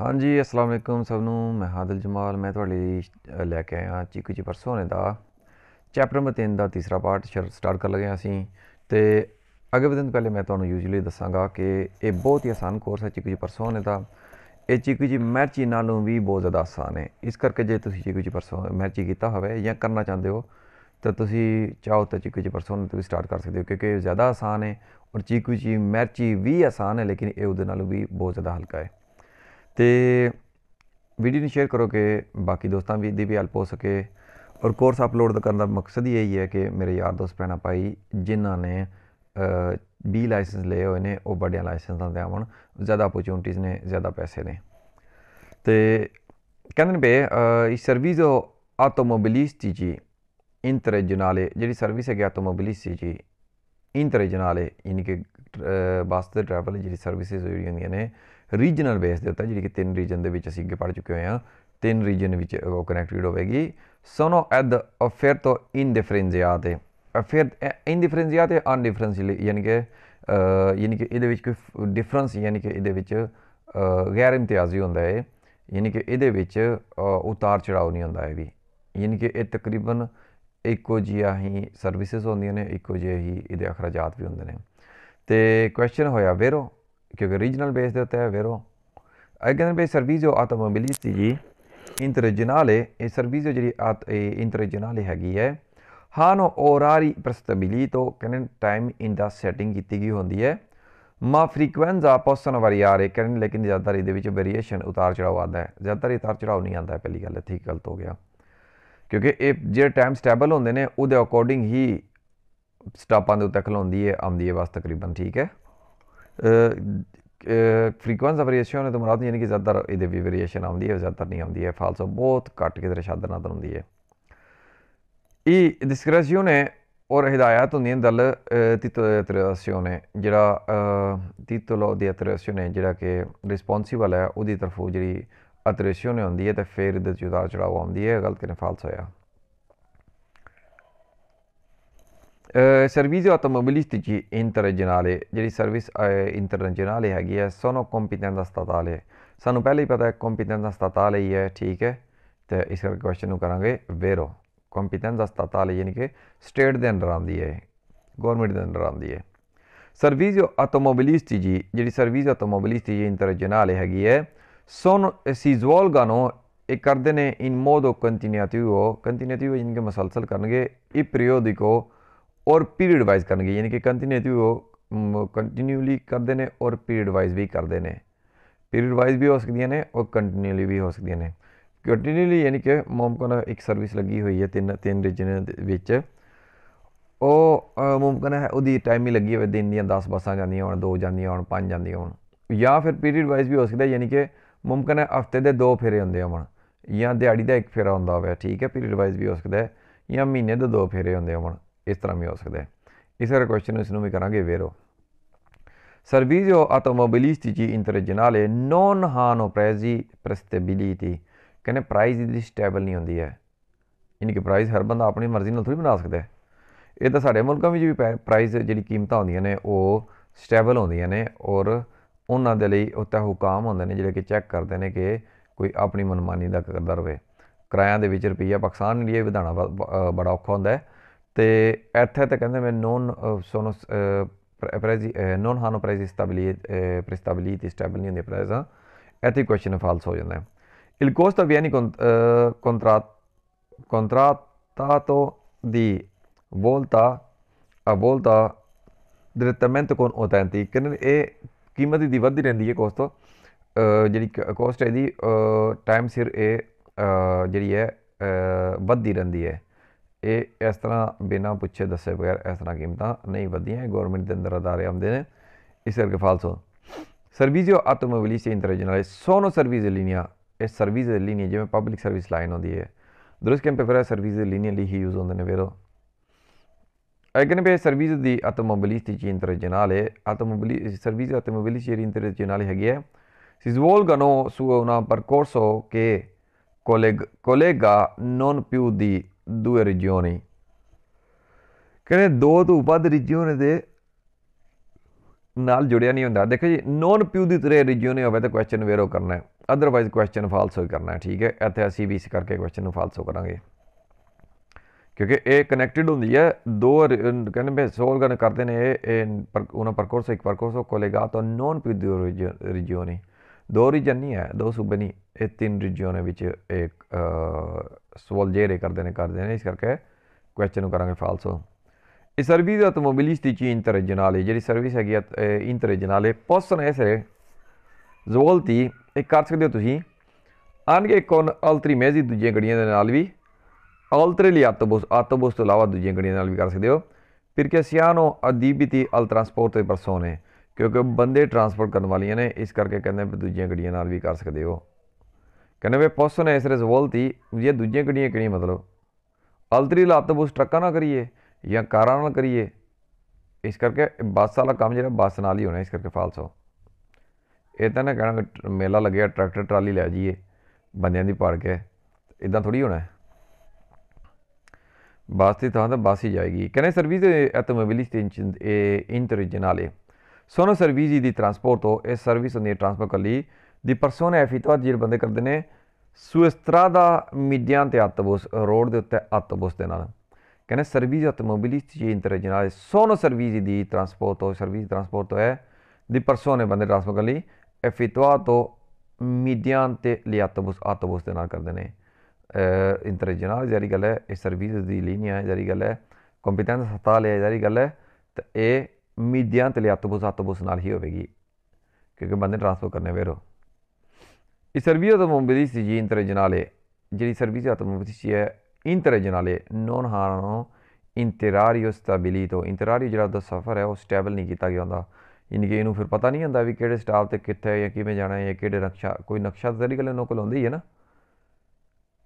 ਹਾਂਜੀ ਅਸਲਾਮ ਸਭ ਨੂੰ ਮੈਂ ਹਾਦਲ ਜਮਾਲ ਮੈਂ ਤੁਹਾਡੇ ਲਈ ਲੈ ਕੇ ਆਇਆ ਚੀਕੂ ਜੀ ਪਰਸੋਂ ਨੇ ਦਾ ਚੈਪਟਰ ਨੰਬਰ 3 ਦਾ ਤੀਸਰਾ ਪਾਰਟ ਸਟਾਰਟ ਕਰ ਲਗੇ ਅਸੀਂ ਤੇ ਅਗੇ ਵਧਣ ਪਹਿਲੇ ਮੈਂ ਤੁਹਾਨੂੰ ਯੂਜੂਲੀ ਦੱਸਾਂਗਾ ਕਿ ਇਹ ਬਹੁਤ ਹੀ ਆਸਾਨ ਕੋਰਸ ਹੈ ਚੀਕੂ ਜੀ ਪਰਸੋਂ ਨੇ ਦਾ ਇਹ ਚੀਕੂ ਜੀ ਮਰਚੀ ਨਾਲੋਂ ਵੀ ਬਹੁਤ ਜ਼ਿਆਦਾ ਆਸਾਨ ਹੈ ਇਸ ਕਰਕੇ ਜੇ ਤੁਸੀਂ ਚੀਕੂ ਜੀ ਪਰਸੋਂ ਮਰਚੀ ਕੀਤਾ ਹੋਵੇ ਜਾਂ ਕਰਨਾ ਚਾਹੁੰਦੇ ਹੋ ਤਾਂ ਤੁਸੀਂ ਚਾਹੋ ਤਾਂ ਚੀਕੂ ਜੀ ਪਰਸੋਂ ਨੂੰ ਤੁਸੀਂ ਸਟਾਰਟ ਕਰ ਸਕਦੇ ਹੋ ਕਿਉਂਕਿ ਇਹ ਜ਼ਿਆਦਾ ਆਸਾਨ ਹੈ ਔਰ ਚੀਕੂ ਜੀ ਮਰਚੀ ਵੀ ਆਸਾਨ ਹੈ ਲੇਕਿਨ ਇਹ ਉਹਦੇ ਨਾਲੋਂ ਵੀ ਬਹੁਤ ਜ਼ਿਆਦਾ ਹਲਕਾ ਹੈ ਤੇ ਵੀਡੀਓ ਨੂੰ ਸ਼ੇਅਰ ਕਰੋ ਕਿ ਬਾਕੀ ਦੋਸਤਾਂ ਵੀ ਦੀ ਵੀ ਹੈਲਪ ਹੋ ਸਕੇ ਔਰ ਕੋਰਸ ਅਪਲੋਡ ਕਰਨ ਦਾ ਮਕਸਦ ਹੀ ਇਹੀ ਹੈ ਕਿ ਮੇਰੇ ਯਾਰ ਦੋਸਤ ਭੈਣਾ ਪਾਈ ਜਿਨ੍ਹਾਂ ਨੇ ਬੀ ਲਾਇਸੈਂਸ ਲਏ ਹੋਏ ਨੇ ਉਹ ਵੱਡੇ ਲਾਇਸੈਂਸਾਂ ਤੇ ਆਉਣ ਜ਼ਿਆਦਾ ਓਪਰਚ्युनिटीज ਨੇ ਜ਼ਿਆਦਾ ਪੈਸੇ ਨੇ ਤੇ ਕਹਿੰਦੇ ਨੇ ਬੇ ਇਹ ਸਰਵਿਸ ਜੀ ਇੰਟਰਜਨਲੇ ਜਿਹੜੀ ਸਰਵਿਸ ਹੈ ਜੀ ਇੰਟਰਜਨਲੇ ਯਾਨੀ ਕਿ ਬੱਸ ਤੇ ਟਰੈਵਲ ਜਿਹੜੀ ਸਰਵਿਸਿਜ਼ ਹੋਈ ਹੁੰਦੀਆਂ ਨੇ ਰੀਜਨਲ ਬੇਸ ਦੇ ਉੱਤੇ ਜਿਹੜੀ ਕਿ ਤਿੰਨ ਰੀਜਨ ਦੇ ਵਿੱਚ ਅਸੀਂ ਅੱਗੇ ਪੜ ਚੁੱਕੇ ਹੋਏ ਆ ਤਿੰਨ ਰੀਜਨ ਵਿੱਚ ਉਹ ਕਨੈਕਟਡ ਹੋਵੇਗੀ ਸੋਨੋ ਐਡ ਅਫੇਰ ਤੋਂ ਇਨਡਿਫਰੈਂਸੀਆ ਤੇ ਅਫੇਰ ਇਨਡਿਫਰੈਂਸੀਆ ਤੇ ਅਨਡਿਫਰੈਂਸੀਅਲ ਯਾਨੀ ਕਿ ਯਾਨੀ ਕਿ ਇਹਦੇ ਵਿੱਚ ਕੋਈ ਡਿਫਰੈਂਸ ਯਾਨੀ ਕਿ ਇਹਦੇ ਵਿੱਚ ਗੈਰ ਇਮਤਿਆਜ਼ੀ ਹੁੰਦਾ ਹੈ ਯਾਨੀ ਕਿ ਇਹਦੇ ਵਿੱਚ ਉਤਾਰ ਚੜਾਓ ਨਹੀਂ ਹੁੰਦਾ ਹੈ ਵੀ ਯਾਨੀ ਕਿ ਇਹ ਤਕਰੀਬਨ ਇੱਕੋ ਜਿਹਾ ਹੀ ਸਰਵਿਸਿਜ਼ ਹੁੰਦੀਆਂ ਨੇ ਇੱਕੋ ਜਿਹੇ ਹੀ ਇਹਦੇ ਅਖਰਾਜਾਤ ਵੀ ਹੁੰਦੇ ਨੇ ਤੇ ਕੁਐਸਚਨ ਹੋਇਆ ਵੇਰੋ क्योंकि रीजनल बेस के उत्ते वेरो अॻे कहंदे भाई सर्विस आटोमोबिलिस ਜੀ ਇੰਟਰਜਨਲੇ ਇਹ ਸਰਵਿਸ ਜਿਹੜੀ ਆਤ ਇੰਟਰਜਨਲੇ ਹੈਗੀ ਹੈ ਹਾਨ ਔਰਾਰੀ ਪ੍ਰਸਤਬਿਲੀ ਤੋਂ ਕਹਿੰਦੇ ਟਾਈਮ ਇਨ ਦਾ ਸੈਟਿੰਗ ਕੀਤੀ ਗਈ ਹੁੰਦੀ ਹੈ ਮਾ ਫ੍ਰੀਕੁਐਂਸਾ ਪੋਸਨ ਰਹੇ ਕਰਨ ਲੇਕਿਨ ਜ਼ਿਆਦਾਤਰ ਇਹਦੇ ਵਿੱਚ ਵੇਰੀਏਸ਼ਨ ਉਤਾਰ ਚੜਾਓ ਆਦਾ ਹੈ ਜ਼ਿਆਦਾਤਰ ਉਤਾਰ ਚੜਾਓ ਨਹੀਂ ਆਂਦਾ ਪਹਿਲੀ ਗੱਲ ਠੀਕ ਗਲਤ ਹੋ ਗਿਆ ਕਿਉਂਕਿ ਇਹ ਜਿਹੜੇ ਟਾਈਮ ਸਟੇਬਲ ਹੁੰਦੇ ਨੇ ਉਹਦੇ ਅਕੋਰਡਿੰਗ ਹੀ ਸਟਾਪਾਂ ਦੇ ਉੱਤੇ ਖਲੋਂਦੀ ਹੈ ਆਉਂਦੀ ਹੈ ਬਸ ਤਕਰੀਬਨ ਠੀਕ ਹੈ ਫ੍ਰੀਕੁਐਂਸ ਦਾ ਵੇਰੀਏਸ਼ਨ ਹੈ ਤਾਂ ਮੁਰਾਦ ਯਾਨੀ ਕਿ ਜ਼ਿਆਦਾ ਇਹਦੇ ਵੀ ਵੇਰੀਏਸ਼ਨ ਆਉਂਦੀ ਹੈ ਜ਼ਿਆਦਾ ਨਹੀਂ ਆਉਂਦੀ ਹੈ ਫਾਲਸ ਬਹੁਤ ਘੱਟ ਕੇ ਤੇ ਸ਼ਾਦਰ ਨਾਲ ਹੁੰਦੀ ਹੈ ਇਹ e ਡਿਸਕ੍ਰੈਸ਼ਨ ਹੈ ਔਰ ਹਿਦਾਇਤ ਹੁੰਦੀ ਹੈ ਦਲ ਤਿਤਰੇਸ਼ਨ ਹੈ ਜਿਹੜਾ ਤਿਤਲੋ ਦੀ ਅਤਰੇਸ਼ਨ ਹੈ ਜਿਹੜਾ ਕਿ ਰਿਸਪੌਂਸਿਬਲ ਹੈ ਉਹਦੀ ਤਰਫੋਂ ਜਿਹੜੀ ਅਤਰੇਸ਼ਨ ਹੁੰਦੀ ਹੈ ਤੇ ਫਿਰ ਇਹਦੇ ਚ ਉਤਾਰ ਚੜਾਓ ਆਉਂਦੀ ਹੈ ਗਲਤ ਕਿਨੇ ਫਾਲਸ ਹੋਇਆ servizio ਆਟੋਮੋਬਿਲਿਸਟਿਕੀ interregionale ਜਿਹੜੀ ਸਰਵਿਸ ਇੰਟਰਨੈਸ਼ਨਲ ਹੈਗੀ ਹੈ sono competenza statale ਸਾਨੂੰ ਪਹਿਲਾਂ ਹੀ ਪਤਾ ਹੈ competenza statale ਹੀ ਹੈ ਠੀਕ ਹੈ ਤੇ ਇਸ ਕਰਕੇ ਕੁਐਸਚਨ ਨੂੰ ਕਰਾਂਗੇ vero competenza statale ਯਾਨੀ ਕਿ ਸਟੇਟ ਦੇ ਅੰਦਰ ਆਉਂਦੀ ਹੈ ਗਵਰਨਮੈਂਟ ਦੇ ਅੰਦਰ ਆਉਂਦੀ ਹੈ ਸਰਵਿਸ automobilistici ਜਿਹੜੀ ਸਰਵਿਸ automobilistici interregionale ਹੈਗੀ ਹੈ sono ਸੀਜ਼ਵਲ svolgano ਇਹ ਕਰਦੇ ਨੇ ਇਨ ਮੋਡੋ continuativo continuativo ਜਿੰਨ ਮਸਲਸਲ ਕਰਨਗੇ ਇਹ periodico ਔਰ ਪੀਰੀਅਡ ਵਾਈਜ਼ ਕਰਨਗੇ ਯਾਨੀ ਕਿ ਕੰਟੀਨਿਊਟੀ ਉਹ ਕੰਟੀਨਿਊਲੀ ਕਰਦੇ ਨੇ ਔਰ ਪੀਰੀਅਡ ਵਾਈਜ਼ ਵੀ ਕਰਦੇ ਨੇ ਪੀਰੀਅਡ ਵਾਈਜ਼ ਵੀ ਹੋ ਸਕਦੀਆਂ ਨੇ ਔਰ ਕੰਟੀਨਿਊਲੀ ਵੀ ਹੋ ਸਕਦੀਆਂ ਨੇ ਕੰਟੀਨਿਊਲੀ ਯਾਨੀ ਕਿ ਮੋਮਕਨ ਇੱਕ ਸਰਵਿਸ ਲੱਗੀ ਹੋਈ ਹੈ ਤਿੰਨ ਤਿੰਨ ਰੀਜਨ ਦੇ ਵਿੱਚ ਉਹ ਮੁਮਕਨ ਹੈ ਉਹਦੀ ਟਾਈਮ ਹੀ ਲੱਗੀ ਹੋਵੇ ਦਿਨ ਦੀਆਂ 10 ਬੱਸਾਂ ਜਾਂਦੀਆਂ ਹੋਣ ਦੋ ਜਾਂਦੀਆਂ ਹੋਣ ਪੰਜ ਜਾਂਦੀਆਂ ਹੋਣ ਜਾਂ ਫਿਰ ਪੀਰੀਅਡ ਵਾਈਜ਼ ਵੀ ਹੋ ਸਕਦਾ ਯਾਨੀ ਕਿ ਮੁਮਕਨ ਹੈ ਹਫਤੇ ਦੇ ਦੋ ਫੇਰੇ ਹੁੰਦੇ ਹੋਣ ਜਾਂ ਦਿਹਾੜੀ ਦਾ ਇੱਕ ਫੇਰਾ ਹੁੰਦਾ ਹੋਵੇ ਠੀਕ ਹੈ ਪੀਰੀਅਡ ਵਾਈਜ਼ ਵੀ ਹੋ ਸਕਦਾ ਹੈ ਜਾਂ ਮਹੀਨੇ ਦੇ ਦੋ ਫੇਰੇ ਹੁੰਦੇ ਹੋਣ ਇਸ ਤਰ੍ਹਾਂ ਵੀ ਹੋ ਸਕਦਾ ਹੈ ਇਸੇ ਤਰ੍ਹਾਂ ਨੂੰ ਇਸ ਨੂੰ ਵੀ ਕਰਾਂਗੇ ਵੇਰੋ ਆਟੋਮੋਬਿਲਿਸਟੀ automobilistici ਇੰਟਰਜਨਾਲੇ ਨੋਨ ਹਾਨੋ ਪ੍ਰੈਜ਼ੀ ਪ੍ਰਸਟੇਬਿਲਿਟੀ ਕਹਿੰਦੇ ਪ੍ਰਾਈਸ ਦੀ ਸਟੇਬਲ ਨਹੀਂ ਹੁੰਦੀ ਹੈ ਇਨਕੀ ਕਿ ਪ੍ਰਾਈਸ ਹਰ ਬੰਦਾ ਆਪਣੀ ਮਰਜ਼ੀ ਨਾਲ ਥੋੜੀ ਬਣਾ ਸਕਦਾ ਹੈ ਇਹ ਤਾਂ ਸਾਡੇ ਮੁਲਕਾਂ ਵਿੱਚ ਵੀ ਪ੍ਰਾਈਸ ਜਿਹੜੀ ਕੀਮਤਾਂ ਹੁੰਦੀਆਂ ਨੇ ਉਹ ਸਟੇਬਲ ਹੁੰਦੀਆਂ ਨੇ ਔਰ ਉਹਨਾਂ ਦੇ ਲਈ ਉੱਤੇ ਹੁਕਾਮ ਹੁੰਦੇ ਨੇ ਜਿਹੜੇ ਕਿ ਚੈੱਕ ਕਰਦੇ ਨੇ ਕਿ ਕੋਈ ਆਪਣੀ ਮਨਮਾਨੀ ਦਾ ਕਰਦਾ ਰਵੇ ਕਿਰਾਇਆਂ ਦੇ ਵਿੱਚ ਰੁਪਈਆ ਪਾਕਿਸਤਾਨ ਲਈ ਇਹ ਬੜਾ ਔਖਾ ਹੁੰਦਾ ਹੈ ਤੇ ਇੱਥੇ ਤੇ ਕਹਿੰਦੇ ਮੈਂ ਨੋਨ ਸੋਨੋ ਪ੍ਰੈਜ਼ੀ ਨੋਨ ਹਾਨੋ ਪ੍ਰੈਜ਼ੀ ਸਟੈਬਿਲਿਟੀ ਪ੍ਰਿਸਟੈਬਿਲਿਟੀ ਸਟੈਬਲ ਨਹੀਂ ਹੁੰਦੀ ਪ੍ਰੈਜ਼ਾ ਆ ਇੱਥੇ ਕੁਐਸਚਨ ਫਾਲਸ ਹੋ ਜਾਂਦਾ ਹੈ ਇਲ ਕੋਸਟ ਆਫ ਯਾਨੀ ਕੰਟਰਾਟ contratato ਦੀ ਬੋਲਤਾ ਅ ਬੋਲਤਾ ਡਾਇਰੈਕਟਮੈਂਟ ਕੋਨ ਆਥੈਂਟਿਕ ਕਿਨ ਇਹ ਕੀਮਤ ਦੀ ਵਧਦੀ ਰਹਿੰਦੀ ਹੈ ਕੋਸਟ ਜਿਹੜੀ ਕੋਸਟ ਹੈ ਦੀ ਟਾਈਮ ਸਿਰ ਇਹ ਜਿਹੜੀ ਹੈ ਵਧਦੀ ਰਹਿੰਦੀ ਹੈ ਇਹ ਇਸ ਤਰ੍ਹਾਂ ਬਿਨਾ ਪੁੱਛੇ ਦੱਸੇ ਬਗੈਰ ਇਸ ਤਰ੍ਹਾਂ ਕੀਮਤਾਂ ਨਹੀਂ ਵਧੀਆਂ ਗਵਰਨਮੈਂਟ ਦੇ ਅੰਦਰ ਅਦਾਰੇ ਆਉਂਦੇ ਨੇ ਇਸ ਕਰਕੇ ਫਾਲਸੋ ਸਰਵਿਸਿਓ ਆਟੋਮੋਬਿਲਿਸ ਇੰਟਰਨੈਸ਼ਨਲ ਸੋਨੋ ਸਰਵਿਸ ਲੀਨੀਆ ਇਹ ਸਰਵਿਸ ਲੀਨੀਆ ਜਿਵੇਂ ਪਬਲਿਕ ਸਰਵਿਸ ਲਾਈਨ ਹੁੰਦੀ ਹੈ ਦਰਸ ਕੈਂਪੇ ਫਿਰ ਸਰਵਿਸ ਲੀਨੀਆ ਲਈ ਹੀ ਯੂਜ਼ ਹੁੰਦੇ ਨੇ ਵੇਰੋ ਅਗਨ ਬੇ ਸਰਵਿਸ ਦੀ ਆਟੋਮੋਬਿਲਿਸ ਦੀ ਇੰਟਰਨੈਸ਼ਨਲ ਹੈ ਆਟੋਮੋਬਿਲ ਸਰਵਿਸ ਆਟੋਮੋਬਿਲਿਸਟੀ ਇੰਟਰਨੈਸ਼ਨਲ ਹੈਗੀ ਹੈ ਗਨੋ ਸੂਨਾ ਪਰ ਕੋਰਸੋ ਕੇ ਕੋਲੇਗ ਕੋਲੇਗਾ ਨੋਨ ਪਿਉ ਦੀ ਦੂਏ regioni. ਕਹਿੰਦੇ ਦੋ ਤੋਂ ਵੱਧ ਰੀਜਨ ਦੇ ਨਾਲ ਜੁੜਿਆ ਨਹੀਂ ਹੁੰਦਾ ਦੇਖੋ ਜੀ ਨੋਨ ਪਿਊ ਦੀ ਤਰੇ ਰੀਜਨ ਹੋਵੇ ਤਾਂ ਕੁਐਸਚਨ ਵੇਰੋ ਕਰਨਾ ਹੈ ਅਦਰਵਾਈਜ਼ ਕੁਐਸਚਨ ਫਾਲਸ ਹੋ ਕਰਨਾ ਹੈ ਠੀਕ ਹੈ ਇੱਥੇ ਅਸੀਂ ਵੀ ਇਸ ਕਰਕੇ ਕੁਐਸਚਨ ਨੂੰ ਫਾਲਸ ਹੋ ਕਰਾਂਗੇ ਕਿਉਂਕਿ ਇਹ ਕਨੈਕਟਡ ਹੁੰਦੀ ਹੈ ਦੋ ਕਹਿੰਦੇ ਮੈਂ ਸੋਲਵ ਕਰਨ ਕਰਦੇ ਨੇ ਇਹ ਉਹਨਾਂ ਪਰਕੋਰਸ ਇੱਕ ਪਰਕੋਰਸ ਕੋਲੇਗਾ ਤਾਂ ਨੋਨ ਪਿਊ ਦੀ ਰੀਜਨ ਦੋ ਰੀਜਨ ਨਹੀਂ ਹੈ ਦੋ ਸੂਬੇ ਨਹੀਂ ਇਹ ਤਿੰਨ ਰੀਜਨ ਦੇ ਵਿੱਚ ਇੱਕ ਸਵਲਜੇਰੇ ਕਰਦੇ ਨੇ ਕਰਦੇ ਨੇ ਇਸ ਕਰਕੇ ਕੁਐਸਚਨ ਨੂੰ ਕਰਾਂਗੇ ਫਾਲਸੋ ਇਹ ਸਰਵਿਸ ਆਟੋਮੋਬਿਲਿਸਟਿਕੀ ਇੰਟਰਰੀਜਨਲੇ ਜਿਹੜੀ ਸਰਵਿਸ ਹੈਗੀ ਇੰਟਰਰੀਜਨਲੇ ਪਸਨ ਐਸੇ ਜ਼ਵਲਤੀ ਇੱਕ ਕਰ ਸਕਦੇ ਹੋ ਤੁਸੀਂ ਆਨਗੇ ਕੋਨ ਅਲਤਰੀ ਮੇਜ਼ੀ ਦੂਜੀਆਂ ਗੱਡੀਆਂ ਦੇ ਨਾਲ ਵੀ ਅਲਤਰੇ ਲਈ ਆਟੋਬਸ ਆਟੋਬਸ ਤੋਂ ਇਲਾਵਾ ਦੂਜੀਆਂ ਗੱਡੀਆਂ ਨਾਲ ਵੀ ਕਰ ਸਕਦੇ ਹੋ ਫਿਰ ਕਿ ਸਿਆਨੋ ਅਦੀਬਿਤੀ ਅਲ ਟਰਾਂਸਪੋਰਟ ਦੇ ਪਰਸੋਨੇ ਕਿਉਂਕਿ ਬੰਦੇ ਟਰਾਂਸਪੋਰਟ ਕਰਨ ਵਾਲੀਆਂ ਨੇ ਇਸ ਕਰਕੇ ਕਹਿੰਦੇ ਵੀ ਦੂਜੀਆਂ ਗੱਡੀਆਂ ਨਾਲ ਵੀ ਕਰ ਸਕਦੇ ਹੋ ਕਹਿੰਦੇ ਵੀ ਪੁੱਛ ਨੇ ਇਸ ਰਿਜ਼ਵਲਤੀ ਇਹ ਦੂਜੀਆਂ ਗੱਡੀਆਂ ਕਿਹੜੀਆਂ ਮਤਲਬ ਅਲਤਰੀ ਲੱਤ ਬੁਸ ਟਰੱਕਾਂ ਨਾਲ ਕਰੀਏ ਜਾਂ ਕਾਰਾਂ ਨਾਲ ਕਰੀਏ ਇਸ ਕਰਕੇ ਬੱਸ ਵਾਲਾ ਕੰਮ ਜਿਹੜਾ ਬੱਸ ਨਾਲ ਹੀ ਹੋਣਾ ਇਸ ਕਰਕੇ ਫਾਲਸੋ ਇਹ ਤਾਂ ਨਾ ਕਹਿਣਾ ਮੇਲਾ ਲੱਗਿਆ ਟਰੈਕਟਰ ਟਰਾਲੀ ਲੈ ਜਾਈਏ ਬੰਦਿਆਂ ਦੀ ਪਾੜ ਕੇ ਇਦਾਂ ਥੋੜੀ ਹੋਣਾ ਬਾਸਤੀ ਦੀ ਤਾਂ ਬਾਸੀ ਹੀ ਜਾਏਗੀ ਕਹਿੰਦੇ ਸਰਵਿਸ ਐਟੋਮੋਬਿਲਿਸਟ ਇੰਟਰਜਨਲੇ ਸੋਨੋ ਸਰਵਿਸ ਦੀ ਟਰਾਂਸਪੋਰਟ ਉਹ ਸਰਵਿਸ ਨੇ ਹੈ ਟਰਾਂਸਪੋਰਟ ਲਈ ਦੀ ਪਰਸਨ ਐਫੀਤਵਾਦ ਜਿਹੜੇ ਬੰਦੇ ਕਰਦੇ ਨੇ ਸੋ ਦਾ ਮੀਡੀਆਂ ਤੇ ਅਤਬੋਸ ਰੋਡ ਦੇ ਉੱਤੇ ਅਤਬੋਸ ਦੇ ਨਾਲ ਕਹਿੰਦੇ ਸਰਵਿਸ ਆਟੋਮੋਬਾਈਲਿਸਟ ਜੀ ਇੰਟਰਨੈਸ਼ਨਲ ਸੋਨੋ ਸਰਵਿਸ ਦੀ ਟਰਾਂਸਪੋਰਟ ਉਹ ਸਰਵਿਸ ਟਰਾਂਸਪੋਰਟ ਹੈ ਦੀ ਪਰਸਨ ਨੇ ਬੰਦੇ ਟਰਾਂਸਪੋਰਟ ਲਈ ਐਫੀਤਵਾਦ ਤੋਂ ਮੀਡੀਆਂ ਤੇ ਲਈ ਅਤਬੋਸ ਅਤਬੋਸ ਦੇ ਨਾਲ ਕਰਦੇ ਨੇ ਇੰਟਰਨੈਸ਼ਨਲ ਜਾਰੀ ਗੱਲ ਹੈ ਇਹ ਸਰਵਿਸ ਦੀ ਲਈ ਨਹੀਂ ਹੈ ਜਿਹੜੀ ਗੱਲ ਹੈ ਕੰਪੀਟੈਂਸ ਹਤਾ ਲਿਆ ਜਿਹੜੀ ਗੱਲ ਹੈ ਤੇ ਇਹ midjan ਲਈ autobus, autobus ਨਾਲ ਹੀ ਹੋਵੇਗੀ ਕਿਉਂਕਿ ਬੰਦੇ ਟ੍ਰਾਂਸਫਰ ਕਰਨੇ ਵੇਰੋ ਇਸ ਸਰਵੀਸ ਤੋਂ ਮੁੰਬਈ ਸੀ ਜੀ ਇੰਤਰੇ ਜਨਾਲੇ ਜਿਹੜੀ ਸਰਵੀਸ ਆਤਮ ਤੋਂ ਮੁੰਬਈ ਸੀ ਹੈ ਇੰਤਰੇ ਜਨਾਲੇ ਨੋਨ ਹਾਰਨੋ ਇੰਟਰਾਰੀਓ ਸਟੈਬਿਲਿਟੋ ਇੰਤਰਾਰੀ ਜਿਹੜਾ ਦਾ ਸਫ਼ਰ ਹੈ ਉਹ ਸਟੇਬਲ ਨਹੀਂ ਕੀਤਾ ਗਿਆ ਹੁੰਦਾ ਇਨਕੇ ਇਹਨੂੰ ਫਿਰ ਪਤਾ ਨਹੀਂ ਹੁੰਦਾ ਵੀ ਕਿਹੜੇ ਸਟਾਪ ਤੇ ਕਿੱਥੇ ਜਾਂ ਕਿਵੇਂ ਜਾਣਾ ਹੈ ਜਾਂ ਕਿਹੜੇ ਨਕਸ਼ਾ ਕੋਈ ਨਕਸ਼ਾ ਜ਼ਰੀ ਗੱਲ ਉਹਨਾਂ ਕੋਲ ਹੁੰਦੀ ਹੈ ਨਾ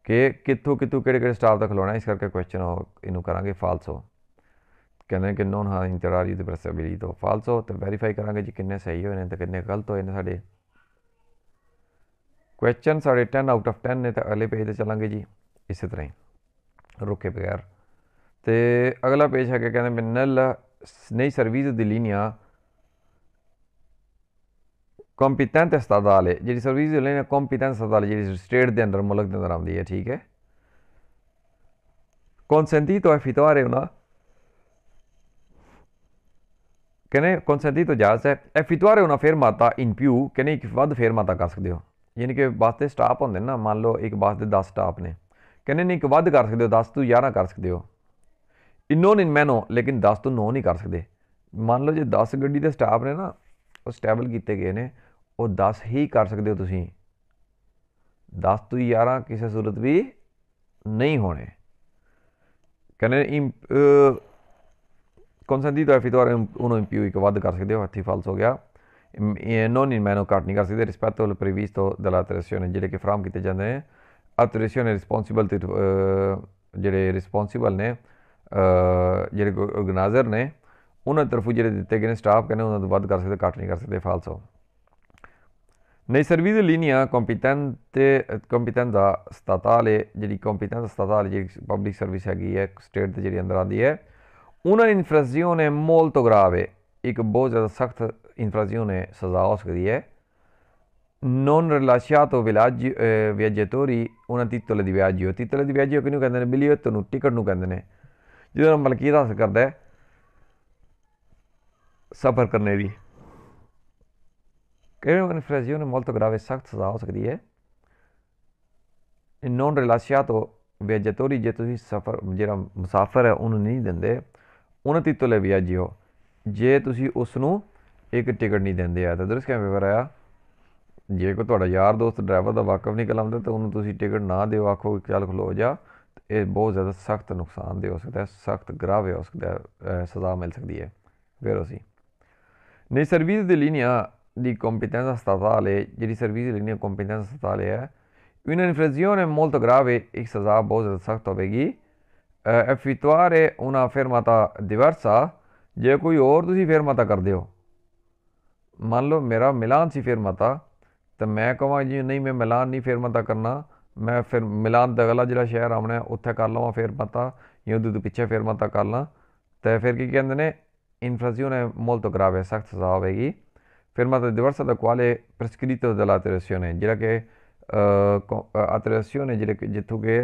ਕਿ ਕਿੱਥੋਂ ਕਿੱਥੋਂ ਕਿਹੜੇ ਕਿਹੜੇ ਸਟਾਪ ਤੱਕ ਲਾਉਣਾ ਇਸ ਕਰਕੇ ਕੁਐਸਚਨ ਇਹਨੂੰ ਕਰਾਂਗੇ ਫਾਲਸੋ ਕਹਿੰਦੇ ਕਿ ਨੋਨ ਹਾ ਇੰਟਰਾਰੀ ਦੇ ਪ੍ਰਸਬਿਲੀ ਤੋਂ ਫਾਲਸੋ ਤੇ ਵੈਰੀਫਾਈ ਕਰਾਂਗੇ ਜੀ ਕਿੰਨੇ ਸਹੀ ਹੋਏ ਨੇ ਤੇ ਕਿੰਨੇ ਗਲਤ ਹੋਏ ਨੇ ਸਾਡੇ ਕੁਐਸਚਨ ਸਾਡੇ 10 ਆਊਟ ਆਫ 10 ਨੇ ਤਾਂ ਅਗਲੇ ਪੇਜ ਤੇ ਚੱਲਾਂਗੇ ਜੀ ਇਸੇ ਤਰ੍ਹਾਂ ਹੀ ਰੁਕੇ ਬਗੈਰ ਤੇ ਅਗਲਾ ਪੇਜ ਹੈਗਾ ਕਹਿੰਦੇ ਮਿੰਨਲ ਨਹੀਂ ਸਰਵਿਸ ਦਿੱਲੀ ਆ ਕੰਪੀਟੈਂਟ ਸਤਾਦਾਲ ਹੈ ਜਿਹੜੀ ਸਰਵਿਸ ਦਿੱਲੀ ਕੰਪੀਟੈਂਟ ਸਤਾਦਾਲ ਜਿਹੜੀ ਸਟੇਟ ਦੇ ਅੰਦਰ ਮੁਲਕ ਦੇ ਅੰਦਰ ਆਉਂਦੀ ਹੈ ਠੀਕ ਹੈ ਕੌਨਸੈਂਟੀ ਤੋਂ ਫਿਤਵਾਰੇ ਉਹਨਾਂ ਕਹਿੰਦੇ ਕੰਸੈਂਟੀ ਤੋਂ ਜਾਇਜ਼ ਹੈ ਐਫਿਤਵਾਰੇ ਉਹਨਾਂ ਮਾਤਾ ਇਨ ਪਿਊ ਕਹਿੰਦੇ ਇੱਕ ਵੱਧ ਮਾਤਾ ਕਰ ਸਕਦੇ ਹੋ ਯਾਨੀ ਕਿ ਬੱਸ ਤੇ ਸਟਾਪ ਹੁੰਦੇ ਨਾ ਮੰਨ ਲਓ ਇੱਕ ਬੱਸ ਦੇ 10 ਸਟਾਪ ਨੇ ਕਹਿੰਦੇ ਨਹੀਂ ਇੱਕ ਵੱਧ ਕਰ ਸਕਦੇ ਹੋ 10 ਤੋਂ 11 ਕਰ ਸਕਦੇ ਹੋ ਇਨੋਨ ਇਨ ਮੈਨੋ ਲੇਕਿਨ 10 ਤੋਂ 9 ਨਹੀਂ ਕਰ ਸਕਦੇ ਮੰਨ ਲਓ ਜੇ 10 ਗੱਡੀ ਦੇ ਸਟਾਪ ਨੇ ਨਾ ਉਹ ਸਟੇਬਲ ਕੀਤੇ ਗਏ ਨੇ ਉਹ 10 ਹੀ ਕਰ ਸਕਦੇ ਹੋ ਤੁਸੀਂ 10 ਤੋਂ 11 ਕਿਸੇ ਸੂਰਤ ਵੀ ਨਹੀਂ ਹੋਣੇ ਕਹਿੰਦੇ ਕਨਸੈਂਟੀ ਤੋਂ ਐਫੀ ਤੋਂ ਉਹਨੂੰ ਇੰਪੀਊ ਇੱਕ ਵੱਧ ਕਰ ਸਕਦੇ ਹੋ ਇੱਥੇ ਫਾਲਸ ਹੋ ਗਿਆ ਨੋਨ ਇਨ ਮੈਨੋ ਕਾਟ ਨਹੀਂ ਕਰ ਸਕਦੇ ਰਿਸਪੈਕਟਫੁਲ ਪ੍ਰੀਵਿਸਟੋ ਦਲਾ ਤਰੇਸੀਓਨ ਜਿਹੜੇ ਕਿ ਫਰਮ ਕੀਤੇ ਜਾਂਦੇ ਨੇ ਅਤਰੇਸੀਓਨ ਰਿਸਪੌਂਸਿਬਲ ਤੇ ਜਿਹੜੇ ਰਿਸਪੌਂਸਿਬਲ ਨੇ ਜਿਹੜੇ ਆਰਗੇਨਾਈਜ਼ਰ ਨੇ ਉਹਨਾਂ ਤਰਫੋਂ ਜਿਹੜੇ ਦਿੱਤੇ ਗਏ ਨੇ ਸਟਾਫ ਕਹਿੰਦੇ ਉਹਨਾਂ ਤੋਂ ਵੱਧ ਕਰ ਸਕਦੇ ਕੱਟ ਨਹੀਂ ਕਰ ਸਕਦੇ ਫਾਲਸੋ ਨਈ ਸਰਵਿਸ ਲੀਨੀਆ ਕੰਪੀਟੈਂਟ ਕੰਪੀਟੈਂਟਾ ਸਤਾਤਾਲੇ ਜਿਹੜੀ ਕੰਪੀਟੈਂਟ ਸਤਾਤਾਲੇ ਜਿਹੜੀ ਪਬਲਿਕ ਸਰਵਿਸ ਹੈਗੀ ਹੈ ਸਟੇਟ ਦੇ ਜਿਹੜੇ ਅੰਦਰ ਆਂਦੀ ਹੈ ਉਹਨਾਂ ਨੇ ਇਨਫਰਾਜ਼ੀਓਂ ਨੇ ਮੋਲ ਗਰਾਵੇ ਇੱਕ ਬਹੁਤ ਜ਼ਿਆਦਾ ਸਖਤ ਇਨਫਰਾਜ਼ੀਓਂ ਨੇ ਸਜ਼ਾ ਉਸ ਸਕਦੀ ਹੈ ਨੋਨ ਰਿਲਾਸ਼ਾਤੋ ਵਿਲਾਜ ਵਿਜੇਤੋਰੀ ਉਹਨਾਂ ਦੀ ਤਿੱਤਲੇ ਦੀ ਵਿਆਜੀ ਹੋਤੀ ਤਿੱਤਲੇ ਦੀ ਵਿਆਜੀ ਕਿਹਨੂੰ ਕਹਿੰਦੇ ਨੇ ਮਿਲੀਓ ਤੁਹਾਨੂੰ ਟਿਕਟ ਨੂੰ ਕਹਿੰਦੇ ਨੇ ਜਿਹੜਾ ਮਲਕੀ ਦਾਸ ਕਰਦਾ ਹੈ ਸਫਰ ਕਰਨੇ ਦੀ ਕਿਹੜੇ ਇਨਫਰਾਜ਼ੀਓਂ ਨੇ ਮੋਲ ਗਰਾਵੇ ਸਖਤ ਸਜ਼ਾ ਹੋ ਸਕਦੀ ਹੈ ਨੋਨ ਰਿਲਾਸ਼ਾਤੋ ਵਿਜੇਤੋਰੀ ਜੇ ਤੁਸੀਂ ਸਫਰ ਜਿਹੜਾ ਮੁਸਾਫਰ ਹੈ ਉਹਨੂੰ ਨਹੀਂ ਦਿੰਦੇ ઉન્નતિ તોલે ਵਿਆਜਿਓ ਜੇ ਤੁਸੀਂ ਉਸ ਨੂੰ ਇੱਕ ਟਿਕਟ ਨਹੀਂ ਦਿੰਦੇ ਆ ਤਾਂ ਦਰਸ ਕਿਵੇਂ ਵਰਾਇਆ ਜੇ ਕੋ ਤੁਹਾਡਾ ਯਾਰ ਦੋਸਤ ਡਰਾਈਵਰ ਦਾ ਵਾਕਫ ਨਹੀਂ ਕਲਾਉਂਦਾ ਤਾਂ ਉਹਨੂੰ ਤੁਸੀਂ ਟਿਕਟ ਨਾ ਦਿਓ ਆਖੋ ਚੱਲ ਖਲੋ ਜਾ ਇਹ ਬਹੁਤ ਜ਼ਿਆਦਾ ਸਖਤ ਨੁਕਸਾਨ ਦੇ ਹੋ ਸਕਦਾ ਹੈ ਸਖਤ ਗਰਾਵੇ ਹੋ ਸਕਦਾ ਹੈ ਸਜ਼ਾ ਮਿਲ ਸਕਦੀ ਹੈ ਫਿਰ ਅਸੀਂ ਨਹੀਂ ਸਰਵਿਸ ਦੇ ਲੀਨੀਆ ਕੰਪੀਟੈਂਸ competenza statale, ਜਿਹੜੀ ਸਰਵਿਸ ਦੇ ਲੀਨੀਆ ਕੰਪੀਟੈਂਸ statale ਹੈ ਇਹਨਾਂ ਇਨਫਰੇਜ਼ੀਓਨ ਹੈ ਮੋਲਟ ਗਰਾਵੇ ਇੱਕ ਸਜ਼ਾ ਬਹੁਤ ਜ਼ਿਆਦਾ ਸਖਤ ਹੋਵੇਗੀ effittuare una fermata ਦਿਵਰਸਾ ਜੇ ਕੋਈ ਹੋਰ ਤੁਸੀਂ ਫੇਰਮਤਾ ਕਰਦੇ ਹੋ ਮੰਨ ਲਓ ਮੇਰਾ ਮਿਲਾਨ ਸੀ ਫੇਰਮਤਾ ਤਾਂ ਮੈਂ ਕਹਾਂ ਜੀ ਨਹੀਂ ਮੈਂ ਮਿਲਾਨ ਨਹੀਂ ਫੇਰਮਤਾ ਕਰਨਾ ਮੈਂ ਫਿਰ ਮਿਲਾਨ ਦਾ ਅਗਲਾ ਜਿਹੜਾ ਸ਼ਹਿਰ ਆਉਣਾ ਉੱਥੇ ਕਰ ਲਵਾਂ ਫੇਰਮਤਾ ਜਾਂ ਉਹਦੇ ਤੋਂ ਪਿੱਛੇ ਫੇਰਮਤਾ ਕਰ ਲਾਂ ਤੇ ਫਿਰ ਕੀ ਕਹਿੰਦੇ ਨੇ ਇਨਫਰਾਜ਼ੀਓਨੇ ਮੋਲਤੋ ਗਰਾਵੇ ਸਖਤ ਸਜ਼ਾ ਹੋਵੇਗੀ ਫੇਰਮਤਾ ਦਿਵਰਸਾ ਦਾ ਕੁਆਲੇ ਪ੍ਰਸਕ੍ਰਿਤੋ ਨੇ ਜਿਹੜਾ ਕਿ ਅ ਨੇ ਜਿਹੜੇ ਜਿੱਥੋਂ ਕੇ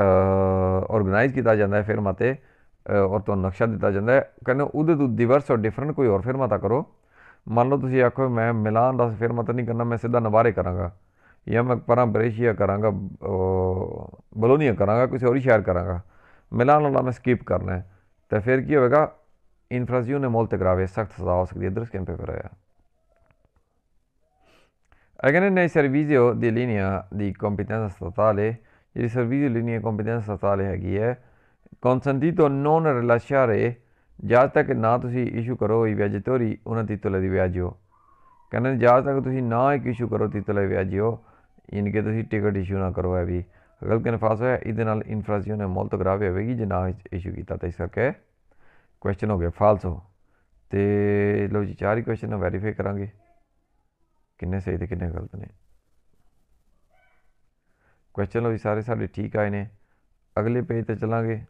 ਆਰਗੇਨਾਈਜ਼ ਕੀਤਾ ਜਾਂਦਾ ਹੈ ਫਿਰ ਮਾਤੇ ਔਰ ਤੁਹਾਨੂੰ ਨਕਸ਼ਾ ਦਿੱਤਾ ਜਾਂਦਾ ਹੈ ਕਹਿੰਦੇ ਉਹਦੇ ਤੋਂ ਦਿਵਰਸ ਔਰ ਡਿਫਰੈਂਟ ਕੋਈ ਹੋਰ ਫਿਰ ਮਾਤਾ ਕਰੋ ਮੰਨ ਲਓ ਤੁਸੀਂ ਆਖੋ ਮੈਂ ਮਿਲਾਨ ਦਾ ਫਿਰ ਮਤ ਨਹੀਂ ਕਰਨਾ ਮੈਂ ਸਿੱਧਾ ਨਵਾਰੇ ਕਰਾਂਗਾ ਜਾਂ ਮੈਂ ਪਰਾਂ ਬਰੇਸ਼ੀਆ ਕਰਾਂਗਾ ਬਲੋਨੀਆ ਕਰਾਂਗਾ ਕਿਸੇ ਹੋਰ ਸ਼ਹਿਰ ਕਰਾਂਗਾ ਮਿਲਾਨ ਵਾਲਾ ਮੈਂ ਸਕਿਪ ਕਰਨਾ ਹੈ ਤਾਂ ਫਿਰ ਕੀ ਹੋਵੇਗਾ ਇਨਫਰਾਜ਼ਿਓ ਨੇ ਮੌਲ ਟਕਰਾਵੇ ਸਖਤ ਸਜ਼ਾ ਹੋ ਸਕਦੀ ਹੈ ਦਰਸ ਕੈਂਪ ਪਰ ਆਇਆ ਅਗਰ ਨੇ ਸਰਵੀਜ਼ਿਓ ਦੀ ਲੀਨੀਆ ਦੀ competence statale il servizio di linea di competenza statale ਹੈਗੀ ਹੈ consentito non rilasciare ਜਦ ਤੱਕ ਨਾ ਤੁਸੀਂ ਇਸ਼ੂ ਕਰੋ i viaggiatori una titola di viaggio ਕਹਿੰਦੇ ਜਦ ਤੱਕ ਤੁਸੀਂ ਨਾ ਇੱਕ ਇਸ਼ੂ ਕਰੋ titola di viaggio ਯਾਨੀ ਕਿ ਤੁਸੀਂ ਟਿਕਟ ਇਸ਼ੂ ਨਾ ਕਰੋ ਹੈ ਵੀ ਅਗਲ ਕਨਫਾਸ ਹੋਇਆ ਇਹਦੇ ਨਾਲ ਇਨਫਰਾਜ਼ੀਓ ਨੇ ਮੌਲ ਤਗਰਾ ਵੀ ਹੋਵੇਗੀ ਜੇ ਨਾ ਇਸ਼ੂ ਕੀਤਾ ਤਾਂ ਇਸ ਕਰਕੇ ਕੁਐਸਚਨ ਹੋ ਗਿਆ ਫਾਲਸ ਹੋ ਤੇ ਲੋ ਜੀ ਚਾਰ ਹੀ ਕੁਐਸਚਨ ਵੈਰੀਫਾਈ ਕਰਾਂਗੇ ਕਿੰਨੇ ਸਹੀ ਤੇ ਕਿੰਨੇ ਗਲਤ ਨੇ ਕੁਐਸਚਨ ਵੀ ਸਾਰੇ ਸਾਡੇ ਠੀਕ ਆਏ ਨੇ ਅਗਲੇ ਪੇਜ ਤੇ ਚਲਾਂਗੇ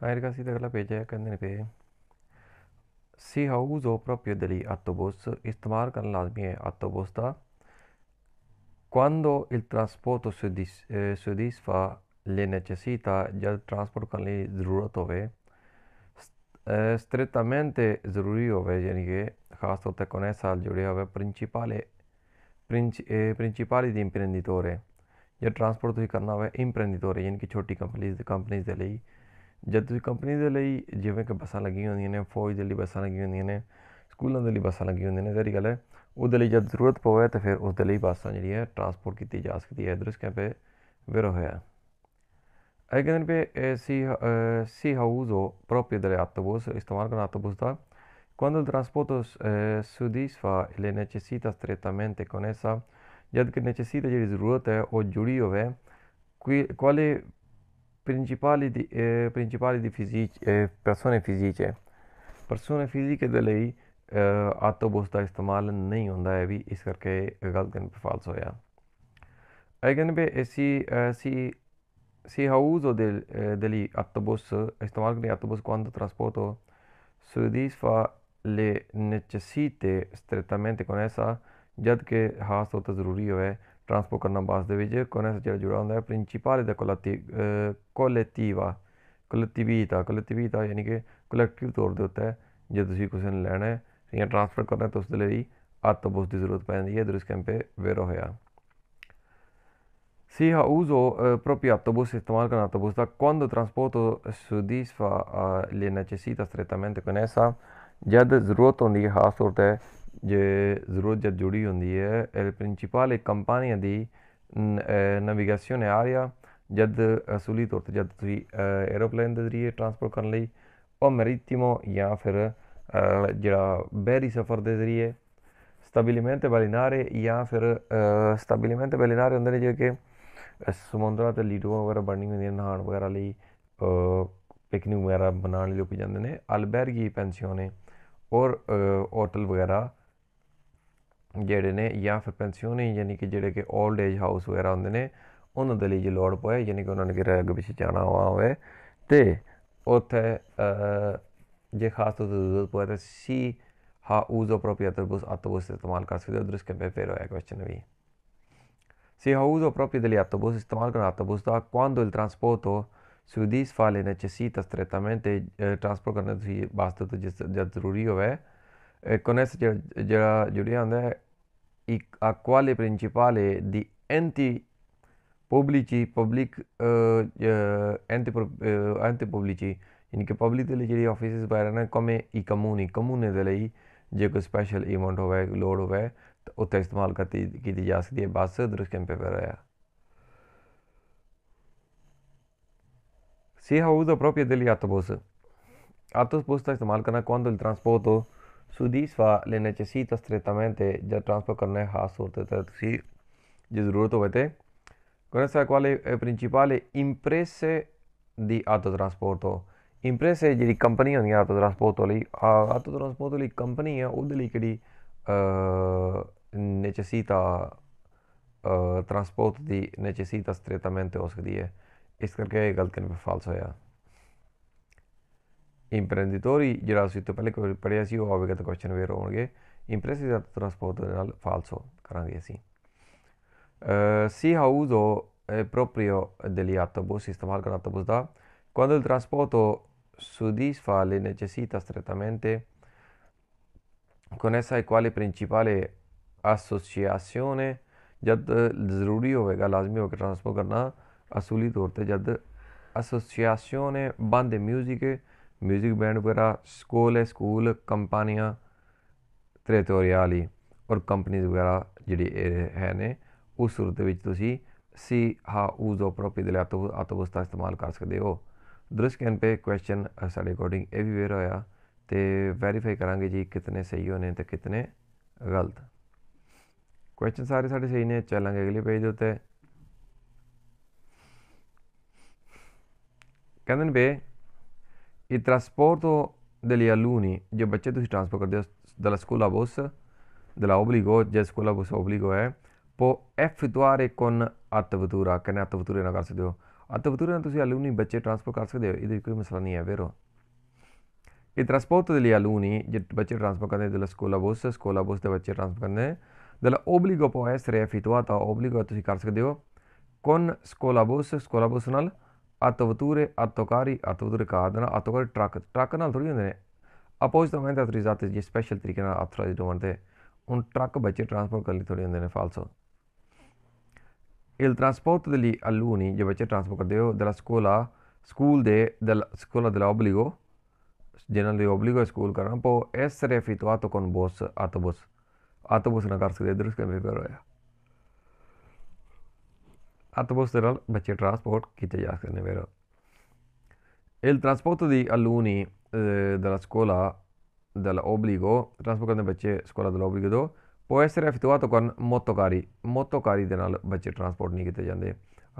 ਫਾਇਰ ਕਾ ਸਿੱਧਾ ਅਗਲਾ ਪੇਜ ਹੈ ਕਹਿੰਦੇ ਨੇ ਪੇ ਸੀ ਹਾਊਸ ਓਪਰਾ ਪਿਉਦਲੀ ਆਟੋਬਸ ਇਸਤੇਮਾਲ ਕਰਨ ਲਾਜ਼ਮੀ ਹੈ ਆਟੋਬਸ ਦਾ ਇਲ quando il trasporto ਫਾ ਲੈ necessità ਜਦ ਟਰਾਂਸਪੋਰਟ ਕਰਨ ਲਈ ਜ਼ਰੂਰਤ ਹੋਵੇ ਸਟ੍ਰੇਟਾਮੈਂਟੇ ਜ਼ਰੂਰੀ ਹੋਵੇ ਯਾਨੀ ਕਿ ਖਾਸ ਤੌਰ ਤੇ ਕੋਨੇ ਸਾਲ ਜੁੜਿਆ ਹੋਵੇ ਪ੍ਰਿੰਸੀਪਾਲੇ ਪ੍ਰਿੰਸੀਪਲ ਦੀ ਇੰਪ੍ਰੈਂਡਿਟੋਰ ਜਾਂ ਟ੍ਰਾਂਸਪੋਰਟ ਤੁਸੀਂ ਕਰਨਾ ਹੋਵੇ ਇੰਪ੍ਰੈਂਡਿਟੋਰ ਯਾਨੀ ਕਿ ਛੋਟੀ ਕੰਪਨੀਆਂ ਦੇ ਕੰਪਨੀਆਂ ਦੇ ਲਈ ਜਦ ਤੁਸੀਂ ਕੰਪਨੀ ਦੇ ਲਈ ਜਿਵੇਂ ਕਿ ਬੱਸਾਂ ਲੱਗੀਆਂ ਹੁੰਦੀਆਂ ਨੇ ਫੌਜ ਦੇ ਲਈ ਬੱਸਾਂ ਲੱਗੀਆਂ ਹੁੰਦੀਆਂ ਨੇ ਸਕੂਲਾਂ ਦੇ ਲਈ ਬੱਸਾਂ ਲੱਗੀਆਂ ਹੁੰਦੀਆਂ ਨੇ ਜਿਹੜੀ ਗੱਲ ਹੈ ਉਹਦੇ ਲਈ ਜਦ ਜ਼ਰੂਰਤ ਪਵੇ ਤਾਂ ਫਿਰ ਉਸ ਦੇ ਲਈ ਬੱਸਾਂ ਜਿਹੜੀ ਹੈ ਟ੍ਰਾਂਸਪੋਰਟ ਕੀਤੀ ਜਾ ਸਕਦੀ ਹੈ ਦਰਸ ਕੈਂਪੇ ਵੇਰ ਹੋਇਆ ਅਗਰ ਪੇ ਸੀ ਸੀ ਹਾਊਸ ਹੋ ਪ੍ਰੋਪਰੀ ਦੇ ਆਟੋਬੂਸ ਇਸਤੇਮਾਲ ਕਰਨਾ ਆਟੋਬੂਸ ਦਾ Quando il trasporto eh, soddisfa le necessità strettamente connesse, jad necessità di risultate o giuriove, quali principali, di, eh, principali di fisici, eh, persone fisiche persone fisiche ਦੇ ਲਈ ਆਟੋਬਸ ਦਾ ਇਸਤੇਮਾਲ ਨਹੀਂ ਹੁੰਦਾ ਹੈ ਵੀ ਇਸ ਕਰਕੇ ਗਲਤ ਗਨ è. ਫਾਲਸ ਹੋਇਆ ਐਗਨ ਪੇ ਐਸੀ ਸੀ ਸੀ ਹਾਊਸ ਉਹ ਦੇ ਲਈ ਆਟੋਬਸ ਇਸਤੇਮਾਲ ਕਰਨੇ ਆਟੋਬਸ ਕੋਨ ਦਾ le necesite strettamente con essa jad che ha sotto ਜ਼ਰੂਰੀ ਹੋਵੇ ਟ੍ਰਾਂਸਪੋਰਟ ਕਰਨਾ ਬਾਸ ਦੇ ਵਿੱਚ con essa ਜਿਹੜਾ ਜੁੜਾ ਹੁੰਦਾ ਹੈ ਪ੍ਰਿੰਸੀਪਾਲੇ ਦਾ ਕੋਲੈਟਿਵਾ ਕੋਲੈਟਿਵੀਤਾ ਕੋਲੈਟਿਵੀਤਾ ਯਾਨੀ ਕਿ ਕਲੈਕਟਿਵ ਤੌਰ ਦੇ ਉੱਤੇ ਜੇ ਤੁਸੀਂ ਕਿਸੇ ਨੂੰ ਲੈਣਾ ਹੈ ਜਾਂ ਟ੍ਰਾਂਸਫਰ ਕਰਨਾ ਹੈ ਤਾਂ ਉਸ ਦੇ ਲਈ ਆਤਬੋਸ ਦੀ ਜ਼ਰੂਰਤ ਪੈਂਦੀ ਹੈ ਦਰਸ ਕੈਂਪੇ ਵੇਰੋ ਹੋਇਆ Se ha uso eh, proprio autobus istituzionale con autobus, da quando il trasporto su disfa eh, le necessita strettamente con essa, ਜਦ ਜ਼ਰੂਰਤ ਹੁੰਦੀ ਹੈ ਖਾਸ ਤੌਰ ਤੇ ਜੇ ਜ਼ਰੂਰਤ ਜਦ ਜੁੜੀ ਹੁੰਦੀ ਹੈ ਐਲ ਪ੍ਰਿੰਸੀਪਲ ਇੱਕ ਕੰਪਨੀ ਦੀ ਨੈਵੀਗੇਸ਼ਨ ਆਰਿਆ ਜਦ ਅਸੂਲੀ ਤੌਰ ਤੇ ਜਦ ਤੁਸੀਂ ਐਰੋਪਲੇਨ ਦੇ ਜ਼ਰੀਏ ਟਰਾਂਸਪੋਰਟ ਕਰਨ ਲਈ ਉਹ ਮੈਰੀਟਿਮੋ ਜਾਂ ਫਿਰ ਜਿਹੜਾ ਬਹਿਰੀ ਸਫ਼ਰ ਦੇ ਜ਼ਰੀਏ ਸਟੈਬਿਲਿਮੈਂਟ ਬਲਿਨਾਰੇ ਜਾਂ ਫਿਰ ਸਟੈਬਿਲਿਮੈਂਟ ਬਲਿਨਾਰੇ ਹੁੰਦੇ ਨੇ ਜਿਵੇਂ ਕਿ ਸਮੁੰਦਰਾਂ ਤੇ ਲੀਡੋ ਵਗੈਰਾ ਬਰਨਿੰਗ ਹੁੰਦੀਆਂ ਨਹਾਣ ਵਗੈਰਾ ਲਈ ਪਿਕਨਿਕ ਵਗੈਰਾ ਬਣਾਉਣ ਲਈ ਲੋਕ ਜਾਂਦੇ ਨੇ ਅਲਬਰਗੀ ਪੈਨਸੀਓਨੇ ਔਰ ਹੋਟਲ ਵਗੈਰਾ ਜਿਹੜੇ ਨੇ ਜਾਂ ਫਿਰ ਪੈਨਸ਼ਨਰੀ ਯਾਨੀ ਕਿ ਜਿਹੜੇ ਕਿ 올ਡ ਏਜ ਹਾਊਸ ਵਗੈਰਾ ਹੁੰਦੇ ਨੇ ਉਹਨਾਂ ਦੇ ਲਈ ਜੇ ਲੋੜ ਪਏ ਯਾਨੀ ਕਿ ਉਹਨਾਂ ਨੇ ਕਿਰਾਏ ਅੱਗੇ ਪਿੱਛੇ ਜਾਣਾ ਹੋਵੇ ਤੇ ਉੱਥੇ ਜੇ ਖਾਸ ਤੌਰ ਤੇ ਜ਼ਰੂਰਤ ਪਏ ਤਾਂ ਸੀ ਹਾ ਉਸ ਅਪਰੋਪਰੀਏਟਰ ਬਸ ਆਟੋਬਸ ਇਸਤੇਮਾਲ ਕਰ ਸਕਦੇ ਹੋ ਉਧਰ ਇਸਕੇ ਫਿਰ ਹੋਇਆ ਕੁਐਸਚਨ ਵੀ ਸੀ ਹਾਊਸ ਅਪਰੋਪਰੀਏਟਲੀ ਆਟੋਬਸ ਇਸਤੇਮਾਲ ਕਰਨਾ ਆਟੋਬਸ ਦਾ ਕੁਆਂਦੋ ਇਲ ਟ੍ਰਾਂਸਪੋਰਟੋ ਸੋ ਥੀਸ ਫਾਲ ਇਨ ਐਚਸੀ ਤਸ ਤ੍ਰੇਟਾਮੈਂਟੇ ਟ੍ਰਾਂਸਪੋਰਟ ਕਰਨ ਦੀ ਵਾਸਤੇ ਤੋਂ ਜਿਸ ਜਦ ਜ਼ਰੂਰੀ ਹੋਵੇ ਕੋਨੈਸ ਜਿਹੜਾ ਜੁੜਿਆ ਹੁੰਦਾ ਹੈ ਇੱਕ ਪ੍ਰਿੰਸੀਪਲ ਹੈ ਦੀ ਐਂਟੀ ਪਬਲਿਚੀ ਪਬਲਿਕ ਐਂਟੀ ਐਂਟੀ ਪਬਲਿਚੀ ਯਾਨੀ ਕਿ ਪਬਲਿਕ ਦੇ ਲਈ ਜਿਹੜੀ ਆਫਿਸਿਸ ਬਾਰੇ ਨਾ ਕਮੇ ਈ ਕਮੂਨੀ ਕਮੂਨੇ ਦੇ ਲਈ ਜੇ ਕੋਈ ਸਪੈਸ਼ਲ ਇਵੈਂਟ ਹੋਵੇ ਲੋਡ ਹੋਵੇ ਤਾਂ ਉੱਥੇ ਇਸਤੇਮਾਲ ਕਰਤੀ ਕੀਤੀ ਜਾ ਸਕਦੀ ਹੈ ਬਸ ਦਰਸ ਕੈਂਪੇ ਪਰ ਆਇਆ See how the proprio degli autobus. Autobus sta इस्तेमाल करना quando il trasporto सुदीसवा लेने चाहिए strettamente già ट्रांसफर करने खास तौर पर तुसी जो ज़रूरत होवे ते con essa quale principale imprese di autotrasporto imprese di company होंदियां autotrasporto आह्ली autotrasporto आह्ली कंपनी ऐ ओह्दे लेई che eh, necessita eh, trasporto di necessita strettamente हो सकदी ऐ ਇਸ ਕਰਕੇ ਇਹ ਗੱਲ ਕਰਨ ਪਰ ਫਾਲਸ ਹੋਇਆ ਇੰਪਰੈਂਡਿਟੋਰੀ ਜਿਹੜਾ ਅਸੀਂ ਤੋਂ ਪਹਿਲੇ ਪੜਿਆ ਸੀ ਉਹ ਆਵੇਗਾ ਤਾਂ ਕੁਐਸਚਨ ਵੇਅਰ ਹੋਣਗੇ ਇੰਪ੍ਰੈਸਿਵ ਦਾ ਟ੍ਰਾਂਸਪੋਰਟ ਦੇ ਨਾਲ ਫਾਲਸੋ ਕਰਾਂਗੇ ਅਸੀਂ si ha uso eh, proprio degli autobus, si sta malgrado l'autobus da, quando il trasporto soddisfa le necessità strettamente connessa ai quali principale associazione जब ज़रूरी होगा लाजमी होगा ट्रांसपोर्ट करना ਅਸੂਲੀ ਤੌਰ ਤੇ ਜਦ ਐਸੋਸੀਏਸ਼ਨ ਬੰਦ ਮਿਊਜ਼ਿਕ ਮਿਊਜ਼ਿਕ ਬੈਂਡ ਵਗੈਰਾ ਸਕੂਲ ਹੈ ਸਕੂਲ ਕੰਪਨੀਆਂ ਟ੍ਰੈਟੋਰੀਅਲੀ ਔਰ ਕੰਪਨੀਆਂ ਵਗੈਰਾ ਜਿਹੜੀ ਹੈ ਨੇ ਉਸ ਸੂਰਤ ਵਿੱਚ ਤੁਸੀਂ ਸੀ ਹਾ ਉਸ ਪ੍ਰੋਪਰ ਦੇ ਲਾਤੋ ਆਤਵਸਤਾ ਇਸਤੇਮਾਲ ਕਰ ਸਕਦੇ ਹੋ ਦ੍ਰਿਸ਼ ਕੈਨ ਪੇ ਕੁਐਸਚਨ ਸਾਡੇ ਅਕੋਰਡਿੰਗ ਇਹ ਵੀ ਵੇਰ ਹੋਇਆ ਤੇ ਵੈਰੀਫਾਈ ਕਰਾਂਗੇ ਜੀ ਕਿਤਨੇ ਸਹੀ ਹੋਣੇ ਤੇ ਕਿਤਨੇ ਗਲਤ ਕੁਐਸਚਨ ਸਾਰੇ ਸਾਡੇ ਸਹੀ ਨੇ ਚੱਲਾਂਗੇ ਅਗਲੇ ਪੇਜ ਦੇ ਉੱਤੇ ਕਹਿੰਦੇ ਨੇ ਵੇ ਇਹ ਟਰਾਂਸਪੋਰਟ ਦੇ ਲਈ ਅਲੂਨੀ ਜੋ ਬੱਚੇ ਤੁਸੀਂ ਟਰਾਂਸਪੋਰਟ ਕਰਦੇ ਹੋ ਦਲਾ ਸਕੂਲ ਆਬੋਸ ਦਲਾ ਓਬਲੀਗੋ ਜੇ ਸਕੂਲ ਆਬੋਸ ਓਬਲੀਗੋ ਹੈ ਪੋ ਐਫ ਦੁਆਰੇ ਕੋਨ ਅਤਵਤੂਰਾ ਕਹਿੰਦੇ ਅਤਵਤੂਰੇ ਨਾ ਕਰ ਸਕਦੇ ਹੋ ਅਤਵਤੂਰੇ ਨਾਲ ਤੁਸੀਂ ਅਲੂਨੀ ਬੱਚੇ ਟਰਾਂਸਪੋਰਟ ਕਰ ਸਕਦੇ ਹੋ ਇਹਦੇ ਕੋਈ ਮਸਲਾ ਨਹੀਂ ਹੈ ਵੇਰੋ ਇਹ ਟਰਾਂਸਪੋਰਟ ਦੇ ਲਈ ਅਲੂਨੀ ਜੇ ਬੱਚੇ ਟਰਾਂਸਪੋਰਟ ਕਰਦੇ ਦਲ ਸਕੂਲ ਆਬੋਸ ਸਕੂਲ ਆਬੋਸ ਦੇ ਬੱਚੇ ਟਰਾਂਸਪੋਰਟ ਕਰਨੇ ਦਲਾ ਓਬਲੀਗੋ ਪੋ ਐਸ ਰੇ ਫਿਤਵਾ ਤਾਂ ਓਬਲੀਗੋ ਤੁਸੀਂ ਕਰ ਸਕਦੇ ਹੋ ਕੋਨ ਸਕੂਲ ਆਬੋਸ ਸਕੂਲ ਆਬੋਸ ਨਾਲ ਅਤਵਤੂਰੇ ਅਤੋਕਾਰੀ atwatury ਕਾਦਨ ਅਤੋਕਾਰੀ ਟਰੱਕ ਟਰੱਕ ਨਾਲ ਥੋੜੀ ਹੁੰਦੇ ਨੇ ਅਪੋਜ਼ ਤਾਂ ਮੈਂ ਤਾਂ ਰਿਜ਼ਾਤ ਜੀ ਸਪੈਸ਼ਲ ਤਰੀਕੇ ਨਾਲ ਆਥਰਾਈਜ਼ਡ ਹੋਣ ਤੇ ਹੁਣ ਟਰੱਕ ਬੱਚੇ ਟਰਾਂਸਪੋਰਟ ਕਰਨ ਲਈ ਥੋੜੀ ਹੁੰਦੇ ਨੇ ਫਾਲਸੋ il ਦੇ ਲਈ ਅਲੂਨੀ ਜੇ ਬੱਚੇ ਟਰਾਂਸਪੋਰਟ ਕਰਦੇ ਹੋ della ਸਕੂਲਾ ਸਕੂਲ ਦੇ ਦੇ dell'obbligo ਜਿਹਨਾਂ ਦੇ ਓਬਲੀਗੋ ਸਕੂਲ ਕਰਨਾ ਪੋ ਐਸ ਰੈਫੀ ਤੋਂ ਕੋਨ ਬੋਸ ਆਤੋ ਬੋਸ ਨਾ ਕਰ ਸਕਦੇ ਦਰਸ ਕੇ ਪਰ ਹੋਇਆ atbos de ਨਾਲ ਬੱਚੇ ਟਰਾਂਸਪੋਰਟ ਕੀਤੇ ਜਾ ਸਕਦੇ ਨੇ vero il trasporto di alunni eh, dalla scuola dell'obbligo trasporto dei ਬੱਚੇ scuola dell'obbligo ਤੋਂ può essere effettuato con motocari motocari ਦੇ ਨਾਲ ਬੱਚੇ ਟਰਾਂਸਪੋਰਟ ਨਹੀਂ ਕੀਤੇ ਜਾਂਦੇ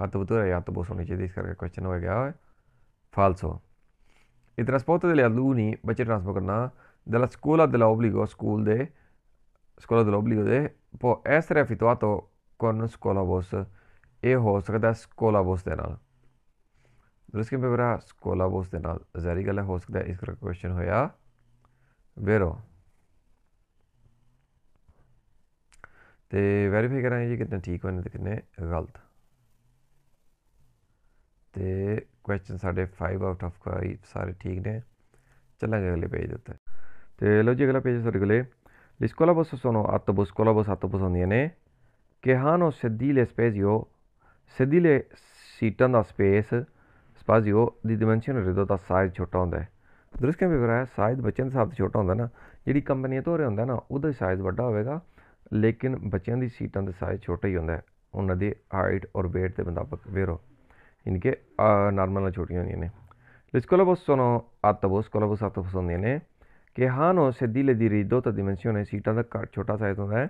atbos ਜਾਂ atbos ਹੋਣੀ ਚਾਹੀਦੀ ਇਸ ਕਰਕੇ ਕੁਐਸਚਨ ਹੋ ਗਿਆ ਹੈ falso il trasporto degli alunni ਬੱਚੇ ਟਰਾਂਸਪੋਰਟ ਕਰਨਾ dalla scuola dell'obbligo ਸਕੂਲ ਦੇ scuola dell'obbligo de può essere effettuato con scuola bus ਇਹ ਹੋ ਸਕਦਾ ਸਕੋਲਾਬੋਸ ਦੇ ਨਾਲ ਦਰਸਕੇ ਬੇਵਰਾ ਸਕੋਲਾਬੋਸ ਦੇ ਨਾਲ ਜ਼ਾਰੀ ਗੱਲ ਹੋ ਸਕਦਾ ਇਸ ਕਰਕੇ ਕੁਐਸਚਨ ਹੋਇਆ ਵੇਰੋ ਤੇ ਵੈਰੀਫਾਈ ਕਰਾਂਗੇ ਜੀ ਕਿੰਨਾ ਠੀਕ ਹੋਣੇ ਤੇ ਕਿੰਨੇ ਗਲਤ ਤੇ ਕੁਐਸਚਨ ਸਾਡੇ 5 ਆਊਟ ਆਫ 5 ਸਾਰੇ ਠੀਕ ਨੇ ਚੱਲਾਂਗੇ ਅਗਲੇ ਪੇਜ ਦੇ ਉੱਤੇ ਤੇ ਲੋ ਜੀ ਅਗਲਾ ਪੇਜ ਸਾਡੇ ਕੋਲੇ ਲਿਸਕੋਲਾਬੋਸ ਸੋਨੋ ਆਟੋਬੋਸ ਕੋਲਾਬੋਸ ਆਟੋਬੋਸ ਹੁੰਦੀਆਂ ਨੇ ਕਿ ਹਾਨੋ ਸਦੀਲ ਸਪੇਜ਼ੀਓ ਸਿੱਧੀਲੇ ਸੀਟਾਂ ਦਾ ਸਪੇਸ ਸਪਾਜ਼ੀਓ ਦੀ ਡਾਈਮੈਂਸ਼ਨ ਰਿਦੋ ਦਾ ਸਾਈਜ਼ ਛੋਟਾ ਹੁੰਦਾ ਹੈ ਦਰਸ ਵੀ ਬਰਾਇਆ ਸਾਈਜ਼ ਬੱਚਿਆਂ ਦੇ ਹਿਸਾਬ ਤੋਂ ਛੋਟਾ ਹੁੰਦਾ ਨਾ ਜਿਹੜੀ ਕੰਪਨੀ ਤੋਂ ਰਿਹਾ ਹੁੰਦਾ ਨਾ ਉਹਦਾ ਸਾਈਜ਼ ਵੱਡਾ ਹੋਵੇਗਾ ਲੇਕਿਨ ਬੱਚਿਆਂ ਦੀ ਸੀਟਾਂ ਦਾ ਸਾਈਜ਼ ਛੋਟਾ ਹੀ ਹੁੰਦਾ ਹੈ ਉਹਨਾਂ ਦੀ ਹਾਈਟ ਔਰ weight ਦੇ ਮੁਤਾਬਕ ਵੇਰੋ ਇਨਕੇ ਨਾਰਮਲ ਨਾਲ ਛੋਟੀਆਂ ਹੁੰਦੀਆਂ ਨੇ ਲਿਸਕੋਲਬਸ ਸੋਨੋ ਆਤਬਸ ਕੋਲਬਸ ਆਤਬਸ ਹੁੰਦੀਆਂ ਨੇ ਕਿ ਹਾਂ ਉਹ ਸਿੱਧੀ ਲਦੀ ਰਿਦੋ ਤਾਂ ਡਾਈਮੈਂਸ਼ਨ ਹੈ ਸੀਟਾਂ ਦਾ ਘੱਟ ਛੋਟਾ ਸਾਈਜ਼ ਹੁੰਦਾ ਹੈ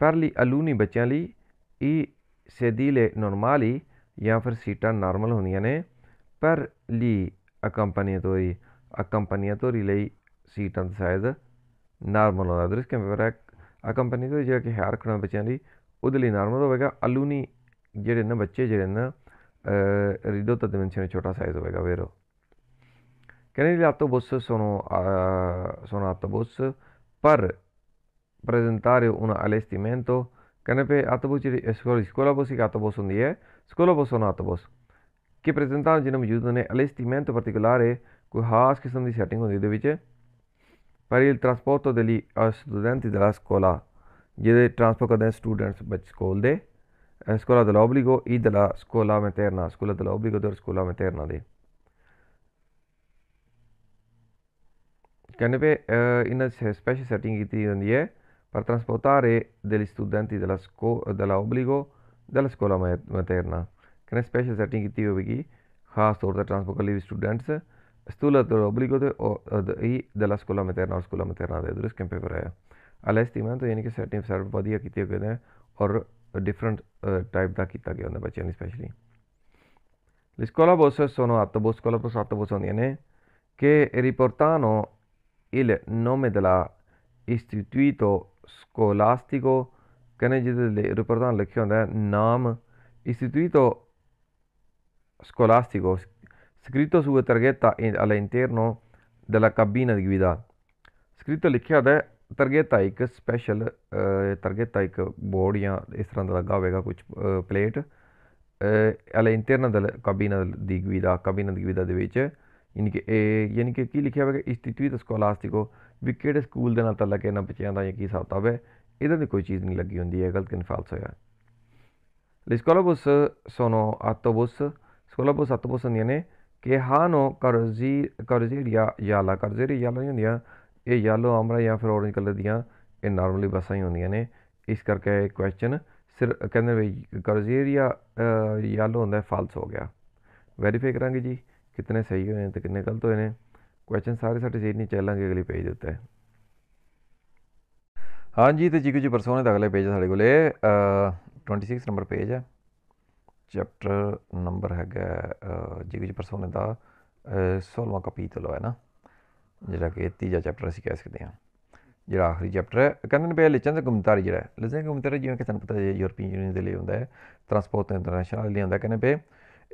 ਪਹਿਲੀ ਅਲੂਨੀ ਬੱਚਿਆਂ ਲਈ ਇਹ ਸੇਦੀ sedile ਨਾਰਮਲੀ ਜਾਂ ਫਿਰ ਸੀਟਾਂ ਨਾਰਮਲ ਹੁੰਦੀਆਂ ਨੇ ਪਰ ਲੀ ਤੋਰੀ ਅਕੰਪਨੀਟੋਰੀ ਤੋਰੀ ਲਈ ਸੀਟਾਂ ਦਾ ਸ਼ਾਇਦ ਨਾਰਮਲ ਹੋਣਾ ਦਰਸ ਕਿ ਮੇਰਾ ਅਕੰਪਨੀ ਅਕੰਪਨੀਟੋਰੀ ਜਿਹੜਾ ਕਿ ਹਾਰ ਖਣਾ ਬੱਚਿਆਂ ਦੀ ਉਹਦੇ ਲਈ ਨਾਰਮਲ ਹੋਵੇਗਾ ਅਲੂਨੀ ਜਿਹੜੇ ਨਾ ਬੱਚੇ ਜਿਹੜੇ ਨਾ ਰਿਦੋ ਤਾਂ ਦਿਮੈਂਸ਼ਨ ਛੋਟਾ ਸਾਈਜ਼ ਹੋਵੇਗਾ ਵੇਰੋ ਕਹਿੰਦੇ ਲਈ ਆਪ ਤੋਂ ਬੁੱਸ ਸੁਣੋ ਸੁਣਾ ਆਪ ਤੋਂ ਬੁੱਸ ਪਰ presentare ਉਹਨਾਂ ਅਲੇਸਟੀਮੈਂਟੋ Canapé Atobus Escolabus y Atobus on the air, Scolabus on Atobus. ਕਿ ਪ੍ਰੈਜ਼ੈਂਟਾਂ ਜਿਹਨਾਂ ਮੌਜੂਦ ਨੇ ਅਲਿਸਤੀ ਮਿਹਨਤ ਪਾਰਟਿਕੂਲਰ ਹੈ ਕੋਈ ਖਾਸ ਕਿਸਮ ਦੀ ਸੈਟਿੰਗ ਹੁੰਦੀ ਇਹਦੇ ਵਿੱਚ ਪਰ ਇਹ ਟ੍ਰਾਂਸਪੋਰਟੋ ਦੇ ਲਈ ਸਟੂਡੈਂਟ ਦੀ ਸਕੋਲਾ ਜਿਹਦੇ ਟ੍ਰਾਂਸਫਰ ਕਰਦੇ ਸਟੂਡੈਂਟਸ ਬੱਚ ਸਕੂਲ ਦੇ ਸਕੋਲਾ ਦੇ ਲੋਬਲੀਗੋ ਇਹ ਦਲਾ ਸਕੋਲਾ ਮੈਂ ਤੈਰਨਾ ਸਕੋਲਾ ਦੇ ਲੋਬਲੀਗੋ ਦਰ ਸਕੋਲਾ ਮੈਂ ਤੈਰਨਾ ਦੇ ਕਹਿੰਦੇ ਪੇ ਇਹਨਾਂ ਸਪੈਸ਼ਲ ਸੈਟਿੰਗ ਕੀਤੀ ਹੁੰਦੀ ਹੈ per trasportare degli studenti della, sco- della obbligo della scuola materna. Can special setting की होगी खास तौर पर ट्रांसफर कर ली स्टूडेंट्स स्टूल ओब्लिगो थे ई दला स्कूला में तैरना और स्कूला में तैरना दे इस कैंपे पर आया अलैस थी मैं तो यानी कि सैटिंग सर्व वधिया की गए और डिफरेंट टाइप का किया गया उन्हें बच्चों ने Scuola Boss eh, sono autobus, scuola Boss autobus ondiene, che riportano il nome dell'istituto ਸਕੋਲਾਸਟਿਕੋ ਕਹਿੰਦੇ ਜਿਹਦੇ ਉਪਰਦਾਨ ਲਿਖਿਆ ਹੁੰਦਾ ਹੈ ਨਾਮ istituito scolastico scritto sulla targhetta all'interno della cabina di guida scritto ਲਿਖਿਆ ਹੁੰਦਾ ਟਰਗੇਟਾ ਇੱਕ ਸਪੈਸ਼ਲ ਟਰਗੇਟਾ ਇੱਕ ਬੋਰਡ ਜਾਂ ਇਸ ਤਰ੍ਹਾਂ ਦਾ ਲੱਗਾ ਹੋਵੇਗਾ ਕੁਝ plate all'interno della cabina di guida cabina di guida ਦੇ ਵਿੱਚ ਯਾਨੀ ਕਿ ਇਹ ਯਾਨੀ ਕਿ ਕੀ ਲਿਖਿਆ ਹੋਇਆ ਕਿ ਇਸਤੀਤਵੀ ਸਕੋਲਾਸਟਿਕੋ ਵੀ ਕਿਹੜੇ ਸਕੂਲ ਦੇ ਨਾਲ ਤਲਕ ਇਹਨਾਂ ਬੱਚਿਆਂ ਦਾ ਜਾਂ ਕੀ ਹਿਸਾਬ ਤਾਬ ਹੈ ਇਹਦੇ ਤੇ ਕੋਈ ਚੀਜ਼ ਨਹੀਂ ਲੱਗੀ ਹੁੰਦੀ ਹੈ ਗਲਤ ਕਿਨ ਫਾਲਸ ਹੋਇਆ ਲਿਸਕੋਲੋਬਸ ਸੋਨੋ ਆਟੋਬਸ ਸਕੋਲੋਬਸ ਆਟੋਬਸ ਹੁੰਦੀਆਂ ਨੇ ਕਿ ਹਾਨੋ ਕਰਜ਼ੀ ਕਰਜ਼ੇਰੀਆ ਯਾਲਾ ਕਰਜ਼ੇਰੀਆ ਯਾਲਾ ਨਹੀਂ ਹੁੰਦੀਆਂ ਇਹ ਯੈਲੋ ਆਮਰਾ ਜਾਂ ਫਿਰ ਔਰੇਂਜ ਕਲਰ ਦੀਆਂ ਇਹ ਨਾਰਮਲੀ ਬੱਸਾਂ ਹੀ ਹੁੰਦੀਆਂ ਨੇ ਇਸ ਕਰਕੇ ਇਹ ਕੁਐਸਚਨ ਸਿਰ ਕਹਿੰਦੇ ਵੀ ਕਰਜ਼ੇਰੀਆ ਯੈਲੋ ਹੁੰਦਾ ਫਾਲਸ ਹੋ ਗਿਆ ਵੈਰੀਫਾਈ ਕਰਾਂਗੇ ਜੀ ਕਿਤਨੇ ਸਹੀ ਹੋਏ ਨੇ ਤੇ ਕਿੰਨੇ ਗਲਤ ਹੋਏ ਨੇ ਕੁਐਸਚਨ ਸਾਰੇ ਸਾਡੇ ਨਹੀਂ ਚੱਲਾਂਗੇ ਅਗਲੇ ਪੇਜ ਦੇ ਉੱਤੇ ਹਾਂਜੀ ਤੇ ਜੀ ਕੁਝ ਪਰਸੋਂ ਦੇ ਅਗਲੇ ਪੇਜ ਸਾਡੇ ਕੋਲੇ 26 ਨੰਬਰ ਪੇਜ ਹੈ ਚੈਪਟਰ ਨੰਬਰ ਹੈਗਾ ਜੀਕੂ ਪਰਸੋਂ ਪਰਸੋਨੇ ਦਾ 16ਵਾਂ ਕੈਪੀਟਲ ਹੈ ਨਾ ਜਿਹੜਾ ਕਿ ਤੀਜਾ ਚੈਪਟਰ ਅਸੀਂ ਕਹਿ ਸਕਦੇ ਹਾਂ ਜਿਹੜਾ ਆਖਰੀ ਚੈਪਟਰ ਹੈ ਕਹਿੰਦੇ ਨੇ ਪਹਿਲੇ ਚੰਦ ਗੁਮਤਾਰ ਗੁਮਤਾਰੀ ਜਿਹੜਾ ਲਿਸਨ ਗੁਮਤਾਰੀ ਜਿਵੇਂ ਕਿ ਤੁਹਾਨੂੰ ਪਤਾ ਹੈ ਯੂਰਪੀਅਨ ਯੂਨੀਅਨ ਦੇ ਲਈ ਹੁੰਦਾ ਹੈ ਟਰਾਂਸਪੋਰਟ ਇੰਟਰਨੈਸ਼ਨਲ ਲਈ ਹੁੰਦਾ ਕਹਿੰਦੇ ਪਏ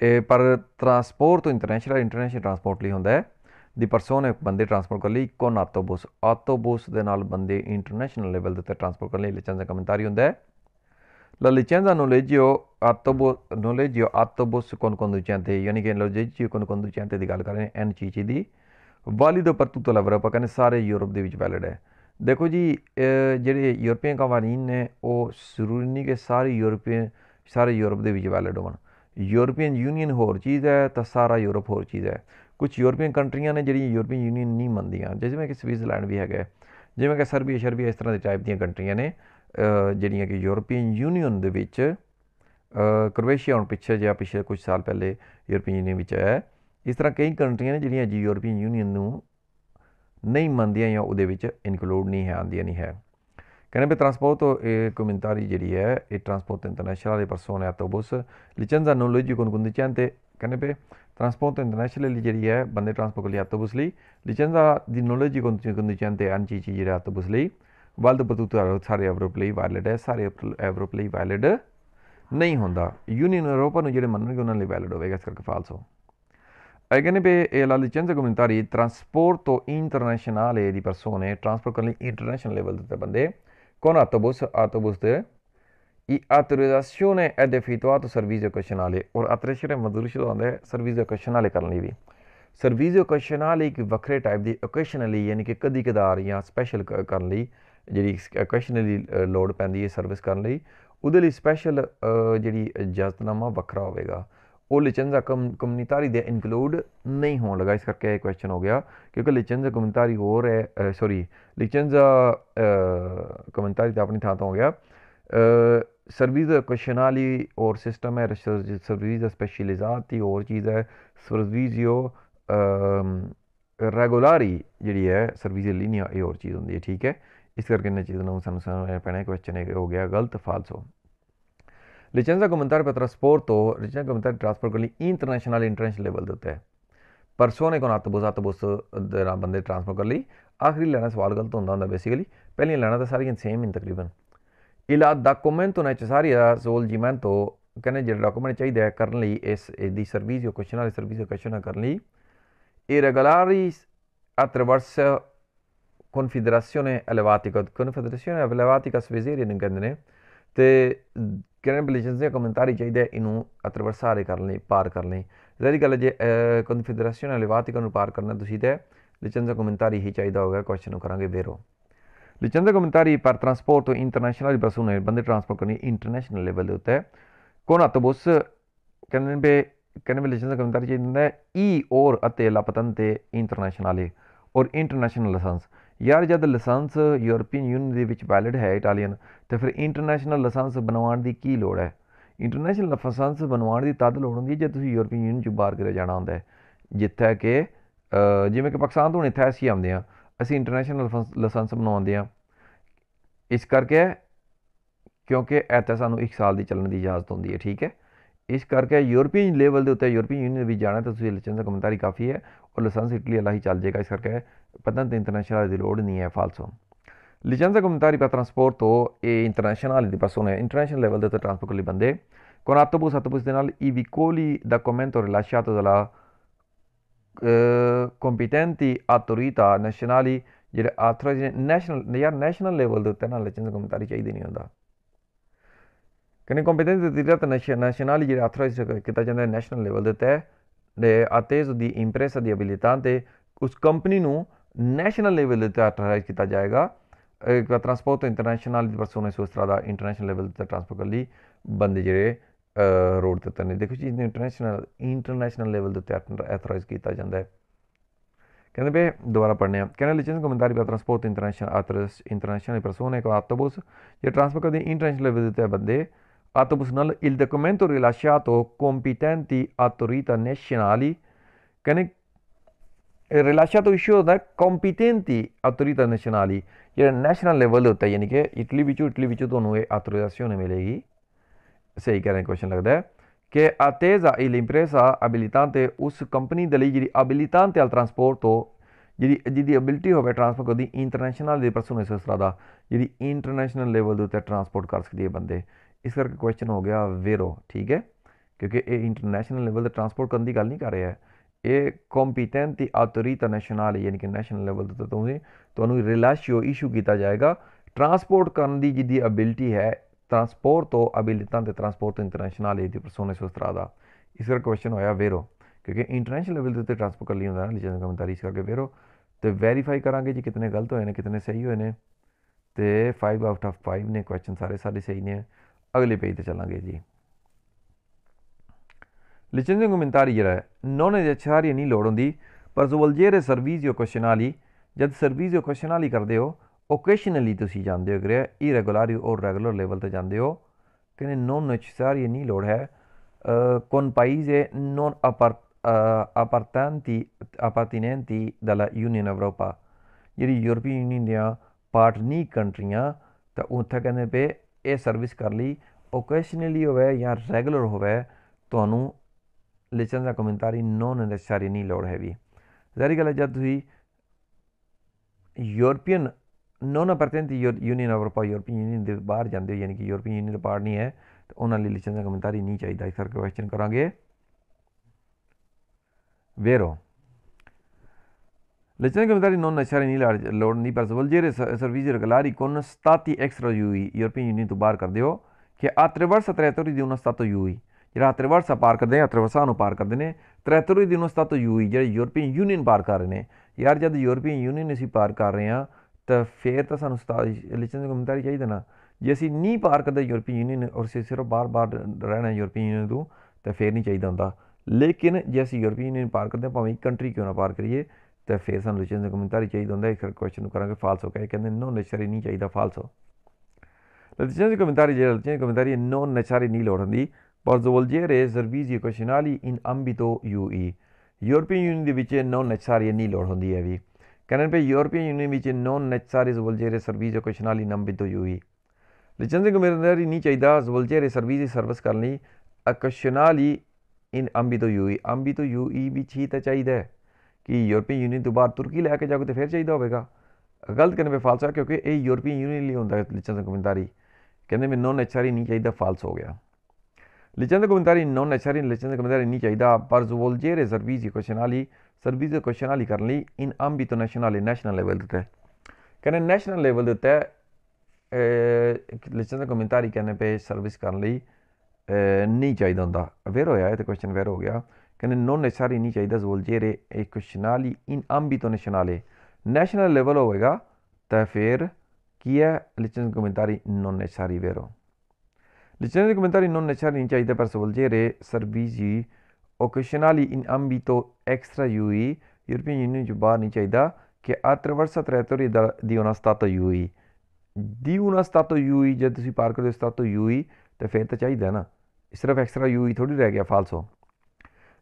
ਇਹ ਪਰ ਟਰਾਂਸਪੋਰਟ ਤੋਂ ਇੰਟਰਨੈਸ਼ਨਲ ਇੰਟਰਨੈਸ਼ਨਲ ਟਰਾਂਸਪੋਰਟ ਲਈ ਹੁੰਦਾ ਹੈ ਦੀ ਪਰਸਨ ਇੱਕ ਬੰਦੇ ਟਰਾਂਸਪੋਰਟ ਕਰ ਲਈ ਇੱਕੋ ਆਟੋਬਸ ਆਟੋਬਸ ਦੇ ਨਾਲ ਬੰਦੇ ਇੰਟਰਨੈਸ਼ਨਲ ਲੈਵਲ ਦੇ ਤੇ ਟਰਾਂਸਪੋਰਟ ਕਰਨ ਲਈ ਲਿਚੈਂਸ ਦਾ ਕਮੈਂਟਾਰੀ ਹੁੰਦਾ ਹੈ ਲਾ ਲਿਚੈਂਸ ਨੂੰ ਲੈਜਿਓ ਆਟੋਬਸ ਨੂੰ ਲੈਜਿਓ ਆਟੋਬਸ ਕੋਨ ਕੋਨ ਚਾਹਤੇ ਯਾਨੀ ਕਿ ਜੀ ਕੋਨ ਕੋਨ ਚਾਹਤੇ ਦੀ ਗੱਲ ਕਰ ਰਹੇ ਐਨ ਚੀਚੀ ਦੀ ਵਾਲਿਦ ਪਰ ਤੂ ਤਲਵਰ ਆਪਾਂ ਕਹਿੰਦੇ ਸਾਰੇ ਯੂਰਪ ਦੇ ਵਿੱਚ ਵੈਲਿਡ ਹੈ ਦੇਖੋ ਜੀ ਜਿਹੜੇ ਯੂਰਪੀਅਨ ਕਾਨੂੰਨ ਨੇ ਉਹ ਜ਼ਰੂਰੀ ਨਹੀਂ ਕਿ ਸਾਰੇ ਯੂਰਪੀਅਨ ਸਾਰੇ ਯੂਰਪ ਦੇ ਵਿੱਚ ਵੈਲਿਡ ਹੋਣ ਯੂਰੋਪੀਅਨ ਯੂਨੀਅਨ ਹੋਰ ਚੀਜ਼ ਹੈ ਤਾਂ ਸਾਰਾ ਯੂਰਪ ਹੋਰ ਚੀਜ਼ ਹੈ ਕੁਝ ਯੂਰੋਪੀਅਨ ਕੰਟਰੀਆਂ ਨੇ ਜਿਹੜੀਆਂ ਯੂਰੋਪੀਅਨ ਯੂਨੀਅਨ ਨਹੀਂ ਮੰਨਦੀਆਂ ਜਿਵੇਂ ਕਿ ਸਵਿਟਜ਼ਰਲੈਂਡ ਵੀ ਹੈਗਾ ਜਿਵੇਂ ਕਿ ਸਰਬੀਆ ਸ਼ਰਬੀਆ ਇਸ ਤਰ੍ਹਾਂ ਦੇ ਟਾਈਪ ਦੀਆਂ ਕੰਟਰੀਆਂ ਨੇ ਜਿਹੜੀਆਂ ਕਿ ਯੂਰੋਪੀਅਨ ਯੂਨੀਅਨ ਦੇ ਵਿੱਚ ਕਰੋਏਸ਼ੀਆ ਹੁਣ ਪਿੱਛੇ ਜਿਹਾ ਪਿਛਲੇ ਕੁਝ ਸਾਲ ਪਹਿਲੇ ਯੂਰਪੀਅਨ ਯੂਨੀਅਨ ਵਿੱਚ ਆਇਆ ਇਸ ਤਰ੍ਹਾਂ ਕਈ ਕੰਟਰੀਆਂ ਨੇ ਜਿਹੜੀਆਂ ਜੀ ਯੂਰੋਪੀਅਨ ਯੂਨੀਅਨ ਨੂੰ ਨਹੀਂ ਮੰਨਦੀਆਂ ਜਾਂ ਉਹਦੇ ਵਿੱਚ ਇਨਕਲੂਡ ਨਹੀਂ ਹੈ ਆਂਦੀਆਂ ਨਹੀਂ ਹੈ ਕਹਿੰਦੇ ਵੀ ਟ੍ਰਾਂਸਪੋਰਟ ਇਹ ਕਮੈਂਟਰੀ ਜਿਹੜੀ ਹੈ ਇਹ ਟ੍ਰਾਂਸਪੋਰਟ ਇੰਟਰਨੈਸ਼ਨਲ ਦੇ ਪਰਸੋਨ ਹੈ ਤਾਂ ਬਸ ਨੋਲੋਜੀ ਕੋਨ ਗੁੰਦੇ ਚਾਂ ਤੇ ਕਹਿੰਦੇ ਵੀ ਟ੍ਰਾਂਸਪੋਰਟ ਇੰਟਰਨੈਸ਼ਨਲ ਲਈ ਜਿਹੜੀ ਹੈ ਬੰਦੇ ਟ੍ਰਾਂਸਪੋਰਟ ਲਈ ਆਟੋਬਸ ਲਈ ਲਿਚੈਂਜ਼ਾ ਦੀ ਨੋਲੋਜੀ ਕੋਨ ਚੁਕਨ ਦੇ ਚਾਂ ਤੇ ਅਨਚੀ ਚੀ ਜਿਹੜਾ ਆਟੋਬਸ ਲਈ ਵਲਦ ਬਤੂਤ ਸਾਰੇ ਯੂਰਪ ਲਈ ਵੈਲਿਡ ਹੈ ਸਾਰੇ ਯੂਰਪ ਲਈ ਵੈਲਿਡ ਨਹੀਂ ਹੁੰਦਾ ਯੂਨੀਅਨ ਯੂਰੋਪਾ ਨੂੰ ਜਿਹੜੇ ਮੰਨਣਗੇ ਉਹਨਾਂ ਲਈ ਵੈਲਿਡ ਹੋਵੇਗਾ ਇਸ ਕਰਕੇ ਫਾਲਸ ਹੋ ਅਗੇਨ ਬੇ ਇਹ ਲਾ ਲਿਚੰਜ਼ਾ ਕਮੈਂਟਰੀ ਟ੍ਰਾਂਸਪੋਰਟ ਤੋਂ ਇੰਟਰਨੈਸ਼ਨਲ ਏ ਦੀ ਪਰਸੋਨ ਹੈ ਟ੍ਰਾਂਸਪੋਰਟ ਕਰਨ ਲਈ ਇੰਟਰਨੈਸ਼ਨਲ ਲੈਵਲ ਦੇ ਬੰਦੇ con Autobus, Autobus de 이 autorizzazione ed effettuato servizio occasionale ਔਰ attrition ਮਜ਼ਦੂਰ ਸ਼ੁਰੂ ਹੁੰਦਾ ਹੈ servizio occasionale ਕਰਨ ਲਈ ਵੀ servizio occasionale ਇੱਕ ਵੱਖਰੇ type ਦੀ occasionally ਯਾਨੀ ਕਿ ਕਦੀ ਕਦਾਰ ਜਾਂ ਸਪੈਸ਼ਲ ਕਰਨ ਲਈ ਜਿਹੜੀ occasionally ਲੋਡ ਪੈਂਦੀ ਹੈ service ਕਰਨ ਲਈ ਉਹਦੇ ਲਈ ਸਪੈਸ਼ਲ ਜਿਹੜੀ ਇਜਾਜ਼ਤਨਾਮਾ ਵੱਖਰਾ ਹੋਵੇਗਾ ਉਹ ਲਿਚੈਂਜ਼ਾ ਕਮਿਊਨਿਟਾਰੀ ਦੇ ਇਨਕਲੂਡ ਨਹੀਂ ਹੋਣ ਲਗਾ ਇਸ ਕਰਕੇ ਇਹ ਕੁਐਸਚਨ ਹੋ ਗਿਆ ਕਿਉਂਕਿ ਲਿਚੈਂਜ਼ਾ ਕਮਿਊਨਿਟਾਰੀ ਹੋਰ ਹੈ ਸੌਰੀ ਲਿਚੈਂਜ਼ਾ ਕਮਿਊਨਿਟਾਰੀ ਤਾਂ ਆਪਣੀ ਥਾਂ ਤੋਂ ਹੋ ਗਿਆ ਸਰਵਿਸ ਕੁਐਸਚਨ ਵਾਲੀ ਔਰ ਸਿਸਟਮ ਹੈ ਸਰਵਿਸ ਦਾ ਔਰ ਚੀਜ਼ ਹੈ ਸਰਵਿਸਿਓ ਰੈਗੂਲਾਰੀ ਜਿਹੜੀ ਹੈ ਸਰਵਿਸ ਲੀਨੀਆ ਇਹ ਔਰ ਚੀਜ਼ ਹੁੰਦੀ ਹੈ ਠੀਕ ਹੈ ਇਸ ਕਰਕੇ ਨਾ ਚੀਜ਼ ਨੂੰ ਸਾਨੂੰ ਸਮਝਣਾ ਪੈਣਾ ਕੁਐਸਚਨ ਹੋ ਗਿਆ ਗਲਤ ਫਾਲਸੋ ਲਿਚੈਂਸ ਦਾ ਕਮੈਂਟਰ ਪਤਰਸਪੋਰ ਤੋਂ ਲਿਚੈਂਸ ਕਮੈਂਟਰ ਟ੍ਰਾਂਸਫਰ ਕਰਨ ਲਈ ਇੰਟਰਨੈਸ਼ਨਲ ਇੰਟਰਨੈਸ਼ਨਲ ਲੈਵਲ ਦੇ ਉੱਤੇ ਪਰਸੋਂ ਨੇ ਕੋਨ ਅਤਬੁਸ ਅਤਬੁਸ ਦੇ ਬੰਦੇ ਟ੍ਰਾਂਸਫਰ ਕਰ ਲਈ ਆਖਰੀ ਲੈਣਾ ਸਵਾਲ ਗਲਤ ਹੁੰਦਾ ਹੁੰਦਾ ਬੇਸਿਕਲੀ ਪਹਿਲੀ ਲੈਣਾ ਤਾਂ ਸਾਰੀਆਂ ਸੇਮ ਹੀ ਤਕਰੀਬਨ ਇਲਾ ਡਾਕੂਮੈਂਟ ਹੋਣਾ ਚਾਹੀਦਾ ਸਾਰੀਆ ਜ਼ੋਲ ਜੀਮਨ ਤੋਂ ਕਹਿੰਦੇ ਜਿਹੜਾ ਡਾਕੂਮੈਂਟ ਚਾਹੀਦਾ ਹੈ ਕਰਨ ਲਈ ਇਸ ਦੀ ਸਰਵਿਸ ਜੋ ਕੁਐਸਚਨ ਵਾਲੀ ਸਰਵਿਸ ਜੋ ਕੁਐਸਚਨ ਕਰਨ ਲਈ ਇਹ ਰੈਗੂਲਾਰੀ ਅਤਰਵਰਸ ਕਨਫੈਡਰੇਸ਼ਨ ਐਲਵਾਟਿਕਾ ਕਨਫੈਡਰੇਸ਼ਨ ਐਲਵਾਟਿਕਾ ਸਵਿਜ਼ੇਰੀਨ ਕਹਿੰਦੇ ਨੇ ਤੇ ਕਿਰਨ ਬਲਿਜਨਸ ਦੇ ਕਮੈਂਟਾਰੀ ਚਾਹੀਦੇ ਇਹਨੂੰ ਅਤਰਵਰਸਾਰੇ ਕਰ ਕਰਨ ਲਈ ਪਾਰ ਕਰਨ ਲਈ ਜਿਹੜੀ ਗੱਲ ਜੇ ਕਨਫੈਡਰੇਸ਼ਨ ਅਲਵਾਤਿਕਾ ਨੂੰ ਪਾਰ ਕਰਨਾ ਤੁਸੀਂ ਤੇ ਲਿਚੰਦ ਦਾ ਕਮੈਂਟਾਰੀ ਹੀ ਚਾਹੀਦਾ ਹੋਗਾ ਕੁਐਸਚਨ ਨੂੰ ਕਰਾਂਗੇ ਬੇਰੋ ਲਿਚੰਦ ਦਾ ਕਮੈਂਟਾਰੀ ਪਰ ਟਰਾਂਸਪੋਰਟ ਇੰਟਰਨੈਸ਼ਨਲ ਬਸ ਨੂੰ ਬੰਦੇ ਟਰਾਂਸਪੋਰਟ ਕਰਨੀ ਇੰਟਰਨੈਸ਼ਨਲ ਲੈਵਲ ਦੇ ਉੱਤੇ ਕੋਨਾ ਆਟੋਬਸ ਬਸ ਬੇ ਕਹਿੰਦੇ ਬੇ ਲਿਚੰਦ ਦਾ ਕਮੈਂਟਾਰੀ ਚਾਹੀਦਾ ਈ ਔਰ ਅਤੇ ਲਪਤਨ ਤੇ ਇੰਟਰਨੈਸ਼ਨਲ ਔਰ ਇੰਟਰਨੈਸ਼ਨਲ ਲਾਇਸੈਂਸ ਯਾਰ ਜਦ ਲਾਇਸੈਂਸ ਯੂਰਪੀਅਨ ਯੂਨੀਅਨ ਦੇ ਵਿੱਚ ਵੈਲਿਡ ਹੈ ਇਟਾਲੀਅਨ ਤੇ ਫਿਰ ਇੰਟਰਨੈਸ਼ਨਲ ਲਾਇਸੈਂਸ ਬਣਾਉਣ ਦੀ ਕੀ ਲੋੜ ਹੈ ਇੰਟਰਨੈਸ਼ਨਲ ਲਾਇਸੈਂਸ ਬਣਾਉਣ ਦੀ ਤਦ ਲੋੜ ਹੁੰਦੀ ਹੈ ਜੇ ਤੁਸੀਂ ਯੂਰਪੀਅਨ ਯੂਨੀਅਨ ਚੋਂ ਬਾਹਰ ਕਿਤੇ ਜਾਣਾ ਹੁੰਦਾ ਹੈ ਜਿੱਥੇ ਕਿ ਜਿਵੇਂ ਕਿ ਪਾਕਿਸਤਾਨ ਤੋਂ ਇੱਥੇ ਅਸੀਂ ਆਉਂਦੇ ਆ ਅਸੀਂ ਇੰਟਰਨੈਸ਼ਨਲ ਲਾਇਸੈਂਸ ਬਣਾਉਂਦੇ ਆ ਇਸ ਕਰਕੇ ਕਿਉਂਕਿ ਇੱਥੇ ਸਾਨੂੰ 1 ਸਾਲ ਦੀ ਚੱਲਣ ਦੀ ਇਜਾਜ਼ਤ ਹੁੰਦੀ ਹੈ ਠੀਕ ਹੈ ਇਸ ਕਰਕੇ ਯੂਰਪੀਅਨ ਲੈਵਲ ਦੇ ਉੱਤੇ ਯੂਰਪੀਅਨ ਯੂਨੀਅਨ ਵੀ ਜਾਣਾ ਤਾਂ ਤੁਸੀਂ ਲਾਇਸੈਂਸ ਦਾ ਕਮੈਂਟਰੀ ਕਾਫੀ ਹੈ ਔਰ ਲਾਇਸੈਂਸ ਇਟਲੀ ਅਲਾ ਹੀ ਚੱਲ ਜਾਏਗਾ ਇਸ ਕਰਕੇ portanto internazionale dell'ordini è falso. Licenza comunitaria per trasporto e internazionale di persone, international level del trasporto con le bande, con autobus, autobus di nal, i vicoli da commento rilasciato dalla eh, competenti autorità nazionali ਜਿਹੜੇ ਆਥੋਰਾਈਜ਼ national ਯਾਰ national level ਦੇ ਉੱਤੇ ਨਾ licence ਕਮਟਾਰੀ ਚਾਹੀਦੀ ਨਹੀਂ ਹੁੰਦਾ ਕਹਿੰਦੇ ਕੰਪੀਟੈਂਸ ਦੇ ਦਿੱਤਾ ਤਾਂ ਨੈਸ਼ਨਲ ਜਿਹੜੇ ਆਥੋਰਾਈਜ਼ ਕੀਤਾ ਜਾਂਦਾ ਹੈ ਨੈਸ਼ਨਲ ਲੈਵਲ ਦੇ ਉੱਤੇ ਦੇ ਆਤੇਜ਼ ਦੀ ਇੰਪ੍ਰੈਸ ਦੀ ਅਬਿਲਿਟਾਂ ਤੇ ਉਸ ਕੰਪਨੀ ਨੂੰ ਨੈਸ਼ਨਲ ਲੈਵਲ ਤੇ ਟ੍ਰਾਂਸਫਰ ਕੀਤਾ ਜਾਏਗਾ ਇੱਕ ਟਰਾਂਸਪੋਰਟ ਇੰਟਰਨੈਸ਼ਨਲ ਦੀ ਪਰਸੋਨੇ ਸੋ ਤਰ੍ਹਾਂ ਦਾ ਇੰਟਰਨੈਸ਼ਨਲ ਲੈਵਲ ਤੇ ਟ੍ਰਾਂਸਫਰ ਕਰ ਲਈ ਬੰਦੇ ਜਿਹੜੇ ਰੋਡ ਤੇ ਤਨੇ ਦੇਖੋ ਜੀ ਇੰਟਰਨੈਸ਼ਨਲ ਇੰਟਰਨੈਸ਼ਨਲ ਲੈਵਲ ਤੇ ਉੱਤੇ ਕੀਤਾ ਜਾਂਦਾ ਹੈ ਕਹਿੰਦੇ ਬੇ ਦੁਬਾਰਾ ਪੜਨੇ ਆ ਕਹਿੰਦੇ ਲਿਚਨ ਕਮੈਂਟਰੀ ਬਾ ਟ੍ਰਾਂਸਪੋਰਟ ਇੰਟਰਨੈਸ਼ਨਲ ਆਥਰਸ ਇੰਟਰਨੈਸ਼ਨਲ ਪਰਸੋਨੇ ਇੱਕ ਆਟੋਬਸ ਜੇ ਟ੍ਰਾਂਸਫਰ ਕਰਦੇ ਇੰਟਰਨੈਸ਼ਨਲ ਲੈਵਲ ਤੇ ਬੰਦੇ ਆਟੋਬਸ ਨਾਲ ਇਲ ਡਾਕੂਮੈਂਟੋ ਰਿਲਾਸ਼ਾਟੋ ਕੰਪੀਟੈਂਟੀ ਆਟੋਰੀਟਾ ਨੈਸ਼ਨਲੀ ਕਹਿੰਦੇ रिलाशात विशय होता है कॉम्पिटेंटी अतोरिता नेशनली ये नेशनल लेवल होता है ਯਾਨੀ ਕਿ ਇਟਲੀ ਵਿੱਚ ਇਟਲੀ ਵਿੱਚ ਤੁਹਾਨੂੰ ਇਹ अतोरितासियों ਮਿਲੇਗੀ ਸਹੀ ਕਹਿ ਕੁਐਸਚਨ ਲੱਗਦਾ ਹੈ ਕਿ ਅਤੇਜ਼ਾ ਇਲ ਇੰਪ੍ਰੈਸਾ ਅਬਿਲਿਟਾਂ ਤੇ ਉਸ ਕੰਪਨੀ ਦੇ ਲਈ ਜਿਹੜੀ ਅਬਿਲਿਟਾਂ ਤੇ ਅਲ ਟ੍ਰਾਂਸਪੋਰਟ ਤੋਂ ਜਿਹੜੀ ਜਿਹਦੀ ਅਬਿਲਿਟੀ ਹੋਵੇ ਟਰਾਂਸਫਰ ਕਰਦੀ ਇੰਟਰਨੈਸ਼ਨਲ ਦੇ ਪਰਸਨ ਇਸ ਤਰ੍ਹਾਂ ਦਾ ਜਿਹੜੀ ਇੰਟਰਨੈਸ਼ਨਲ ਲੈਵਲ ਦੇ ਉੱਤੇ ਟ੍ਰਾਂਸਪੋਰਟ ਕਰ ਸਕਦੀ ਹੈ ਬੰਦੇ ਇਸ ਕਰਕੇ ਕੁਐਸਚਨ ਹੋ ਗਿਆ ਵੇਰੋ ਠੀਕ ਹੈ ਕਿਉਂਕਿ ਇਹ ਇੰਟਰਨੈਸ਼ਨਲ ਲੈਵਲ ਦੇ ਟ੍ਰਾਂਸਪੋਰਟ ਕਰਨ ਦੀ ਗੱਲ ਨਹੀਂ ਕਰ ਰਿਹਾ ਹੈ એ कॉम्पिटेंट अथॉरिटी ਨੈਸ਼ਨਲ ਯਾਨੀ ਕਿ ਨੈਸ਼ਨਲ ਲੈਵਲ ਦੇ ਉੱਤੇ ਤੁਸੀਂ ਤੁਹਾਨੂੰ ਰਿਲਾਸ਼ੀਓ ਇਸ਼ੂ ਕੀਤਾ ਜਾਏਗਾ ਟਰਾਂਸਪੋਰਟ ਕਰਨ ਦੀ ਜਿੱਦੀ ਅਬਿਲਟੀ ਹੈ ਟਰਾਂਸਪੋਰਟ ਤੋਂ ਐਬਿਲਿਟਾਂ ਤੇ ਟਰਾਂਸਪੋਰਟ ਇੰਟਰਨੈਸ਼ਨਲ ਇਹਦੀ ਪਰਸੋਨੇ ਸੁਸਤਰਾਦਾ ਇਸ ਇਸਰ ਕੁਐਸਚਨ ਹੋਇਆ ਵੇਰੋ ਕਿਉਂਕਿ ਇੰਟਰਨੈਸ਼ਨਲ ਲੈਵਲ ਦੇ ਉੱਤੇ ਟਰਾਂਸਪੋਰਟ ਕਰ ਲਈ ਹੁੰਦਾ ਹੈ ਲਿਜਨ ਕਮੈਂਟਰੀ ਕਰਕੇ ਵੇਰੋ ਤੇ ਵੈਰੀਫਾਈ ਕਰਾਂਗੇ ਜੀ ਕਿਤਨੇ ਗਲਤ ਹੋਏ ਨੇ ਕਿਤਨੇ ਸਹੀ ਹੋਏ ਨੇ ਤੇ 5 ਆਊਟ ਆਫ 5 ਨੇ ਕੁਐਸਚਨ ਸਾਰੇ ਸਾਡੇ ਸਹੀ ਨੇ ਅਗਲੇ ਪੇਜ ਤੇ ਚੱਲਾਂਗੇ ਜੀ Licencią komentarjere ਦੇ è ਨਹੀਂ ਲੋੜ ਹੁੰਦੀ ਪਰ ਜ਼ੁਵਲ ਜੇਰੇ ਕੁਐਸਚਨ ਕੁਐਸਚਨਾਲੀ ਜਦ ਸਰਵਿਸ ਯੋ ਕੁਐਸਚਨ ਕੁਐਸਚਨਾਲੀ ਕਰਦੇ ਹੋ ਓਕੇਸ਼ਨਲੀ ਤੁਸੀਂ ਜਾਂਦੇ ਹੋ ਗਰੇ ਇਰੈਗੂਲਰ ਔਰ ਰੈਗੂਲਰ ਲੈਵਲ ਤੇ ਜਾਂਦੇ ਹੋ ਕਿਨੇ ਨੋਨ ਨੈਸੈਸਰੀ ਨਹੀਂ ਲੋੜ ਹੈ ਕੋਨ ਪਾਈਜ਼ ਹੈ ਨੋਨ ਅਪਰਟੈਂਟੀ ਅਪਰਟੀਨੈਂਟੀ ਦਾ ਯੂਨੀਅਨ ਅਵਰੋਪਾ ਜਿਹੜੀ ਯੂਰਪੀ ਯੂਨੀਅਨ ਦੀਆਂ ਪਾਰਟਨੀ ਕੰਟਰੀਆਂ ਤਾਂ ਉੱਥੇ ਕਹਿੰਦੇ ਪਏ ਇਹ ਸਰਵਿਸ ਕਰ ਲਈ ਓਕੇਸ਼ਨਲੀ ਹੋਵੇ ਜਾਂ ਰੈਗੂਲਰ ਹੋਵੇ ਤੁਹਾਨੂੰ ਦਾ ਨਹੀਂ ਲੋੜ ਹੈ ਵੀ în rinilor heavy. ਜਦ jadhui यूरोपियन ਨੋਨ ਅਪਰਟੈਂਟ ਯੂਨੀਅਨ ਆਫ ਯੂਰਪੀਅਨ ਯੂਨੀਅਨ ਦੇ ਬਾਹਰ ਜਾਂਦੇ ਹੋ ਯਾਨੀ ਕਿ ਯੂਰਪੀਅਨ ਯੂਨੀਅਨ ਦਾ ਪਾਰਟ ਨਹੀਂ ਹੈ ਤਾਂ ਉਹਨਾਂ ਲਈ ਲਿਖਣ ਦਾ ਕਮੈਂਟਰੀ ਨਹੀਂ ਚਾਹੀਦਾ ਇਸ ਕੁਐਸਚਨ ਕਰਾਂਗੇ ਵੇਰੋ ਲਿਖਣ ਦਾ ਕਮੈਂਟਰੀ ਨੋਨ ਨੈਸੈਸਰੀ ਨਹੀਂ ਲੋੜ ਨਹੀਂ ਪਰਸਵਲ ਜੇ ਸਰਵਿਸ ਗਲਾਰੀ ਕੋਨ ਸਤਾਤੀ ਐਕਸਟਰਾ ਯੂਈ ਯੂਰਪੀਅਨ ਯੂਨੀਅਨ ਤੋਂ ਬਾਹਰ ਕਰਦੇ ਹੋ ਕਿ ਆ ਤ੍ਰਿਵਰਸ 73 ਦੀ 97 ਯੂਈ ਜਿਹੜਾ ਅਤਰਵਰਸਾ ਪਾਰ ਕਰਦੇ ਆ ਅਤਰਵਸਾ ਨੂੰ ਪਾਰ ਕਰਦੇ ਨੇ 73 ਦਿਨੋਂ ਸਤਾ ਤੋਂ ਯੂਈ ਜਿਹੜੇ ਯੂਰਪੀਅਨ ਯੂਨੀਅਨ ਪਾਰ ਕਰ ਰਹੇ ਨੇ ਯਾਰ ਜਦ ਯੂਰਪੀਅਨ ਯੂਨੀਅਨ ਅਸੀਂ ਪਾਰ ਕਰ ਰਹੇ ਆ ਤਾਂ ਫੇਰ ਤਾਂ ਸਾਨੂੰ ਸਤਾ ਲਿਚਨ ਦੀ ਕਮੈਂਟਰੀ ਚਾਹੀਦਾ ਨਾ ਜੇ ਅਸੀਂ ਨਹੀਂ ਪਾਰ ਕਰਦੇ ਯੂਰਪੀਅਨ ਯੂਨੀਅਨ ਔਰ ਸਿਰਫ ਬਾਰ-ਬਾਰ ਰਹਿਣਾ ਯੂਰਪੀਅਨ ਯੂਨੀਅਨ ਤੋਂ ਤਾਂ ਫੇਰ ਨਹੀਂ ਚਾਹੀਦਾ ਹੁੰਦਾ ਲੇਕਿਨ ਜੇ ਅਸੀਂ ਯੂਰਪੀਅਨ ਯੂਨੀਅਨ ਪਾਰ ਕਰਦੇ ਭਾਵੇਂ ਇੱਕ ਕੰਟਰੀ ਕਿਉਂ ਨਾ ਪਾਰ ਕਰੀਏ ਤਾਂ ਫੇਰ ਸਾਨੂੰ ਲਿਚਨ ਦੀ ਕਮੈਂਟਰੀ ਚਾਹੀਦਾ ਹੁੰਦਾ ਇੱਕ ਕੁਐਸਚਨ ਨੂੰ ਕਰਾਂਗੇ ਫਾਲਸ ਹੋ ਕੇ ਕਹਿੰਦੇ ਨੋ ਨੈਸਰੀ ਨਹੀਂ ਚਾਹੀਦਾ ਫਾਲਸ ਹੋ ਲਿਚਨ ਦੇ ਕਮੈਂਟਰੀ ਜਿਹੜਾ ਲਿਚਨ ਦੇ ਨੋ ਨੈਸਰੀ ਨਹੀਂ ਲੋੜ ਹੁੰਦੀ Bardzo Volgere ਸਰਵਿਸ ਓਕੇਸ਼ਨਲੀ ਇਨ ਅੰਬਿਤੋ ਯੂਈ ਯੂਰਪੀਅਨ ਯੂਨੀਅਨ ਦੇ ਵਿੱਚ ਨੌਨ ਨੈਸੈਸਰੀ ਨਹੀਂ ਲੋੜ ਹੁੰਦੀ ਹੈ ਵੀ ਕਹਿੰਦੇ ਪਏ ਯੂਰਪੀਅਨ ਯੂਨੀਅਨ ਵਿੱਚ ਨੌਨ ਨੈਸੈਸਰੀ ਵਲਜੇਰੇ ਸਰਵਿਸ ਓਕੇਸ਼ਨਲੀ ਇਨ ਯੂਈ ਲਿਚੈਂਸ ਕੋ ਮੇਰੇ ਨਹੀਂ ਚਾਹੀਦਾ ਵਲਜੇਰੇ ਸਰਵਿਸ ਦੀ ਸਰਵਿਸ ਕਰਨ ਲਈ ਅਕਸ਼ਨਾਲੀ ਇਨ ਅੰਬਿਤੋ ਯੂਈ ਅੰਬਿਤੋ ਯੂਈ ਵੀ ਹੀ ਤਾਂ ਚਾਹੀਦਾ ਹੈ ਕਿ ਯੂਰਪੀਅਨ ਯੂਨੀਅਨ ਤੋਂ ਬਾਅਦ ਤੁਰਕੀ ਲੈ ਕੇ ਜਾਓ ਤੇ ਫਿਰ ਚਾਹੀਦਾ ਹੋਵੇਗਾ ਗਲਤ ਕਹਿੰਦੇ ਪਏ ਫਾਲਸਾ ਕਿਉਂਕਿ ਇਹ ਯੂਰਪੀਅਨ ਯੂਨੀਅਨ ਲਈ ਹੁੰਦਾ ਲਿਚੈਂਸ ਕਮੈਂਟਾਰੀ ਕਹਿੰਦੇ ਮੈਨੂੰ ਨੈਸੈਸਰੀ ਨਹੀਂ ਚਾਹੀਦਾ ਫਾਲਸ ਹੋ ਗਿਆ ਲੀਜੈਂਡ ਕਮੈਂਟਰੀ ਨੌਨ ਨੈਚਰੀ ਲੀਜੈਂਡ ਕਮੈਂਟਰੀ ਨਹੀਂ ਚਾਹੀਦਾ ਪਰ ਜੋ ਵੋਲ ਜੇ ਰਿਜ਼ਰਵੀਜ਼ ਦੀ ਕੁਐਸਚਨ ਆਲੀ ਸਰਵਿਸ ਦੀ ਕੁਐਸਚਨ ਆਲੀ ਕਰਨ ਲਈ ਇਨ ਅੰਬੀ ਤੋਂ ਨੈਸ਼ਨਲ ਲੈ ਨੈਸ਼ਨਲ ਲੈਵਲ ਦਿੱਤਾ ਕਹਿੰਦੇ ਨੈਸ਼ਨਲ ਲੈਵਲ ਤੇ ਦਿੱਤਾ ਲੀਜੈਂਡ ਕਮੈਂਟਰੀ ਕਹਿੰਦੇ ਪੇ ਸਰਵਿਸ ਕਰਨ ਲਈ ਨਹੀਂ ਚਾਹੀਦਾ ਹੁੰਦਾ ਵੇਰ ਹੋਇਆ ਇਹ ਤੇ ਕੁਐਸਚਨ ਵੇਰ ਹੋ ਗਿਆ ਕਹਿੰਦੇ ਨੋ ਨੈਚਰੀ ਨਹੀਂ ਚਾਹੀਦਾ ਜ਼ਵੋਲ ਜੇ ਰੇ ਇਹ ਕੁਐਸਚਨ ਆਲੀ ਇਨ ਅੰਬੀ ਤੋਂ ਨੈਸ਼ਨਲ ਲੈ ਨੈਸ਼ਨਲ ਲੈਵਲ ਹੋਵੇਗਾ ਤਾਂ ਫਿਰ ਕੀ ਹੈ ਲੀਜੈਂਡ ਕਮੈਂਟਰੀ ਨੋ ਨੈਚਰੀ ਵੇਰੋ Leggere commentari non necessari in per svolgere servizi occasionali in ambito extra UE, European Union Giubbani Chaida, che attraversa territori da, di una Stato UE. Di una Stato UE, जब तुम पार करते Stato UE, तो फिर तो चाहिए ना सिर्फ extra UE थोड़ी रह गया फालसो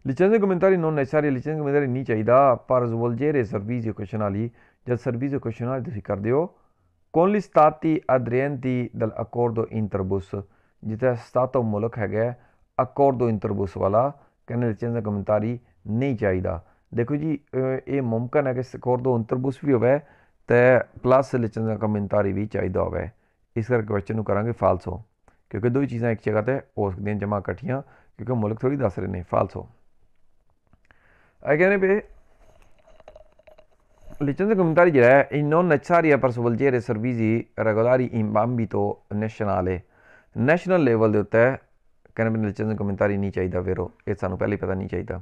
Licenze commentari non necessari, licenze commentari ni चाहिदा per svolgere servizi occasionali, già servizi occasionali tu si cardio, con gli stati aderenti dall'accordo Interbus. 19 ਸਤਾਤੋ ਮੁਲਕ ਹੈਗਾ ਅਕੋਰ ਇੰਟਰਬੂਸ ਵਾਲਾ ਕਹਿੰਦੇ ਰਚਨ ਦਾ ਕਮੈਂਟਾਰੀ ਨਹੀਂ ਚਾਹੀਦਾ ਦੇਖੋ ਜੀ ਇਹ ਮਮਕਨ ਹੈ ਕਿ ਸਕੋਰ ਇੰਟਰਬੂਸ ਵੀ ਹੋਵੇ ਤੇ ਪਲੱਸ ਰਚਨ ਦਾ ਕਮੈਂਟਾਰੀ ਵੀ ਚਾਹੀਦਾ ਹੋਵੇ ਇਸ ਕਰਕੇ ਕੁਐਸਚਨ ਨੂੰ ਕਰਾਂਗੇ ਫਾਲਸੋ ਕਿਉਂਕਿ ਦੋ ਚੀਜ਼ਾਂ ਇੱਕ ਜਗ੍ਹਾ ਤੇ ਹੋ ਸਕਦੀਆਂ ਜਮਾ ਇਕੱਠੀਆਂ ਕਿਉਂਕਿ ਮੁਲਕ ਥੋੜੀ ਦੱਸ ਰਹੇ ਨੇ ਫਾਲਸੋ ਅਗੇਨ ਵੀ ਲਿਚਨ ਦੇ ਕਮੈਂਟਾਰੀ ਜਿਹੜਾ ਹੈ ਇਹ ਨੋਨ ਨੈਸਰੀ ਆ ਪਰਸਵਲ ਜਿਹੜੇ ਸਰਵੀਜ਼ੀ ਰੈਗੂਲਰੀ ਇੰਬਾਂਬੀ ਤੋਂ ਨੈਸ਼ਨਲ ਹੈ ਨੈਸ਼ਨਲ ਲੈਵਲ ਦੇ ਉੱਤੇ ਕੈਨਬਨ ਦੀ ਕਮੈਂਟਰੀ ਨਹੀਂ ਚਾਹੀਦਾ ਉਹ ਇਹ ਸਾਨੂੰ ਪਹਿਲੇ ਪਤਾ ਨਹੀਂ ਚਾਹੀਦਾ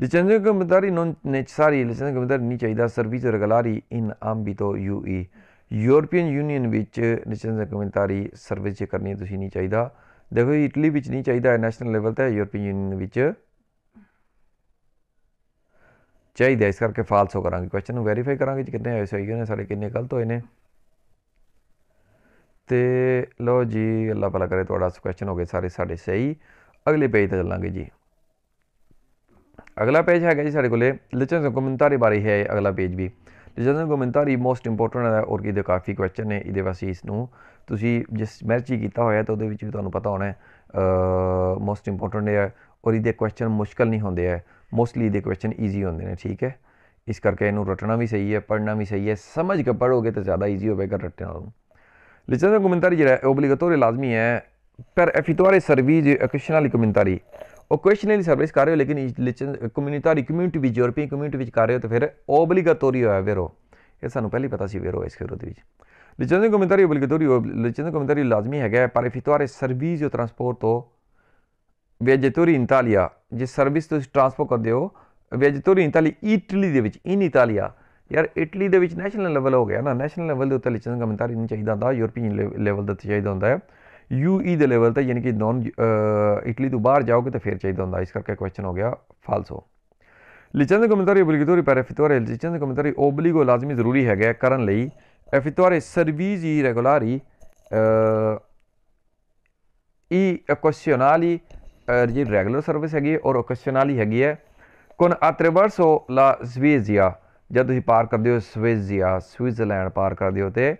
ਲਿਚਨਜ਼ਨ ਕਮੈਂਟਰੀ ਨੋਨ ਨੈਸਰੀ ਲਿਚਨਜ਼ਨ ਕਮੈਂਟਰੀ ਨਹੀਂ ਚਾਹੀਦਾ ਸਰਵਿਸ ਰੈਗੂਲਰੀ ਇਨ ਆਂਬਿਟੋ ਯੂਈ ਯੂਰੋਪੀਅਨ ਯੂਨੀਅਨ ਵਿੱਚ ਲਿਚਨਜ਼ਨ ਕਮੈਂਟਰੀ ਸਰਵਿਸ ਜੇ ਕਰਨੀ ਤੁਸੀਂ ਨਹੀਂ ਚਾਹੀਦਾ ਦੇਖੋ ਇਟਲੀ ਵਿੱਚ ਨਹੀਂ ਚਾਹੀਦਾ ਨੈਸ਼ਨਲ ਲੈਵਲ ਤੇ ਯੂਰੋਪੀਅਨ ਯੂਨੀਅਨ ਵਿੱਚ ਚਾਹੀਦਾ ਇਸ ਕਰਕੇ ਫਾਲਸ ਹੋ ਕਰਾਂਗੇ ਕੁਐਸਚਨ ਨੂੰ ਵੈਰੀਫਾਈ ਕਰਾਂਗੇ ਕਿ ਕਿੰਨੇ ਆਏ ਸਹੀ ਹੋਏ ਨੇ ਸਾਡੇ ਕਿੰਨੇ ਗਲਤ ਹੋਏ ਨੇ ਤੇ ਲੋ ਜੀ ਅੱਲਾਹ ਭਲਾ ਕਰੇ ਤੁਹਾਡਾ ਕੁਐਸਚਨ ਹੋ ਗਏ ਸਾਰੇ ਸਾਡੇ ਸਹੀ ਅਗਲੇ ਪੇਜ ਤੇ ਚੱਲਾਂਗੇ ਜੀ ਅਗਲਾ ਪੇਜ ਹੈਗਾ ਜੀ ਸਾਡੇ ਕੋਲੇ ਲਿਟਰੇਚਰ ਕਮੈਂਟਰੀ ਬਾਰੇ ਹੈ ਅਗਲਾ ਪੇਜ ਵੀ ਲਿਟਰੇਚਰ ਕਮੈਂਟਰੀ ਮੋਸਟ ਇੰਪੋਰਟੈਂਟ ਹੈ ਔਰ ਦੇ ਕਾਫੀ ਕੁਐਸਚਨ ਨੇ ਇਹਦੇ ਵਾਸਤੇ ਇਸ ਨੂੰ ਤੁਸੀਂ ਜਿਸ ਮਰਜੀ ਕੀਤਾ ਹੋਇਆ ਤਾਂ ਉਹਦੇ ਵਿੱਚ ਵੀ ਤੁਹਾਨੂੰ ਪਤਾ ਹੋਣਾ ਹੈ ਮੋਸਟ ਇੰਪੋਰਟੈਂਟ ਹੈ ਔਰ ਇਹਦੇ ਕੁਐਸਚਨ ਮੁਸ਼ਕਲ ਨਹੀਂ ਹੁੰਦੇ ਹੈ ਮੋਸਟਲੀ ਇਹਦੇ ਕੁਐਸਚਨ ਈਜ਼ੀ ਹੁੰਦੇ ਨੇ ਠੀਕ ਹੈ ਇਸ ਕਰਕੇ ਇਹਨੂੰ ਰਟਣਾ ਵੀ ਸਹੀ ਹੈ ਪੜ੍ਹਨਾ ਵੀ ਸਹੀ ਹੈ ਸਮਝ ਕੇ ਪੜੋਗੇ ਤਾਂ ਜ਼ਿਆਦਾ ਈਜ਼ੀ ਹੋਵੇਗਾ ਰਟਣ ਨਾਲੋਂ Licența comentariile obligatorie lazmi eh, e per efectuare servicii ocazionale comentarii occasionally service ਕਰ ਰਹੇ ਹੋ ਲੇਕਿਨ ਕਮਿਊਨਿਟਾਰੀ ਕਮਿਊਨਿਟੀ ਵਿੱਚ ਯੂਰਪੀਅਨ ਕਮਿਊਨਿਟੀ ਵਿੱਚ ਕਰ ਰਹੇ ਹੋ ਤਾਂ ਫਿਰ ਓਬਲੀਗੇਟੋਰੀ ਹੋਇਆ ਵੇਰੋ ਇਹ ਸਾਨੂੰ ਪਹਿਲਾਂ ਪਤਾ ਸੀ ਵੇਰੋ ਇਸ ਖੇਤਰ ਦੇ ਵਿੱਚ ਲਿਚਨ ਕਮੈਂਟਰੀ ਓਬਲੀਗੇਟੋਰੀ ਲਿਚਨ ਕਮੈਂਟਰੀ ਲਾਜ਼ਮੀ ਹੈਗਾ ਪਰ ਫਿਤਵਾਰੇ ਸਰਵਿਸ ਜੋ ਟਰਾਂਸਪੋਰਟ ਤੋਂ ਵੇਜੇਟੋਰੀ ਇੰਟਾਲੀਆ ਜੇ ਸਰਵਿਸ ਤੁਸੀਂ ਟਰਾਂਸਪੋਰਟ ਕਰਦੇ ਹੋ ਵੇਜੇਟੋਰੀ ਇੰਟਾਲੀ ਇਟਲੀ ਦੇ ਵਿੱਚ ਇਨ ਇਟਾਲੀਆ ਯਾਰ ਇਟਲੀ ਦੇ ਵਿੱਚ ਨੈਸ਼ਨਲ ਲੈਵਲ ਹੋ ਗਿਆ ਨਾ ਨੈਸ਼ਨਲ ਲੈਵਲ ਦੇ ਉੱਤੇ ਲਿਚਨ ਕਮੈਂਟਰੀ ਨਹੀਂ ਚਾਹੀਦਾ ਹੁੰਦਾ ਯੂਰਪੀਅਨ ਲੈਵਲ ਦਾ ਚਾਹੀਦਾ ਹੁੰਦਾ ਹੈ ਯੂਈ ਦੇ ਲੈਵਲ ਤੇ ਯਾਨੀ ਕਿ ਨੌਨ ਇਟਲੀ ਤੋਂ ਬਾਹਰ ਜਾਓਗੇ ਤਾਂ ਫਿਰ ਚਾਹੀਦਾ ਹੁੰਦਾ ਇਸ ਕਰਕੇ ਕੁਐਸਚਨ ਹੋ ਗਿਆ ਫਾਲਸੋ ਲਿਚਨ ਕਮੈਂਟਰੀ ਓਬਲੀਗੇਟਰੀ ਪੈਰਾਫਿਟੋਰੇ ਲਿਚਨ ਕਮੈਂਟਰੀ ਓਬਲੀਗੋ ਲਾਜ਼ਮੀ ਜ਼ਰੂਰੀ ਹੈਗਾ ਕਰਨ ਲਈ ਐਫਿਟੋਰੇ ਸਰਵੀਜ਼ ਹੀ ਰੈਗੂਲਾਰੀ ਇਹ ਕੁਐਸਚਨਾਲੀ ਜੀ ਰੈਗੂਲਰ ਸਰਵਿਸ ਹੈਗੀ ਔਰ ਕੁਐਸਚਨਾਲੀ ਹੈਗੀ ਹੈ ਕੋਨ ਅਤਰਵਰਸੋ ਲਾ ਜ਼ਵੀਜ਼ੀਆ ਜਦ ਤੁਸੀਂ ਪਾਰ ਕਰਦੇ ਹੋ ਸਵਿਜ਼ੀਆ ਸਵਿਟਜ਼ਰਲੈਂਡ ਪਾਰ ਕਰਦੇ ਹੋ ਤੇ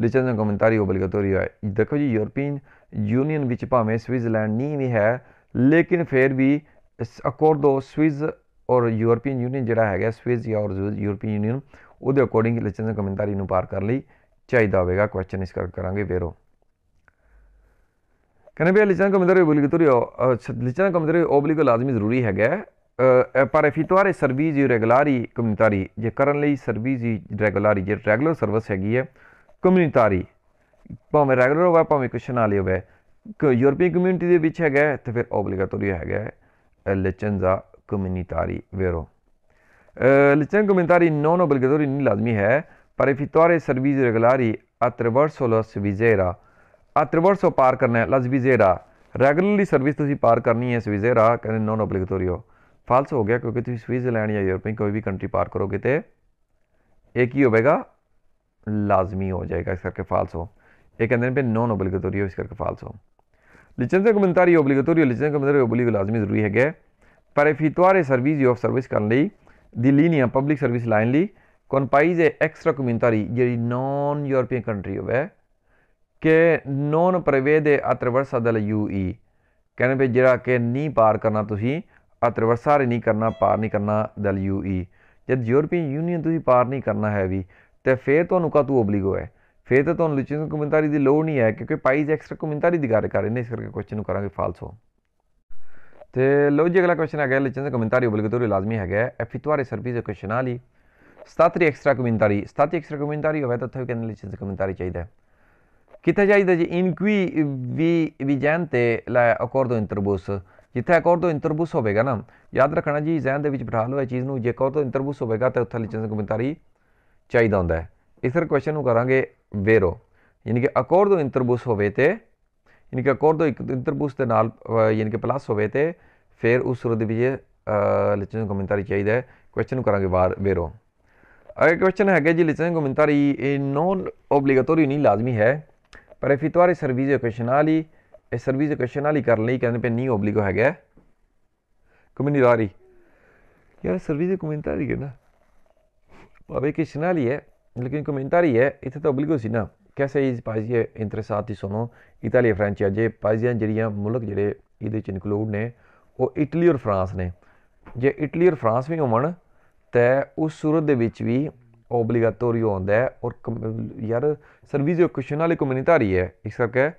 ਲਿਚਨ ਕਮੈਂਟਰੀ ਓਬਲੀਗੇਟਰੀ ਹੈ ਦੇਖੋ ਜੀ ਯੂਰਪੀਨ ਯੂਨੀਅਨ ਵਿੱਚ ਭਾਵੇਂ ਸਵਿਟਜ਼ਰਲੈਂਡ ਨਹੀਂ ਵੀ ਹੈ ਲੇਕਿਨ ਫਿਰ ਵੀ ਅਕੋਰਡੋ ਸਵਿਜ਼ ਔਰ ਯੂਰਪੀਨ ਯੂਨੀਅਨ ਜਿਹੜਾ ਹੈਗਾ ਸਵਿਜ਼ੀਆ ਔਰ ਯੂਰਪੀਨ ਯੂਨੀਅਨ ਉਹਦੇ ਅਕੋਰਡਿੰਗ ਲਿਚਨ ਕਮੈਂਟਰੀ ਨੂੰ ਪਾਰ ਕਰ ਲਈ ਚਾਹੀਦਾ ਹੋਵੇਗਾ ਕੁਐਸਚਨ ਇਸ ਕਰਾਂਗੇ ਵੇਰੋ ਕਹਿੰਦੇ ਵੀ ਲਿਚਨ ਕਮੈਂਟਰੀ ਓਬਲੀਗੇਟਰੀ ਲਿਚਨ ਕਮੈਂਟਰੀ ਓਬਲੀਗੋ ਲਾਜ਼ਮੀ ਜ਼ਰੂਰੀ ਹੈਗਾ ਪਰ effettuare servizi ਰੈਗੂਲਰੀ comunitari ਜੇ ਕਰਨ ਲਈ servizi ਰੈਗੂਲਰੀ ਜੇ ਰੈਗੂਲਰ ਸਰਵਿਸ ਹੈਗੀ ਹੈ ਕਮਿਊਨਿਟਾਰੀ ਭਾਵੇਂ ਰੈਗੂਲਰ ਹੋਵੇ ਭਾਵੇਂ ਕੁਸ਼ਨ ਲਿਓ ਹੋਵੇ ਕਿ ਯੂਰਪੀਅਨ ਕਮਿਊਨਿਟੀ ਦੇ ਵਿੱਚ ਹੈਗਾ ਤੇ ਫਿਰ ਆਬਲੀਗੇਟਰੀ ਹੈਗਾ ਲਿਚੈਂਜ਼ਾ ਕਮਿਊਨਿਟਾਰੀ ਵੇਰੋ ਲਿਚੈਂਜ਼ਾ ਕਮਿਊਨਿਟਾਰੀ ਨੋਨ ਆਬਲੀਗੇਟਰੀ ਨਹੀਂ ਲਾਜ਼ਮੀ ਹੈ ਪਰ effettuare servizi ਰੈਗੂਲਰੀ attraverso la svizzera ਪਾਰ ਕਰਨਾ ਹੈ la ਰੈਗੂਲਰਲੀ ਸਰਵਿਸ ਤੁਸੀਂ ਪਾਰ ਕਰਨੀ ਹੈ ਸਵਿਜ਼ੇਰਾ ਕਹਿੰਦੇ ਨੋਨ ਆਬਲੀਗੇਟਰੀ ਹੋ ਫਾਲਸ ਹੋ ਗਿਆ ਕਿਉਂਕਿ ਤੁਸੀਂ ਸਵਿਟਜ਼ਰਲੈਂਡ ਜਾਂ ਯੂਰਪੀ ਕੋਈ ਵੀ ਕੰਟਰੀ ਪਾਰ ਕਰੋਗੇ ਤੇ ਇਹ ਕੀ ਹੋਵੇਗਾ ਲਾਜ਼ਮੀ ਹੋ ਜਾਏਗਾ ਇਸ ਕਰਕੇ ਫਾਲਸ ਹੋ ਇਹ ਕਹਿੰਦੇ ਨੇ ਵੀ ਨੋਨ ਓਬਲੀਗੇਟੋਰੀ ਇਸ ਕਰਕੇ ਫਾਲਸ ਹੋ ਲਿਚੈਂਸ ਦਾ ਕਮੈਂਟਰੀ ਓਬਲੀਗੇਟੋਰੀ ਲਿਚੈਂਸ ਦਾ ਕਮੈਂਟਰੀ ਓਬਲੀਗੇਟੋਰੀ ਲਾਜ਼ਮੀ ਜ਼ਰੂਰੀ ਹੈਗਾ ਪਰ ਇਹ ਫੀਤਵਾਰੇ ਸਰਵਿਸ ਯੂ ਆਫ ਸਰਵਿਸ ਕਰਨ ਲਈ ਦੀ ਲੀਨੀਆ ਪਬਲਿਕ ਸਰਵਿਸ ਲਾਈਨ ਲਈ ਕੰਪਾਈਜ਼ ਹੈ ਐਕਸਟਰਾ ਕਮੈਂਟਰੀ ਜਿਹੜੀ ਨੋਨ ਯੂਰਪੀਅਨ ਕੰਟਰੀ ਹੋਵੇ ਕਿ ਨੋਨ ਪ੍ਰਵੇਦੇ ਅਤਰਵਰਸਾ ਦਲ ਯੂਈ ਕਹਿੰਦੇ ਵੀ ਜਿਹੜਾ ਕਿ ਨਹੀਂ ਪਾਰ ਕਰਨਾ ਤੁਸੀਂ ਅਤਰਵਰਸਾਰ ਨਹੀਂ ਕਰਨਾ ਪਾਰ ਨਹੀਂ ਕਰਨਾ ਦਲ ਯੂਈ ਜਦ ਯੂਰਪੀਅਨ ਯੂਨੀਅਨ ਤੁਸੀਂ ਪਾਰ ਨਹੀਂ ਕਰਨਾ ਹੈ ਵੀ ਤੇ ਫਿਰ ਤੁਹਾਨੂੰ ਕਾ ਤੂੰ ਓਬਲੀਗੋ ਹੈ ਫਿਰ ਤਾਂ ਤੁਹਾਨੂੰ ਲਿਚਿੰਗ ਕਮੈਂਟਰੀ ਦੀ ਲੋੜ ਨਹੀਂ ਹੈ ਕਿਉਂਕਿ ਪਾਈਜ਼ ਐਕਸਟਰਾ ਕਮੈਂਟਰੀ ਦੀ ਗੱਲ ਕਰ ਰਹੇ ਨੇ ਇਸ ਕਰਕੇ ਕੁਐਸਚਨ ਨੂੰ ਕਰਾਂਗੇ ਫਾਲਸ ਹੋ ਤੇ ਲੋ ਜੀ ਅਗਲਾ ਕੁਐਸਚਨ ਆ ਗਿਆ ਲੁਚਿਨ ਕਮੈਂਟਰੀ ਓਬਲੀਗੇਟਰੀ ਲਾਜ਼ਮੀ ਹੈਗਾ ਐਫਿਤਵਾਰੇ ਸਰਵਿਸ ਕੁਐਸਚਨ ਆ ਲਈ 77 ਐਕਸਟਰਾ ਕਮੈਂਟਰੀ ਸਤਾਤਰੀ ਐਕਸਟਰਾ ਕਮੈਂਟਰੀ ਹੋਵੇ ਤਾਂ ਤੁਹਾਨੂੰ ਕਿੰਨੇ ਲਿਚਿੰਗ ਕਮੈਂਟਰੀ ਚਾਹੀਦਾ ਕਿੱਥੇ ਚਾਹੀਦਾ ਜੀ ਇਨਕੁਈ ਵੀ ਵੀ ਵਿਜੈਂਤੇ ਲਾ ਅਕੋਰਡੋ ਇੰਟਰਬੋਸ ਜਿੱਥੇ ਇੱਕ ਔਰ ਤੋਂ ਇੰਟਰਬੂਸ ਹੋਵੇਗਾ ਨਾ ਯਾਦ ਰੱਖਣਾ ਜੀ ਜ਼ਹਿਨ ਦੇ ਵਿੱਚ ਬਿਠਾ ਲਓ ਇਹ ਚੀਜ਼ ਨੂੰ ਜੇ ਕੋਈ ਤੋਂ ਇੰਟਰਵਿਊਸ ਹੋਵੇਗਾ ਤਾਂ ਉੱਥੇ ਲਿਚਨ ਕਮੈਂਟਰੀ ਚਾਹੀਦਾ ਹੁੰਦਾ ਹੈ ਇਸਰ ਕੁਐਸਚਨ ਨੂੰ ਕਰਾਂਗੇ ਵੇਰੋ ਯਾਨੀ ਕਿ ਅਕੋਰ ਤੋਂ ਇੰਟਰਬੂਸ ਹੋਵੇ ਤੇ ਯਾਨੀ ਕਿ ਅਕੋਰ ਤੋਂ ਇੰਟਰਬੂਸ ਦੇ ਨਾਲ ਯਾਨੀ ਕਿ ਪਲੱਸ ਹੋਵੇ ਤੇ ਫਿਰ ਉਸ ਸੂਰਤ ਵਿੱਚ ਲਿਚਨ ਕਮੈਂਟਰੀ ਚਾਹੀਦਾ ਹੈ ਕੁਐਸਚਨ ਨੂੰ ਕਰਾਂਗੇ ਵਾਰ ਵੇਰੋ ਅਗਰ ਕੁਐਸਚਨ ਹੈਗਾ ਜੀ ਲਿਚਨ ਕਮੈਂਟਰੀ ਇਹ ਨੋਨ ਆਬਲੀਗੇਟਰੀ ਨਹੀਂ ਲਾਜ਼ਮੀ ਹੈ ਪਰ ਇਫ ਇਤਵਾਰੇ ਸਰਵਿਸ ਕੁਐਸਚਨ ਆਲੀ ਇਹ ਸਰਵਿਸ ਕੁਐਸਚਨ ਵਾਲੀ ਕਰਨ ਲਈ ਕਹਿੰਦੇ ਪੈ ਨਹੀਂ ਓਬਲੀਗੋ ਹੈਗਾ ਕਮਿਊਨਿਟਾਰੀ ਯਾਰ ਸਰਵਿਸ ਕਮਿਊਨਿਟਾਰੀ ਹੈ ਨਾ ਭਾਵੇਂ ਕਿਸ਼ਨਲ ਹੀ ਹੈ ਲੇਕਿਨ ਕਮਿਊਨਿਟਾਰੀ ਹੈ ਇੱਥੇ ਤਾਂ ਓਬਲੀਗੋ ਸੀ ਨਾ ਕੈਸੇ ਇਸ ਪਾਜੀ ਇੰਟਰਸਾਤੀ ਸੁਣੋ ਇਟਾਲੀ ਫ੍ਰਾਂਚ ਜੇ ਪਾਜ਼ੀਆਂ ਜਿਹੜੀਆਂ ਮੁਲਕ ਜਿਹੜੇ ਇਹਦੇ ਚ ਇਨਕਲੂਡ ਨੇ ਉਹ ਇਟਲੀ ਔਰ ਫਰਾਂਸ ਨੇ ਜੇ ਇਟਲੀ ਔਰ ਫਰਾਂਸ ਵੀ ਹੋਵਣ ਤੇ ਉਸ ਸੂਰਤ ਦੇ ਵਿੱਚ ਵੀ ਓਬਲੀਗਾਟੋਰੀ ਹੁੰਦਾ ਹੈ ਔਰ ਯਾਰ ਸਰਵਿਸ ਕੁਐਸਚਨ ਵਾਲੀ ਕਮਿਊਨਿਟਾਰੀ ਹੈ ਇਸ ਕਰਕੇ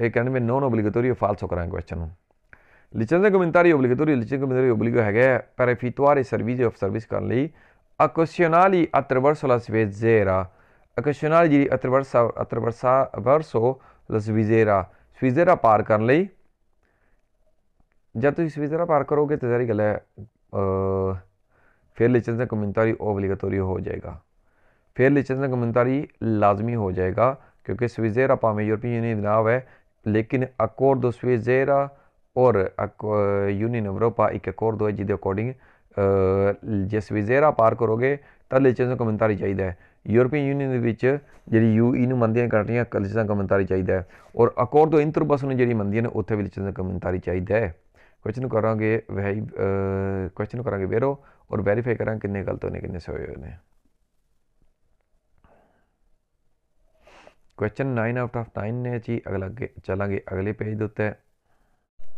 ਇਹ ਕਹਿੰਦੇ ਮੈਂ ਨੋਨ ਓਬਲੀਗੇਟੋਰੀ ਫਾਲਸੋ ਕਰਾਂਗੇ ਕੁਐਸਚਨ ਨੂੰ ਲਿਚਨ ਦੇ ਕਮੈਂਟਰੀ ਆਬਲੀਗੇਟਰੀ ਲਿਚਨ ਕਮੈਂਟਰੀ ਆਬਲੀਗੋ ਹੈਗਾ ਪਰ ਫੀਤਵਾਰੇ ਸਰਵਿਸ ਆਫ ਸਰਵਿਸ ਕਰਨ ਲਈ ਅਕੋਸ਼ਨਲੀ ਅਤਰਵਰਸੋ ਲਸਵੇਜ਼ੇਰਾ ਅਕੋਸ਼ਨਲੀ ਜੀ ਅਤਰਵਰਸਾ ਅਤਰਵਰਸਾ ਵਰਸੋ ਲਸਵੀਜ਼ੇਰਾ ਸਵੀਜ਼ੇਰਾ ਪਾਰ ਕਰਨ ਲਈ ਜਦ ਤੁਸੀਂ ਸਵੀਜ਼ੇਰਾ ਪਾਰ ਕਰੋਗੇ ਤੇ ਸਾਰੀ ਗੱਲ ਹੈ ਫਿਰ ਲਿਚਨ ਦਾ ਕਮੈਂਟਰੀ ਆਬਲੀਗੇਟਰੀ ਹੋ ਜਾਏਗਾ ਫਿਰ ਲਿਚਨ ਦਾ ਕਮੈਂਟਰੀ ਲਾਜ਼ਮੀ ਹੋ ਜਾਏਗਾ ਕਿਉਂਕਿ ਸਵੀਜ਼ੇਰਾ ਪਾਵੇਂ ਯੂਰਪੀਅਨ यूरोपियन यूनियन बना ਲੇਕਿਨ ਅਕੋਰਡ ਸਵੇਜ਼ੇਰਾ ਔਰ ਯੂਨੀਅਨ ਯੂਰੋਪਾ ਇੱਕ ਅਕੋਰਡ ਹੈ ਜਿਹਦੇ ਅਕੋਰਡਿੰਗ ਜੇ ਸਵਿਜ਼ੇਰਾ ਪਾਰ ਕਰੋਗੇ ਤਾਂ ਲੇਚੇਸ ਕਮੈਂਟਰੀ ਚਾਹੀਦਾ ਹੈ ਯੂਰਪੀਅਨ ਯੂਨੀਅਨ ਦੇ ਵਿੱਚ ਜਿਹੜੀ ਯੂਈ ਨੂੰ ਮੰਨਦੀਆਂ ਕੰਟਰੀਆਂ ਕਲਚੇਸ ਕਮੈਂਟਰੀ ਚਾਹੀਦਾ ਹੈ ਔਰ ਅਕੋਰਡ ਤੋਂ ਇੰਟਰਬਸ ਨੂੰ ਜਿਹੜੀ ਮੰਨਦੀਆਂ ਨੇ ਉੱਥੇ ਵੀ ਲੇਚੇਸ ਕਮੈਂਟਰੀ ਚਾਹੀਦਾ ਹੈ ਕੁਐਸਚਨ ਕਰਾਂਗੇ ਵੈਰੀ ਕੁਐਸਚਨ ਕਰਾਂਗੇ ਵੇਰੋ ਔਰ ਵੈਰੀਫਾਈ ਕਰਾਂਗੇ ਕਿੰਨੇ ਗਲਤ ਹੋਣੇ ਕਿੰਨੇ ਸਹੀ ਹੋਣੇ ਕੁਐਸਚਨ 9 ਆਊਟ ਆਫ 9 ਨੇ ਜੀ ਅਗਲਾ ਅੱਗੇ ਚਲਾਂਗੇ ਅਗਲੇ ਪੇਜ ਦੇ ਉੱਤੇ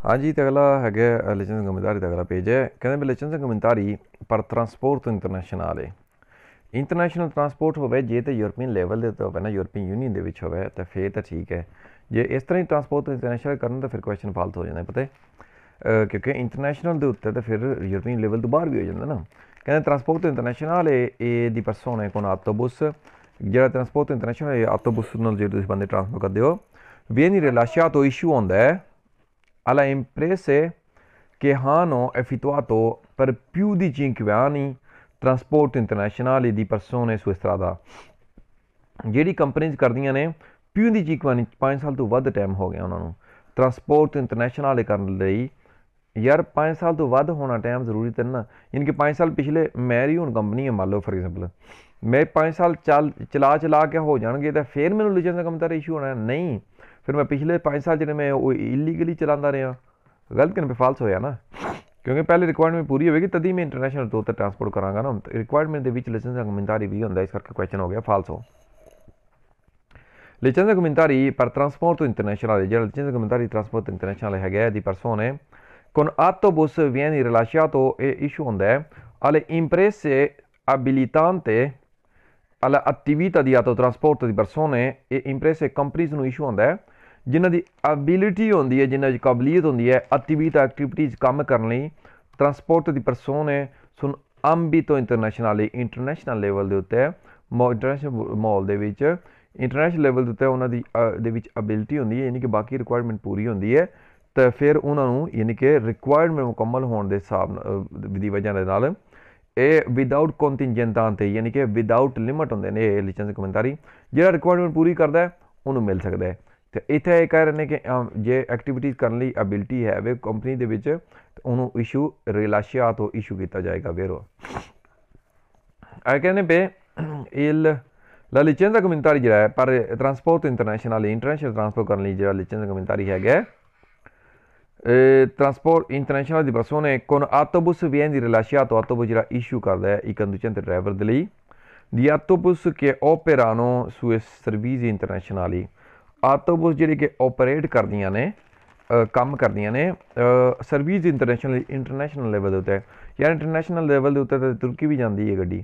ਹਾਂਜੀ ਤੇ ਅਗਲਾ ਹੈਗਾ ਲੈਜਨ ਗਮਿੰਦਾਰੀ ਦਾ ਅਗਲਾ ਪੇਜ ਹੈ ਕਹਿੰਦੇ ਵੀ ਲੈਜਨ ਗਮਿੰਦਾਰੀ ਪਰ ਟਰਾਂਸਪੋਰਟ ਇੰਟਰਨੈਸ਼ਨਲ ਹੈ ਇੰਟਰਨੈਸ਼ਨਲ ਟਰਾਂਸਪੋਰਟ ਹੋਵੇ ਜੇ ਤੇ ਯੂਰਪੀਅਨ ਲੈਵਲ ਦੇ ਉੱਤੇ ਹੋਵੇ ਨਾ ਯੂਰਪੀਅਨ ਯੂਨੀਅਨ ਦੇ ਵਿੱਚ ਹੋਵੇ ਤਾਂ ਫੇਰ ਤਾਂ ਠੀਕ ਹੈ ਜੇ ਇਸ ਤਰ੍ਹਾਂ ਹੀ ਟਰਾਂਸਪੋਰਟ ਇੰਟਰਨੈਸ਼ਨਲ ਕਰਨ ਤਾਂ ਫਿਰ ਕੁਐਸਚਨ ਫਾਲਤ ਹੋ ਜਾਂਦਾ ਪਤਾ ਕਿਉਂਕਿ ਇੰਟਰਨੈਸ਼ਨਲ ਦੇ ਉੱਤੇ ਤਾਂ ਫਿਰ ਯੂਰਪੀਅਨ ਲੈਵਲ ਤੋਂ ਬਾਹਰ ਵੀ ਹੋ ਜਾਂਦਾ ਨਾ ਕਹਿੰਦੇ ਟਰਾਂਸਪੋਰਟ ਇੰਟਰਨੈਸ਼ਨਲ ਇਹ ਦੀ ਪਰਸੋਨਾ ਆਟੋਬਸ ਜਿਹੜਾ ਟਰਾਂਸਪੋਰਟ ਇੰਟਰਨੈਸ਼ਨਲ ਹੈ ਆਟੋਬਸ ਨਾਲ ਜਿਹੜੇ ਤੁਸੀਂ ਬੰਦੇ ਟ੍ਰਾਂਸਫਰ ਕਰਦੇ ਹੋ ਵੇਨੀ ਰਿਲਾਸ਼ਾ ਤੋਂ ਇਸ਼ੂ ਹੁੰਦਾ ਹੈ ਅਲਾ ਹੈ ਕਿ ਹਾਂ ਨੋ ਹਾਨੋ ਤੋਂ ਪਰ ਪਿਉ ਦੀ ਚਿੰਕਵਾਨੀ ਟਰਾਂਸਪੋਰਟ ਇੰਟਰਨੈਸ਼ਨਲ ਦੀ ਪਰਸੋਨ ਤਰ੍ਹਾਂ ਦਾ ਜਿਹੜੀ ਕੰਪਨੀਆਂ ਕਰਦੀਆਂ ਨੇ ਪਿਉ ਦੀ ਚਿੰਕਵਾਨੀ 5 ਸਾਲ ਤੋਂ ਵੱਧ ਟਾਈਮ ਹੋ ਗਿਆ ਉਹਨਾਂ ਨੂੰ ਟਰਾਂਸਪੋਰਟ ਇੰਟਰਨੈਸ਼ਨਲ ਕਰਨ ਲਈ ਯਾਰ 5 ਸਾਲ ਤੋਂ ਵੱਧ ਹੋਣਾ ਟਾਈਮ ਜ਼ਰੂਰੀ ਤੇ ਨਾ ਇਨਕੇ 5 ਸਾਲ ਪਿਛਲੇ ਮੈਰੀ ਹੁਣ ਕੰਪਨੀ ਹੈ ਮੰਨ ਲਓ ਫੋਰ ਐਗਜ਼ਾਮਪਲ ਮੈਂ 5 ਸਾਲ ਚੱਲ ਚਲਾ ਚਲਾ ਕੇ ਹੋ ਜਾਣਗੇ ਤਾਂ ਫੇਰ ਮੈਨੂੰ ਲਾਇਸੈਂਸ ਦਾ ਕੰਮਤਾਰ ਇਸ਼ੂ ਹੋਣਾ ਨਹੀਂ ਫਿਰ ਮੈਂ ਪਿਛਲੇ 5 ਸਾਲ ਜਿਹੜੇ ਮੈਂ ਉਹ ਇਲੀਗਲੀ ਚਲਾਉਂਦਾ ਰਿਹਾ ਗਲਤ ਕਿਨ ਫਾਲਸ ਹੋਇਆ ਨਾ ਕਿਉਂਕਿ ਪਹਿਲੇ ਰਿਕੁਆਇਰਮੈਂਟ ਪੂਰੀ ਹੋਵੇਗੀ ਤਦ ਹੀ ਮੈਂ ਇੰਟਰਨੈਸ਼ਨਲ ਤੌਰ ਤੇ ਟ੍ਰਾਂਸਪੋਰਟ ਕਰਾਂਗਾ ਨਾ ਰਿਕੁਆਇਰਮੈਂਟ ਦੇ ਵਿੱਚ ਲਾਇਸੈਂਸ ਦਾ ਕਮਤਾਰੀ ਵੀ ਹੁੰਦਾ ਇਸ ਕਰਕੇ ਕੁਐਸਚਨ ਹੋ ਗਿਆ ਫਾਲਸ ਹੋ ਲਾਇਸੈਂਸ ਦਾ ਕਮਤਾਰੀ ਪਰ ਟ੍ਰਾਂਸਪੋਰਟ ਇੰਟਰਨੈਸ਼ਨਲ ਜਿਹੜਾ ਲਾਇਸੈਂਸ ਦਾ ਕਮਤਾਰੀ ਟ੍ਰਾਂਸਪੋਰਟ ਇੰਟਰਨੈਸ਼ਨਲ ਹੈਗਾ ਦੀ ਪਰਸੋਨ ਹੈ con autobus viene rilasciato e isciunde alle imprese abilitante all'attività di autotrasporto di persone e imprese e companies ਨੂੰ ਇਸ਼ੂ ਹੁੰਦਾ ਹੈ ਜਿਨ੍ਹਾਂ ਦੀ ਐਬਿਲਿਟੀ ਹੁੰਦੀ ਹੈ ਜਿਨ੍ਹਾਂ ਦੀ ਕਾਬਲੀਅਤ ਹੁੰਦੀ ਹੈ ਐਕਟੀਵਿਟਾ ਐਕਟੀਵਿਟੀਜ਼ ਕੰਮ ਕਰਨ ਲਈ ਟਰਾਂਸਪੋਰਟ ਦੀ ਪਰਸੋਨੇ ਸੁਣ ਅੰਬੀ ਤੋਂ ਇੰਟਰਨੈਸ਼ਨਲੀ ਇੰਟਰਨੈਸ਼ਨਲ ਲੈਵਲ ਦੇ ਉੱਤੇ ਇੰਟਰਨੈਸ਼ਨਲ ਮਾਲ ਦੇ ਵਿੱਚ ਇੰਟਰਨੈਸ਼ਨਲ ਲੈਵਲ ਦੇ ਉੱਤੇ ਉਹਨਾਂ ਦੀ ਦੇ ਵਿੱਚ ਐਬਿਲਿਟੀ ਹੁੰਦੀ ਹੈ ਯਾਨੀ ਕਿ ਬਾਕੀ ਰਿਕੁਆਇਰਮੈਂਟ ਪੂਰੀ ਹੁੰਦੀ ਹੈ ਤਾਂ ਫਿਰ ਉਹਨਾਂ ਨੂੰ ਯਾਨੀ ਕਿ ਰਿਕੁਆਇਰਮੈਂਟ ਮੁਕੰਮਲ ਹੋਣ ਦੇ ਹਿਸਾਬ ਦੀ ਵਜ੍ਹਾ ਦੇ ਨਾਲ ਇਹ ਵਿਦਆਊਟ ਕੰਟਿੰਜੈਂਟਾਂ ਤੇ ਯਾਨੀ ਕਿ ਵਿਦਆਊਟ ਲਿਮਟ ਹੁੰਦੇ ਨੇ ਇਹ ਲਾਇਸੈਂਸ ਕਮੈਂਟਰੀ ਜਿਹੜਾ ਰਿਕੁਆਇਰਮੈਂਟ ਪੂਰੀ ਕਰਦਾ ਉਹਨੂੰ ਮਿਲ ਸਕਦਾ ਹੈ ਤੇ ਇੱਥੇ ਇਹ ਕਹਿ ਰਹੇ ਨੇ ਕਿ ਜੇ ਐਕਟੀਵਿਟੀਜ਼ ਕਰਨ ਲਈ ਅਬਿਲਟੀ ਹੈ ਵੇ ਕੰਪਨੀ ਦੇ ਵਿੱਚ ਉਹਨੂੰ ਇਸ਼ੂ ਰਿਲਾਸ਼ੀਆ ਤੋਂ ਇਸ਼ੂ ਕੀਤਾ ਜਾਏਗਾ ਵੇਰੋ ਆ ਕਹਿੰਦੇ ਪੇ ਇਲ ਲਾ ਲਿਚੈਂਸ ਦਾ ਕਮੈਂਟਰੀ ਜਿਹੜਾ ਹੈ ਪਰ ਟਰਾਂਸਪੋਰਟ ਇੰਟਰਨੈਸ਼ਨਲ ਇੰਟਰਨੈਸ਼ਨਲ ਟਰਾਂਸਪੋਰਟ ਕਰਨ ਲਈ ਜਿਹੜਾ ਲਾਇਸੈਂਸ ਦਾ ਕਮੈਂਟਰੀ ਹੈਗਾ ਟ੍ਰਾਂਸਪੋਰਟ ਇੰਟਰਨੈਸ਼ਨਲ ਦੀ ਨੇ ਕੋਨ ਆਟੋਬਸ ਆਟੋਬੂਸ ਰਿਲਾਸ਼ੀਆ ਤੋਂ ਆਟੋਬਸ ਜਿਹੜਾ ਇਸ਼ੂ ਕਰਦਾ ਹੈ ਇੱਕ ਤੇ ਡਰਾਈਵਰ ਦੇ ਲਈ ਦੀ ਆਟੋਬਸ ਕੇ ਓਪੇਰਾਨੋ ਸੁਇਸ ਸਰਵਿਸ ਇੰਟਰਨੈਸ਼ਨਲੀ ਆਟੋਬਸ ਜਿਹੜੇ ਕਿ ਆਪਰੇਟ ਕਰਦੀਆਂ ਨੇ ਕੰਮ ਕਰਦੀਆਂ ਨੇ ਸਰਵਿਸ ਇੰਟਰਨੈਸ਼ਨਲ ਇੰਟਰਨੈਸ਼ਨਲ ਲੈਵਲ ਦੇ ਉੱਤੇ ਯਾਨੀ ਇੰਟਰਨੈਸ਼ਨਲ ਲੈਵਲ ਦੇ ਉੱਤੇ ਤਾਂ ਤੁਰਕੀ ਵੀ ਜਾਂਦੀ ਹੈ ਗੱਡੀ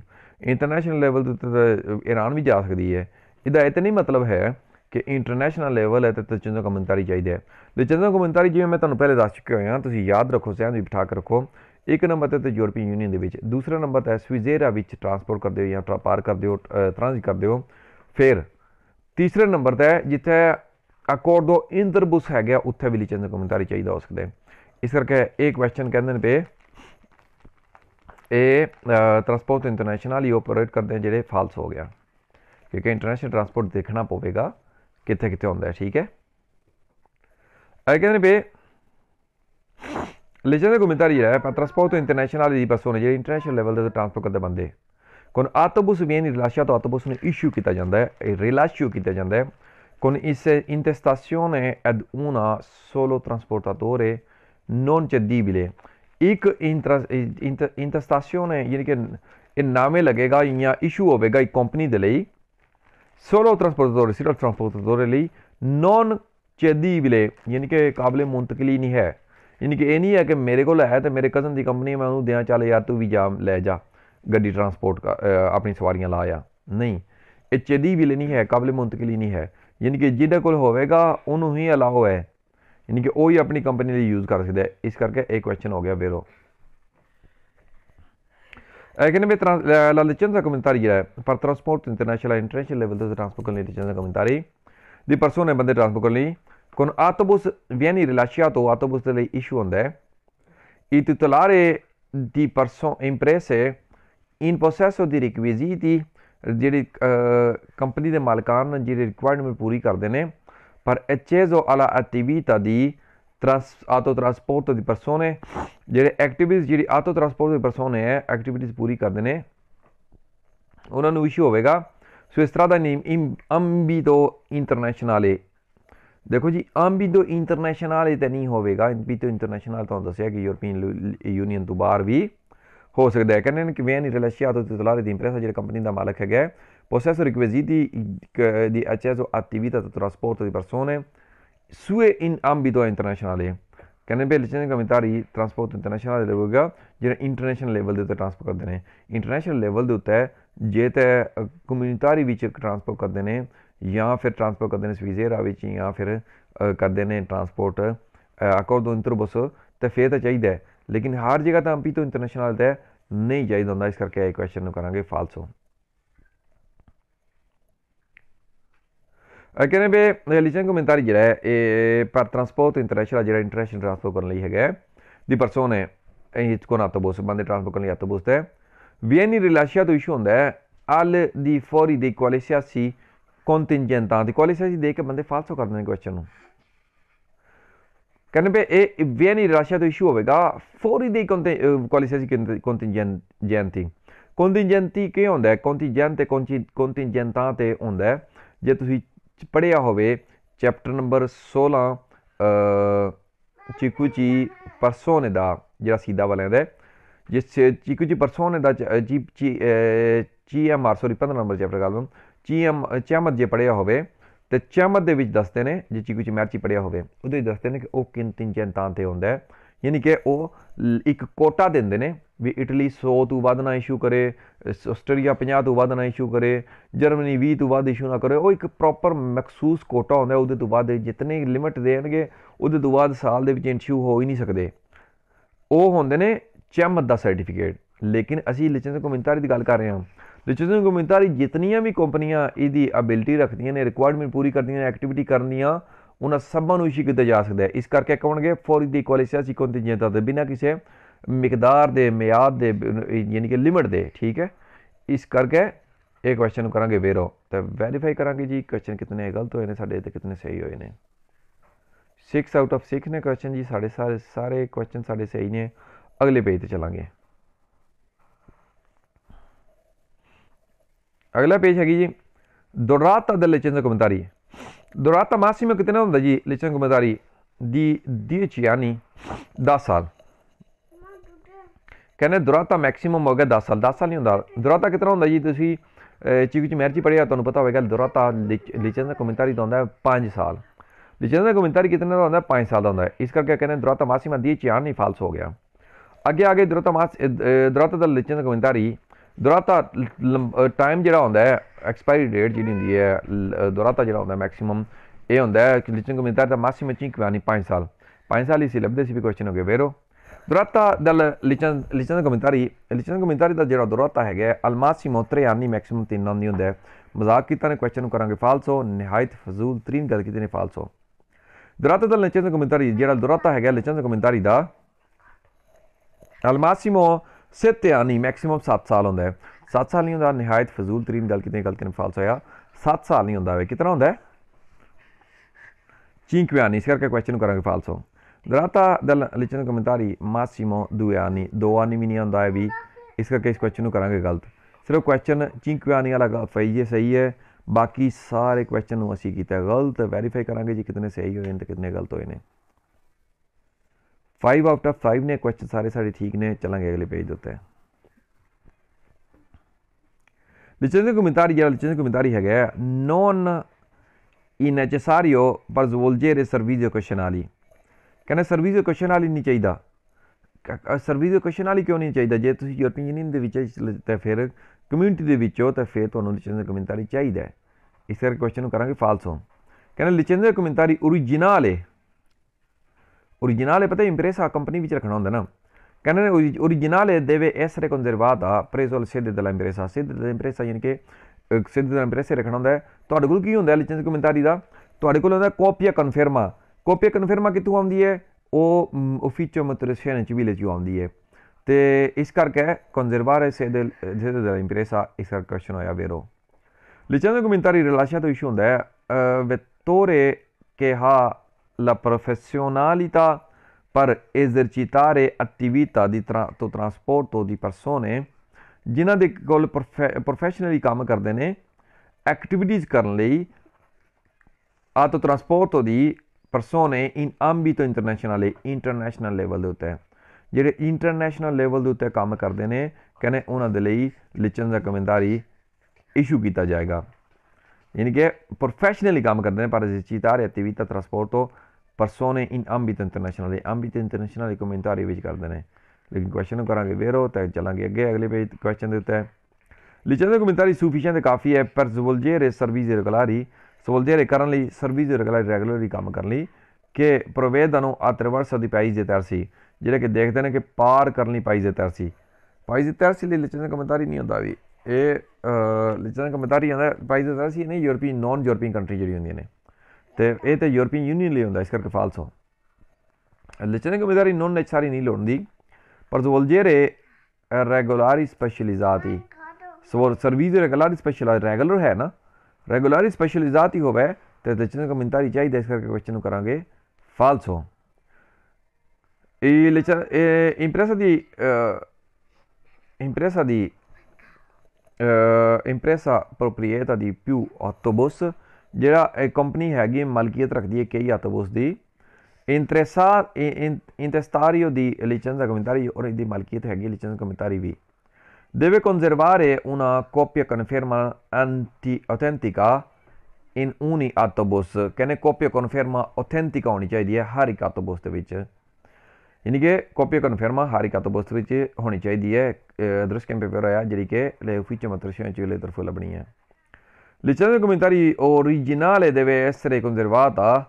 ਇੰਟਰਨੈਸ਼ਨਲ ਲੈਵਲ ਦੇ ਉੱਤੇ ਤਾਂ ਈਰਾਨ ਵੀ ਜਾ ਸਕਦੀ ਹੈ ਇਹਦਾ ਇਤਨੀ ਮਤਲਬ ਹੈ ਕਿ ਇੰਟਰਨੈਸ਼ਨਲ ਲੈਵਲ ਹੈ ਤੇ ਤਜਿੰਦੋ ਕਮੈਂਟਰੀ ਚਾਹੀਦੀ ਹੈ ਤਜਿੰਦੋ ਕਮੈਂਟਰੀ ਜਿਵੇਂ ਮੈਂ ਤੁਹਾਨੂੰ ਪਹਿਲੇ ਦੱਸ ਚੁੱਕਿਆ ਹਾਂ ਤੁਸੀਂ ਯਾਦ ਰੱਖੋ ਸਿਆਂ ਦੀ ਬਿਠਾ ਕੇ ਰੱਖੋ ਇੱਕ ਨੰਬਰ ਤੇ ਯੂਰਪੀਅਨ ਯੂਨੀਅਨ ਦੇ ਵਿੱਚ ਦੂਸਰਾ ਨੰਬਰ ਤੇ ਸਵਿਜ਼ੇਰਾ ਵਿੱਚ ਟਰਾਂਸਪੋਰਟ ਕਰਦੇ ਹੋ ਜਾਂ ਪਾਰ ਕਰਦੇ ਹੋ ਟ੍ਰਾਂਜ਼ਿਟ ਕਰਦੇ ਹੋ ਫਿਰ ਤੀਸਰੇ ਨੰਬਰ ਤੇ ਜਿੱਥੇ ਅਕੋਰਡੋ ਇੰਦਰਬੁਸ ਹੈ ਗਿਆ ਉੱਥੇ ਵੀ ਲਿਚਨ ਕਮੈਂਟਰੀ ਚਾਹੀਦਾ ਹੋ ਸਕਦਾ ਇਸ ਕਰਕੇ ਇੱਕ ਕੁਐਸਚਨ ਕਹਿੰਦੇ ਨੇ ਪਏ ਇਹ ਟਰਾਂਸਪੋਰਟ ਇੰਟਰਨੈਸ਼ਨਲ ਹੀ ਆਪਰੇਟ ਕਰਦੇ ਜਿਹੜੇ ਫਾਲਸ ਹੋ ਗਿਆ ਕਿਉਂਕਿ ਇੰਟਰਨੈਸ਼ਨਲ ਟਰਾਂਸਪੋਰਟ ਦੇਖਣਾ ਪਵੇਗਾ ਕਿੱਥੇ ਕਿੱਥੇ ਹੁੰਦਾ ਹੈ ਠੀਕ ਹੈ Agganepe leggendo i commentari per trasporto internazionale di persone ਜਿਹੜੇ ਇੰਟਰਨੈਸ਼ਨਲ ਲੈਵਲ ਦੇ ਟ੍ਰਾਂਸਪੋਰਟ ਕਰਦੇ ਬੰਦੇ ਕੋਨ ਵੀ ਨਹੀਂ ਰਿਲਾਸ਼ਾ ਤੋਂ ਆਟੋਬੂਸ ਨੂੰ ਇਸ਼ੂ ਕੀਤਾ ਜਾਂਦਾ ਹੈ ਇਹ ਰਿਲਾਸ਼ਿਓ ਕੀਤਾ ਜਾਂਦਾ ਹੈ ਕੋਨ ਇਸ ਇੰਟੈਸਟਾਸੀਓਨੇ ਐਡ ਉਨਾ ਸੋਲੋ ਟ੍ਰਾਂਸਪੋਰਟਾਟੋਰੇ non cedibile ਇੱਕ ਇੰਟੈਸਟਾਸੀਓਨੇ ਯਾਨੀ ਕਿ ਇਹ ਨਾਮੇ ਲੱਗੇਗਾ ਜਾਂ ਇਸ਼ੂ ਹੋਵੇਗਾ ਇੱਕ ਕੰਪਨੀ ਦੇ ਲਈ solo transportadores, सिर्फ transportadores ਲਈ non ਚੇਦੀਵਲੇ ਯਾਨੀ ਕਿ ਕਾਬਲੇ ਮੁੰਤਕਲੀ ਨਹੀਂ ਹੈ ਯਾਨੀ ਕਿ ਇਹ ਨਹੀਂ ਹੈ ਕਿ ਮੇਰੇ ਕੋਲ ਹੈ ਤੇ ਮੇਰੇ ਕਜ਼ਨ ਦੀ ਕੰਪਨੀ ਮੈਂ ਉਹਨੂੰ ਦਿਆਂ ਚੱਲ ਯਾਰ ਤੂੰ ਵੀ ਜਾ ਲੈ ਜਾ ਗੱਡੀ ਟਰਾਂਸਪੋਰਟ ਆਪਣੀ ਸਵਾਰੀਆਂ ਲਾ ਆ ਨਹੀਂ ਇਹ ਚੇਦੀਵਲੇ ਨਹੀਂ ਹੈ ਕਾਬਲੇ ਮੁੰਤਕਲੀ ਨਹੀਂ ਹੈ ਯਾਨੀ ਕਿ ਜਿਹਦੇ ਕੋਲ ਹੋਵੇਗਾ ਉਹਨੂੰ ਹੀ ਅਲਾਉ ਹੈ ਯਾਨੀ ਕਿ ਉਹ ਹੀ ਆਪਣੀ ਕੰਪਨੀ ਲਈ ਯੂਜ਼ ਕਰ ਸਕਦਾ ਹੈ ਇਸ ਕਰਕੇ ਇਹ ਕੁਐਸਚਨ ਹੋ ਗਿਆ ਵੇਰੋ ਇਹ ਕਿੰਨੇ ਵੀ ਲਲਚਨ ਦਾ ਕਮੈਂਟਰੀ ਹੈ ਪਰ ਟਰਾਂਸਪੋਰਟ ਇੰਟਰਨੈਸ਼ਨਲ ਇੰਟਰਨੈਸ਼ਨਲ ਲੈਵਲ ਦਾ ਟਰਾਂਸਪੋਰਟ ਲਈ ਚੰਦਾ ਕਮੈਂਟਰੀ ਦੀ ਪਰਸੋਨ ਹੈ ਬੰਦੇ ਟਰਾਂਸਪੋਰਟ ਲਈ ਕੋਨ ਆਟੋਬਸ ਵੈਨੀ ਰਿਲਾਸ਼ੀਆ ਤੋਂ ਆਟੋਬਸ ਦੇ ਲਈ ਇਸ਼ੂ ਹੁੰਦਾ ਹੈ ਇਹ ਟਿਟੂਲਾਰੇ ਦੀ ਪਰਸੋਨ ਇੰਪ੍ਰੈਸ ਹੈ ਇਨ ਪ੍ਰੋਸੈਸ ਆਫ ਦੀ ਰਿਕਵਿਜ਼ੀਟੀ ਜਿਹੜੀ ਕੰਪਨੀ ਦੇ ਮਾਲਕਾਂ ਨੇ ਜਿਹੜੀ ਰਿਕੁਆਇਰਮੈਂਟ ਪੂਰੀ ਕਰਦੇ ਨੇ ਪਰ ਐਚਐਸ ਉਹ ਅਲਾ ਐਕਟੀਵਿਟੀ ਦੀ ਟਰਾਂਸਪੋਰਟ ਦੀ ਪਰਸਨ ਹੈ ਜਿਹੜੇ ਐਕਟੀਵਿਟੀਜ਼ ਜਿਹੜੀ ਟਰਾਂਸਪੋਰਟ di ਪਰਸਨ ਹੈ ਐਕਟੀਵਿਟੀਜ਼ ਪੂਰੀ ਕਰਦੇ ਨੇ ਉਹਨਾਂ ਨੂੰ ਇਸ਼ੂ ਹੋਵੇਗਾ ਸੋ ਇਸ ਤਰ੍ਹਾਂ ਦਾ ਨੇਮ ਅੰਬੀਦੋ ਇੰਟਰਨੈਸ਼ਨਲੇ ਦੇਖੋ ਜੀ ਅੰਬੀਦੋ ਇੰਟਰਨੈਸ਼ਨਲ ਇਹ ਤਾਂ ਨਹੀਂ ਹੋਵੇਗਾ ਅੰਬੀਦੋ ਇੰਟਰਨੈਸ਼ਨਲ ਤੁਹਾਨੂੰ ਦੱਸਿਆ ਕਿ ਯੂਰਪੀਅਨ ਯੂਨੀਅਨ ਤੋਂ ਬਾਹਰ ਵੀ ਹੋ ਸਕਦਾ ਹੈ ਕਹਿੰਦੇ ਨੇ ਕਿ ਵੈਨ ਵੇਨ ਤੋਂ ਤਤਲਾਰੇ ਦੀ ਇੰਪ੍ਰੈਸਾ ਜਿਹੜਾ ਕੰਪਨੀ ਦਾ ਮਾਲਕ ਹੈਗਾ ਪ੍ਰੋਸੈਸਰ ਰਿਕਵਿਜ਼ਿਟੀ ਦੀ ਐਚਐਸਓ attività ਟਰਾਂਸਪੋਰਟ ਦੀ ਪਰਸਨ ਹੈ ਸੂਏ ਇਨ ambito ਇੰਟਰਨੈਸ਼ਨਲ ਹੈ nel bello c'è nei commentari trasporto ਦੇ ਹੋਗਾ ਜਿਹੜਾ ਇੰਟਰਨੈਸ਼ਨਲ ਲੈਵਲ ਦੇ ਉੱਤੇ ਟ੍ਰਾਂਸਫਰ ਕਰਦੇ ਨੇ ਇੰਟਰਨੈਸ਼ਨਲ ਲੈਵਲ ਦੇ ਉੱਤੇ ਜੇ ਤੇ ਕਮਿਊਨਿਟਾਰੀ ਵਿੱਚ ਟ੍ਰਾਂਸਫਰ ਕਰਦੇ ਨੇ ਜਾਂ ਫਿਰ ਟ੍ਰਾਂਸਫਰ ਕਰਦੇ ਨੇ ਸਵੀਜ਼ੇਰਾ ਵਿੱਚ ਜਾਂ ਫਿਰ ਕਰਦੇ ਨੇ ਟਰਾਂਸਪੋਰਟ ਟ੍ਰਾਂਸਪੋਰਟ ਅਕੋਰਡੋ ਬਸ ਤੇ ਫੇਰ ਤਾਂ ਚਾਹੀਦਾ ਹੈ ਲੇਕਿਨ ਹਰ ਜਗ੍ਹਾ ਤਾਂ ਅੰਪੀ ਤੋਂ ਇੰਟਰਨੈਸ਼ਨਲ ਦਾ ਨਹੀਂ ਚਾਹੀਦਾ ਹੁੰਦਾ ਇਸ ਕਰਕੇ ਇਹ ਕੁਐਸਚਨ ਨੂੰ ਕਰਾਂਗੇ ਫਾਲਸੋ ਕਹਿੰਦੇ ਵੀ ਲਿਖਣ ਕਮੈਂਟਾਰੀ ਜਿਹੜਾ ਹੈ ਇਹ ਪਰ ਟਰਾਂਸਪੋਰਟ ਇੰਟਰਨੈਸ਼ਨਲ ਜਿਹੜਾ ਇੰਟਰਨੈਸ਼ਨਲ ਟ੍ਰਾਂਸਫਰ ਕਰਨ ਲਈ ਹੈਗਾ ਦੀ ਪਰਸੋਨ ਹੈ ਇਹ ਤੋਂ ਬੋਸ ਬੰਦੇ ਟ੍ਰਾਂਸਫਰ ਕਰਨ ਲਈ ਆਤੋਬੋਸ ਹੈ ਵੀਐਨੀ ਰਿਲੇਸ਼ਨ ਤੋਂ ਇਸ਼ੂ ਹੁੰਦਾ ਹੈ ਆਲ ਦੀ ਫੋਰੀ ਦੇ ਦੀ ਸੀ ਕੰਟਿੰਜੈਂਟਾਂ ਦੀ ਸੀ ਦੇਖ ਕੇ ਬੰਦੇ ਫਾਲਸੋ ਕਰ ਦਿੰਦੇ ਕੁਐਸਚਨ ਨੂੰ ਕਹਿੰਦੇ ਵੀ ਇਹ ਵੀਐਨੀ ਰਿਲੇਸ਼ਨ ਤੋਂ ਇਸ਼ੂ ਹੋਵੇਗਾ ਫੋਰੀ ਦੇ ਸੀ ਕੰਟਿੰਜੈਂਟ ਕੰਟਿੰਜੈਂਟੀ ਕੰਟਿੰਜੈਂਟੀ ਕੀ ਹੁੰਦਾ ਹੈ ਕੰਟਿੰਜੈਂਟ ਤੇ ਕੰਟਿੰਜੈਂਟਾਂ ਤੇ ਹੁੰਦਾ ਜੇ ਤੁਸੀਂ ਚ ਪੜਿਆ ਹੋਵੇ ਚੈਪਟਰ ਨੰਬਰ 16 ਚੀਕੂ ਜੀ ਪਰਸੋਨੇ ਦਾ ਜਿਹੜਾ ਸਿੱਧਾ ਵਾਲਿਆਂ ਦਾ ਜਿਸ ਚੀਕੂ ਜੀ ਪਰਸੋਨੇ ਦਾ ਜੀ G M R sorry 15 number chapter ਨੂੰ ਜੀ ਐਮ ਚਮਤ ਜੇ ਪੜਿਆ ਹੋਵੇ ਤੇ ਚਮਤ ਦੇ ਵਿੱਚ ਦੱਸਦੇ ਨੇ ਜੇ ਚੀਕੂ ਜੀ ਮੈਰਚੀ ਪੜਿਆ ਹੋਵੇ ਉਹਦੇ ਵਿੱਚ ਦੱਸਦੇ ਨੇ ਕਿ ਉਹ ਕਿੰਨ ਤਿੰਨ ਚੈਂਤਾਂ ਤੇ ਹੁੰਦਾ ਹੈ ਯਾਨੀ ਕਿ ਉਹ ਇੱਕ ਕੋਟਾ ਦਿੰਦੇ ਨੇ ਵੀ ਇਟਲੀ 100 ਤੋਂ ਵੱਧ ਨਾ ਇਸ਼ੂ ਕਰੇ ਆਸਟ੍ਰੇਲੀਆ 50 ਤੋਂ ਵੱਧ ਨਾ ਇਸ਼ੂ ਕਰੇ ਜਰਮਨੀ 20 ਤੋਂ ਵੱਧ ਇਸ਼ੂ ਨਾ ਕਰੇ ਉਹ ਇੱਕ ਪ੍ਰੋਪਰ ਮਖਸੂਸ ਕੋਟਾ ਹੁੰਦਾ ਉਹਦੇ ਤੋਂ ਵੱਧ ਜਿੰਨੇ ਲਿਮਟ ਦੇਣਗੇ ਉਹਦੇ ਤੋਂ ਵੱਧ ਸਾਲ ਦੇ ਵਿੱਚ ਇਸ਼ੂ ਹੋ ਹੀ ਨਹੀਂ ਸਕਦੇ ਉਹ ਹੁੰਦੇ ਨੇ ਚੈਮਤ ਦਾ ਸਰਟੀਫਿਕੇਟ ਲੇਕਿਨ ਅਸੀਂ ਲਿਚੈਂਸ ਕਮਿੰਟਾਰੀ ਦੀ ਗੱਲ ਕਰ ਰਹੇ ਹਾਂ ਲਿਚੈਂਸ ਕਮਿੰਟਾਰੀ ਜਿਤਨੀਆਂ ਵੀ ਕੰਪਨੀਆਂ ਇਹਦੀ ਅਬਿਲਟੀ ਰੱਖਦੀਆਂ ਨੇ ਰਿਕੁਆਇਰਮੈਂਟ ਪੂਰੀ ਕਰਦੀਆਂ ਨੇ ਐਕਟੀਵਿਟੀ ਕਰਨ ਦੀਆਂ ਉਹਨਾਂ ਸਭਾਂ ਨੂੰ ਇਸ਼ੂ ਕੀਤਾ ਜਾ ਸਕਦਾ ਹੈ ਇਸ ਕਰਕੇ ਕਹਣਗੇ ਫੌਰੀ ਦੀ ਇਕੁਅਲੀ ਸਿਆਸੀ ਕੰਟੀਨਜੈਂਟ ਦੇ ਬਿਨਾਂ ਕਿਸੇ ਮਿਕਦਾਰ ਦੇ ਮਿਆਦ ਦੇ ਯਾਨੀ ਕਿ ਲਿਮਟ ਦੇ ਠੀਕ ਹੈ ਇਸ ਕਰਕੇ ਇਹ ਕੁਐਸਚਨ ਕਰਾਂਗੇ ਵੇਰੋ ਤੇ ਵੈਰੀਫਾਈ ਕਰਾਂਗੇ ਜੀ ਕੁਐਸਚਨ ਕਿੰਨੇ ਗਲਤ ਹੋਏ ਨੇ ਸਾਡੇ ਤੇ ਕਿੰਨੇ ਸਹੀ ਹੋਏ ਨੇ 6 ਆਊਟ ਆਫ 6 ਨੇ ਕੁਐਸਚਨ ਜੀ ਸਾਡੇ ਸਾਰੇ ਸਾਰੇ ਕੁਐਸਚਨ ਸਾਡੇ ਸਹੀ ਨੇ ਅਗਲੇ ਪੇਜ ਤੇ ਚਲਾਂਗੇ ਅਗਲਾ ਪੇਜ ਹੈਗੀ ਜੀ ਦੁਰਾਤ ਅਦਲ ਚੰਦ ਕਮੈਂਟਰੀ durata massima che ਹੁੰਦਾ dagli lezioni commentari ਦੀ 10 anni, 10 ਸਾਲ ਕਹਿੰਦੇ ਦੁਰਾਤਾ ਮੈਕਸਿਮਮ ਹੋ ਗਿਆ 10 ਸਾਲ 10 ਸਾਲ ਨਹੀਂ ਹੁੰਦਾ ਦੁਰਾਤਾ ਕਿਤਨਾ ਹੁੰਦਾ ਜੀ ਤੁਸੀਂ ਚੀਕੂ ਚ ਮਹਿਰਜੀ ਪੜਿਆ ਤੁਹਾਨੂੰ ਪਤਾ ਹੋਵੇਗਾ ਦੁਰਾਤਾ ਲਿਚਨ ਦਾ ਕਮੈਂਟਰੀ ਦੋਂਦਾ 5 ਸਾਲ ਲਿਚਨ ਦਾ ਕਮੈਂਟਰੀ ਕਿਤਨਾ ਦਾ ਹੁੰਦਾ 5 ਸਾਲ ਦਾ ਹੁੰਦਾ ਇਸ ਕਰਕੇ ਕਹਿੰਦੇ ਦੁਰਾਤਾ ਮਾਸੀਮਾ ਦੀ ਚਾਰ ਨਹੀਂ ਫਾਲਸ ਹੋ ਗਿਆ ਅੱਗੇ ਅੱਗੇ ਦੁਰਾਤਾ ਮਾਸ ਦੁਰਾਤਾ ਦਾ ਲਿਚਨ ਦਾ ਕਮੈਂਟਰੀ ਦੁਰਾਤਾ ਟਾਈਮ ਜਿਹੜਾ ਹੁੰਦਾ ਹੈ ਐਕਸਪਾਇਰੀ ਡੇਟ ਜਿਹੜੀ ਹੁੰਦੀ ਹੈ ਦੁਰਾਤਾ ਜਿਹੜਾ ਹੁੰਦਾ ਮੈਕਸਿਮਮ ਇਹ ਹੁੰਦਾ ਹੈ ਕਿ ਲਿਚਨ ਕਮਿੰਦਾਰ ਦਾ ਮਾਸੀ ਚਿੰਕ ਕਵਾਨੀ 5 ਸਾਲ 5 ਸਾਲ ਹੀ ਸੀ ਲੱਭਦੇ ਸੀ ਵੀ ਕੁਐਸਚਨ ਹੋ ਗਿਆ ਵੇਰੋ ਦੁਰਾਤਾ ਦਲ ਲਿਚਨ ਲਿਚਨ ਕਮਿੰਦਾਰੀ ਲਿਚਨ ਕਮਿੰਦਾਰੀ ਦਾ ਜਿਹੜਾ ਦੁਰਾਤਾ ਹੈਗਾ ਅਲਮਾਸੀ ਮੋਤਰੇ ਆਨੀ ਮੈਕਸਿਮਮ 3 ਨਾਂ ਨਹੀਂ ਹੁੰਦਾ ਮਜ਼ਾਕ ਕੀਤਾ ਨੇ ਕੁਐਸਚਨ ਨੂੰ ਕਰਾਂਗੇ ਫਾਲਸੋ ਨਿਹਾਇਤ ਫਜ਼ੂਲ ਤਰੀਨ ਗੱਲ ਕੀਤੀ ਨੇ ਫਾਲਸੋ ਦੁਰਾਤਾ ਦਲ ਲਿਚਨ ਕਮਿੰਦਾਰੀ ਜਿਹੜਾ ਦੁਰਾਤਾ ਹੈਗਾ ਲਿਚਨ ਕਮਿੰਦਾਰੀ ਦਾ ਅਲਮਾਸੀਮੋ ਸਿੱਤੇ ਆਨੀ ਮੈਕਸਿਮਮ 7 ਸਾਲ ਹੁੰਦਾ ਹੈ 7 ਸਾਲ ਨਹੀਂ ਹੁੰਦਾ ਨਿਹਾਇਤ ਫਜ਼ੂਲ ਤਰੀਨ ਗੱਲ ਕਿਤੇ ਗਲਤ ਕਿਨ ਫਾਲਸ ਹੋਇਆ 7 ਸਾਲ ਨਹੀਂ ਹੁੰਦਾ ਵੇ ਕਿਤਨਾ ਹੁੰਦਾ ਹੈ cinqueanni, ਇਸ ਕਰਕੇ ਕੁਐਸਚਨ ਕਰਾਂਗੇ ਫਾਲਸ ਹੋ ਦਰਾਤਾ ਦਲ ਲਿਚਨ ਕਮੈਂਟਰੀ ਮਾਸੀਮੋ due anni, ਦੋ ਨਹੀਂ ਹੁੰਦਾ ਹੈ ਵੀ ਇਸ ਕਰਕੇ ਇਸ ਕੁਐਸਚਨ ਨੂੰ ਕਰਾਂਗੇ ਗਲਤ ਸਿਰਫ ਕੁਐਸਚਨ ਆਨੀ ਵਾਲਾ ਹੈ ਇਹ ਸਹੀ ਹੈ ਬਾਕੀ ਸਾਰੇ ਕੁਐਸਚਨ ਨੂੰ ਅਸੀਂ ਕੀਤਾ ਗਲਤ ਵੈਰੀਫਾਈ ਕਰਾਂਗੇ ਜੀ ਕਿਤਨੇ ਸਹੀ ਹੋਏ ਨੇ ਤੇ ਕਿਤਨੇ ਗਲਤ ਹੋਏ ਨੇ 5 ਆਊਟ ਆਫ 5 ਨੇ ਕੁਐਸਚਨ ਸਾਰੇ ਸਾਡੇ ਠੀਕ ਨੇ ਚਲਾਂਗੇ ਅਗਲੇ ਪੇਜ ਦੇ ਉੱਤੇ Licencia comunitaria, a ਹੈ comunitária é non innecessario per svolgere question ਵਾਲੀ ਕਹਿੰਦੇ ਸਰਵਿਸ ਵਾਲੀ ਨਹੀਂ ਚਾਹੀਦਾ ਸਰਵਿਸ ਵਾਲੀ ਕਿਉਂ ਨਹੀਂ ਚਾਹੀਦਾ ਜੇ ਤੁਸੀਂ ਯੂਰਪੀਅਨ ਯੂਨੀਅਨ ਦੇ ਵਿੱਚ ਤਾਂ ਫਿਰ ਕਮਿਊਨਿਟੀ ਦੇ ਵਿੱਚ ਹੋ ਤਾਂ ਫਿਰ ਤੁਹਾਨੂੰ ਲਿਚੈਂਸ ਕਮੈਂਟਰੀ ਚਾਹੀਦਾ ਹੈ ਇਸ ਕਰਕੇ ਕੁਐਸਚਨ ਨੂੰ ਕਰਾਂਗੇ ਫਾਲਸ ਹੋ ਕਹਿੰਦੇ ਲਿਚੈਂਸ ਕਮੈਂਟਰੀ origignal ਹੈ origignal ਹੈ ਪਤਾ ਇੰਪ੍ਰੈਸ ਕੰਪਨੀ ਵਿੱਚ ਰੱਖਣਾ ਹੁੰਦਾ ਨਾ Karena originalnya debe essere conservata preso il sede dell'impresa. Sede dell'impresa ਯਾਨੀ ਕਿ sede dell'impresa ਰੱਖਣਾ ਹੁੰਦਾ ਹੈ ਤੁਹਾਡੇ ਕੋਲ ਕੀ ਹੁੰਦਾ ਹੈ ਲਾਇਸੈਂਸ ਕਮੈਂਟਰੀ ਦਾ ਤੁਹਾਡੇ ਕੋਲ ਹੁੰਦਾ ਕਾਪੀਆ ਕਨਫਰਮਾ ਕਾਪੀਆ ਕਨਫਰਮਾ ਕਿੱਥੋਂ ਆਉਂਦੀ ਹੈ ਉਹ ਆਫੀਸ਼ੀਅਲ ਮੋਟਰੇਸ਼ਨ ਚ ਵੀ ਲੈ ਚੋ ਆਉਂਦੀ ਹੈ ਤੇ ਇਸ ਕਰਕੇ conservare sede sede dell'impresa ਇਸ ਦਾ ਕੁਐਸਚਨ ਹੋਇਆ ਵੇਰੋ ਲਾਇਸੈਂਸ ਕਮੈਂਟਰੀ ਰਿਲੇਸ਼ਨ ਤੋਂ ਇਸ਼ੂ ਹੁੰਦਾ ਹੈ vettore che ha la professionalità per esercitare attività di tra- trasporto di persone ਜਿਨ੍ਹਾਂ ਦੇ ਕੋਲ ਪ੍ਰੋਫੈਸ਼ਨਲੀ ਕੰਮ ਕਰਦੇ ਨੇ ਐਕਟੀਵਿਟੀਜ਼ ਕਰਨ ਲਈ ਆਟੋ ਟਰਾਂਸਪੋਰਟ ਦੀ ਪਰਸੋਨੇ ਇਨ ਅੰਬੀਟੋ ਇੰਟਰਨੈਸ਼ਨਲ ਇੰਟਰਨੈਸ਼ਨਲ ਲੈਵਲ ਦੇ ਉੱਤੇ ਜਿਹੜੇ ਇੰਟਰਨੈਸ਼ਨਲ ਲੈਵਲ ਦੇ ਉੱਤੇ ਕੰਮ ਕਰਦੇ ਨੇ ਕਹਿੰਦੇ ਉਹਨਾਂ ਦੇ ਲਈ ਲਿਚਨ ਦਾ ਕਮੈਂਦਾਰੀ ਇਸ਼ੂ ਕੀਤਾ ਜਾਏਗਾ ਯਾਨੀ ਕਿ ਪ੍ਰੋਫੈਸ਼ਨਲੀ ਕੰਮ ਕਰਦੇ ਨੇ ਪਰ ਜਿਸ ਚੀਤਾਰੇ ਐਕਟੀਵਿਟੀ ਟਰਾਂਸਪੋਰਟ ਤੋਂ ਅੰਬਿਤ ਇੰਟਰਨੈਸ਼ਨਲ ਦੇ ਅੰਬਿਤ ਇੰਟਰਨੈਸ਼ਨਲ ਦੇ commentari ਵਿੱਚ ਕਰਦੇ ਨੇ ਲੇਕਿਨ ਕੁਐਸਚਨ ਕਰਾਂਗੇ ਵੇਰੋ ਤਾਂ ਚਲਾਂਗੇ ਅੱਗੇ ਅਗਲੇ ਪੇਜ ਕੁਐਸਚਨ ਦੇ ਉੱਤੇ ਲਿਚੰਦ ਕਮੈਂਟਰੀ ਸੂਫੀਸ਼ਾਂ ਦੇ ਕਾਫੀ ਹੈ ਪਰ ਰੇ ਸਰਵਿਸ ਰਗਲਾਰੀ ਰੇ ਕਰਨ ਲਈ ਸਰਵਿਸ ਰੈਗੂਲਰੀ ਰੈਗੂਲਰੀ ਕੰਮ ਕਰਨ ਲਈ ਕਿ ਪ੍ਰਵੇਦ ਨੂੰ ਆਤਰਵਰ ਸਦੀ ਪਾਈ ਜੇ ਤਰਸੀ ਜਿਹੜੇ ਕਿ ਦੇਖਦੇ ਨੇ ਕਿ ਪਾਰ ਕਰਨੀ ਪਾਈ ਜੇ ਤਰਸੀ ਪਾਈ ਜੇ ਤਰਸੀ ਲਈ ਦੇ ਕਮੈਂਟਰੀ ਨਹੀਂ ਹੁੰਦਾ ਵੀ ਇਹ ਦੇ ਕਮੈਂਟਰੀ ਆਂਦਾ ਪਾਈ ਜੇ ਤਰਸੀ ਨਹੀਂ ਯੂਰਪੀਨ ਨਾਨ ਯੂਰਪੀਨ ਕੰਟਰੀ ਜਿਹੜੀ ਹੁੰਦੀਆਂ ਨੇ e te యూరోపియన్ యూనియన్లో ఉంది ఐస్కర్కఫ్ also L'eccellenza comunitaria non necessaria nei londi per svolgere regolari specializzati. Servizi regolari specializzati, regular है eh, ना regolari specializzati हो गए तो l'eccellenza comunitaria चाहिए इस करके क्वेश्चन करेंगे falso. E impresa di uh, impresa di uh, impresa proprietà di più autobus ਜਿਹੜਾ ਕੰਪਨੀ ਹੈਗੀ ਮਲਕੀਅਤ ਰੱਖਦੀ ਹੈ ਕਈ ਉਸ ਦੀ ਇੰਟਰੇਸਾ ਇੰਟਸਟਾਰੀਓ ਦੀ ਲਿਚੈਂਸ ਕਮਿਟਾਰੀ ਔਰ ਇਹਦੀ ਮਲਕੀਅਤ ਹੈਗੀ ਲਿਚੈਂਸ ਕਮਿਟਾਰੀ ਵੀ ਦੇਵੇ conservare una copia ਕਨਫਰਮਾ ਐਂਟੀ ਆਥੈਂਟਿਕਾ ਇਨ ਉਨੀ ਆਟੋਬਸ ਕਹਿੰਦੇ ਕਾਪੀ ਕਨਫਰਮਾ ਆਥੈਂਟਿਕਾ ਹੋਣੀ ਚਾਹੀਦੀ ਹੈ ਹਰ ਇੱਕ ਆਟੋਬਸ ਦੇ ਵਿੱਚ ਯਾਨੀ ਕਿ ਕਾਪੀ ਕਨਫਰਮਾ ਹਰ ਇੱਕ ਆਟੋਬਸ ਦੇ ਵਿੱਚ ਹੋਣੀ ਚਾਹੀਦੀ ਹੈ ਅਦਰਸ ਕੈਂਪੇ ਆਇਆ ਜਿਹੜੀ ਕਿ ਲੇਫੀ ਚ ਮਤਰਸ਼ਿਆਂ ਚ ਲੈ ਤਰਫੋਂ ਲੱਭਣੀ ਹੈ Licenza dei commentari originale deve essere conservata.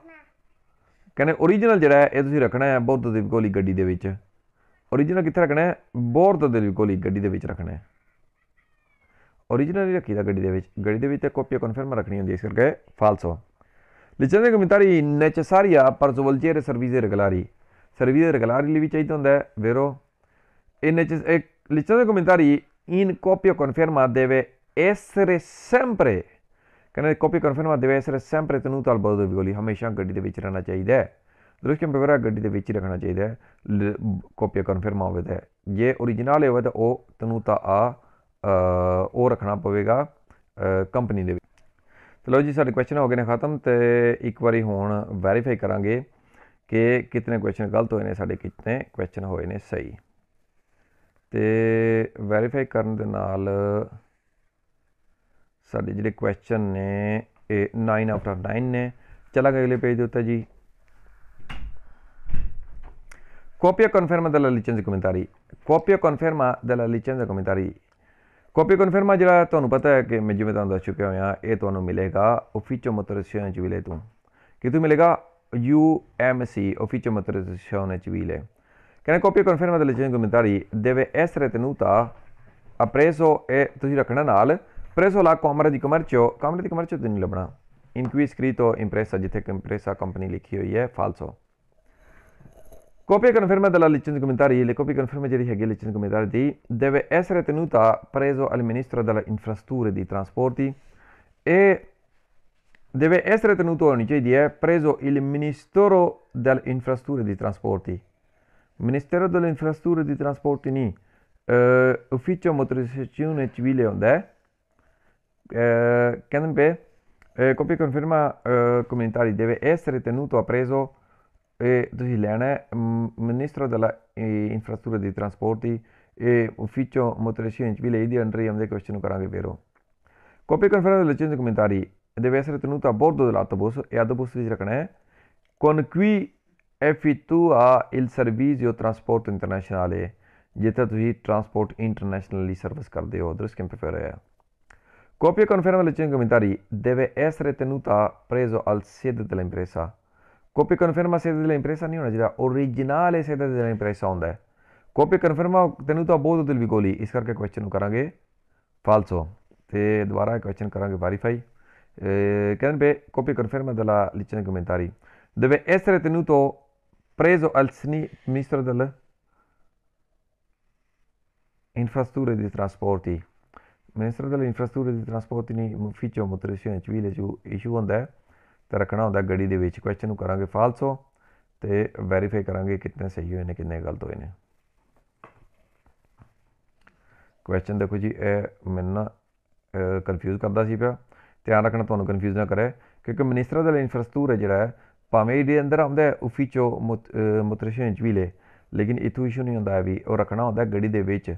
ਕਹਿੰਦੇ origignal ਜਿਹੜਾ ਹੈ ਇਹ ਤੁਸੀਂ ਰੱਖਣਾ ਹੈ ਬੌਧ ਦੇਵ ਕੋਲੀ ਗੱਡੀ ਦੇ ਵਿੱਚ origignal ਕਿੱਥੇ ਰੱਖਣਾ ਹੈ ਬੌਧ ਦੇਵ ਕੋਲੀ ਗੱਡੀ ਦੇ ਵਿੱਚ ਰੱਖਣਾ ਹੈ origignal ਹੀ ਰੱਖੀਦਾ ਗੱਡੀ ਦੇ ਵਿੱਚ ਗੱਡੀ ਦੇ ਵਿੱਚ ਤੇ ਕਾਪੀ ਕਨਫਰਮ ਰੱਖਣੀ ਹੁੰਦੀ ਇਸ ਕਰਕੇ ਫਾਲਸੋ ਦੇ ਕਮੈਂਟਰੀ ਨੈਚਸਾਰੀਆ ਪਰ ਸਰਵਿਸ ਦੇ ਰਗਲਾਰੀ ਸਰਵਿਸ ਦੇ ਰਗਲਾਰੀ ਲਈ ਵੀ ਚਾਹੀਦਾ ਹੁੰਦਾ ਹੈ ਵੇਰੋ ਇਹ ਨੈਚ ਇੱਕ ਦੇ ਕਮੈਂਟਰੀ ਇਨ ਕਾਪੀ ਕਨਫਰਮ ਆ ਦੇਵੇ ਇਸ ਰੇ ਸੈਂਪਰੇ ਕਹਿੰਦੇ copy conform conferma deve essere sempre ਤਾਲ al ਦੇ ਗੋਲੀ ਹਮੇਸ਼ਾ ਗੱਡੀ ਦੇ ਵਿੱਚ ਰਹਿਣਾ ਚਾਹੀਦਾ ਹੈ ਦ੍ਰਿਸ਼ਟਮ ਵਿਵਰਾ ਗੱਡੀ ਦੇ ਵਿੱਚ ਹੀ ਰੱਖਣਾ ਚਾਹੀਦਾ ਹੈ ਕਾਪੀ ਕਨਫਰਮ ਆਵੇ ਤੇ ਜੇ origignal ਹੋਵੇ ਤਾਂ ਉਹ tenuta ਆ ਉਹ ਰੱਖਣਾ ਪਵੇਗਾ ਕੰਪਨੀ ਦੇ ਵਿੱਚ ਚਲੋ ਜੀ ਸਾਡੇ ਕੁਐਸਚਨ ਹੋ ਗਏ ਨੇ ਖਤਮ ਤੇ ਇੱਕ ਵਾਰੀ ਹੁਣ ਵੈਰੀਫਾਈ ਕਰਾਂਗੇ ਕਿ ਕਿਤਨੇ ਕੁਐਸਚਨ ਗਲਤ ਹੋਏ ਨੇ ਸਾਡੇ ਕਿਤਨੇ ਕੁਐਸਚਨ ਹੋਏ ਨੇ ਸਹੀ ਤੇ ਵੈਰੀਫਾਈ ਕਰਨ ਦੇ ਨਾਲ ਸਾਡੇ ਜਿਹੜੇ ਕੁਐਸਚਨ ਨੇ ਇਹ 9 ਆਊਟ ਆਫ 9 ਨੇ ਚਲਾਂਗੇ ਅਗਲੇ ਪੇਜ ਦੇ ਉੱਤੇ ਜੀ Copia conferma della licenza commentari. Copia conferma della licenza commentari. Copy conform ਜਿਹੜਾ ਤੁਹਾਨੂੰ ਪਤਾ ਹੈ ਕਿ ਮੈਂ ਜਿਵੇਂ ਤੁਹਾਨੂੰ ਦੱਸ ਚੁੱਕਿਆ ਹਾਂ ਇਹ ਤੁਹਾਨੂੰ ਮਿਲੇਗਾ ਓਫੀਚੋ ਮੋਟਰੇਸ਼ਨ ਚਵੀਲੇ ਤੋਂ ਕਿਤੋਂ ਮਿਲੇਗਾ ਯੂ ਐਮ ਸੀ ਓਫੀਚੋ ਮੋਟਰੇਸ਼ਨ ਚਵੀਲੇ ਕਹਿੰਦਾ ਕਾਪੀ ਕਨਫਰਮ ਦਾ ਲਿਜਨ ਕਮੈਂਟਾਰੀ ਦੇਵੇ ਐਸ ਰਤਨੂਤਾ ਅਪਰੇਸੋ ਇਹ ਤੁਸੀਂ ਰੱਖਣਾ ਨਾਲ Preso la Camera di Commercio, Camera di Commercio di Nilabna, in cui è scritto impresa, jitte impresa company likhi hui è falso. Copia conferma della licenza comunitaria, le copie conferma di richiesta di licenza comunitaria deve essere tenuta preso al Ministro delle Infrastrutture e dei Trasporti e deve essere tenuto in CDE preso il Ministero delle Infrastrutture e dei Trasporti. Ministero delle Infrastrutture e dei Trasporti ni uh, ufficio motorizzazione civile onde eh, can be eh, copia conferma eh, comunitari, deve essere tenuto appreso mm, eh, Giuliane, ministro dell'infrastruttura dei trasporti e ufficio motoristica civile di Andrea Amde Cristiano Caragavero. Copia conferma delle licenze commentari deve essere tenuto a bordo dell'autobus e autobus di Racane con qui effettua il servizio trasporto internazionale. ਜਿੱਥੇ di trasporto internazionale di service cardio, ਉਧਰ ਸਕਿੰਪ ਫਿਰ Copia e conferma le 5 commentari deve essere tenuta preso al sede dell'impresa. Copia e conferma sede dell'impresa non è originale sede dell'impresa onde. Copia conferma tenuta a bordo del vigoli. इसका क्या question करेंगे falso. ते दोबारा question करेंगे verify. Can be copia conferma della licenzia commentari. Deve essere tenuto preso al sinistro delle infrastrutture di trasporti. Minister infrastructure ਦੀ transport ਨੇ ਫੀਚੋ ਮੁਤਰਸ਼ੀਆਂ ਚ ਵੀ ਇਸ਼ੂ ਇਸ਼ੂ ਹੁੰਦਾ ਹੈ ਤਾਂ ਰੱਖਣਾ ਹੁੰਦਾ ਗੱਡੀ ਦੇ ਵਿੱਚ ਕੁਐਸਚਨ ਨੂੰ ਕਰਾਂਗੇ ਫਾਲਸੋ ਤੇ ਵੈਰੀਫਾਈ ਕਰਾਂਗੇ ਕਿੰਨੇ ਸਹੀ ਹੋਏ ਨੇ ਕਿੰਨੇ ਗਲਤ ਹੋਏ ਨੇ ਕੁਐਸਚਨ ਦੇਖੋ ਜੀ ਇਹ ਮੈਨੂੰ ਨਾ ਕਨਫਿਊਜ਼ ਕਰਦਾ ਸੀ ਪਿਆ ਧਿਆਨ ਰੱਖਣਾ ਤੁਹਾਨੂੰ ਕਨਫਿਊਜ਼ ਨਾ ਕਰੇ ਕਿਉਂਕਿ ਮਿਨਿਸਟਰ ਦੇ ਇਨਫਰਾਸਟ੍ਰਕਚਰ ਜਿਹੜਾ ਹੈ ਭਾਵੇਂ ਇਹਦੇ ਅੰਦਰ ਆਉਂਦਾ ਉਫੀਚੋ ਮੁਤਰਸ਼ੀਆਂ ਚ ਵੀ ਲੇ ਲੇਕਿਨ ਇਥੋਂ ਇਸ਼ੂ ਨਹੀਂ ਹੁੰਦਾ ਵੀ ਉਹ ਰੱਖਣਾ ਹੁੰਦਾ ਗੱਡੀ ਦੇ ਵਿੱਚ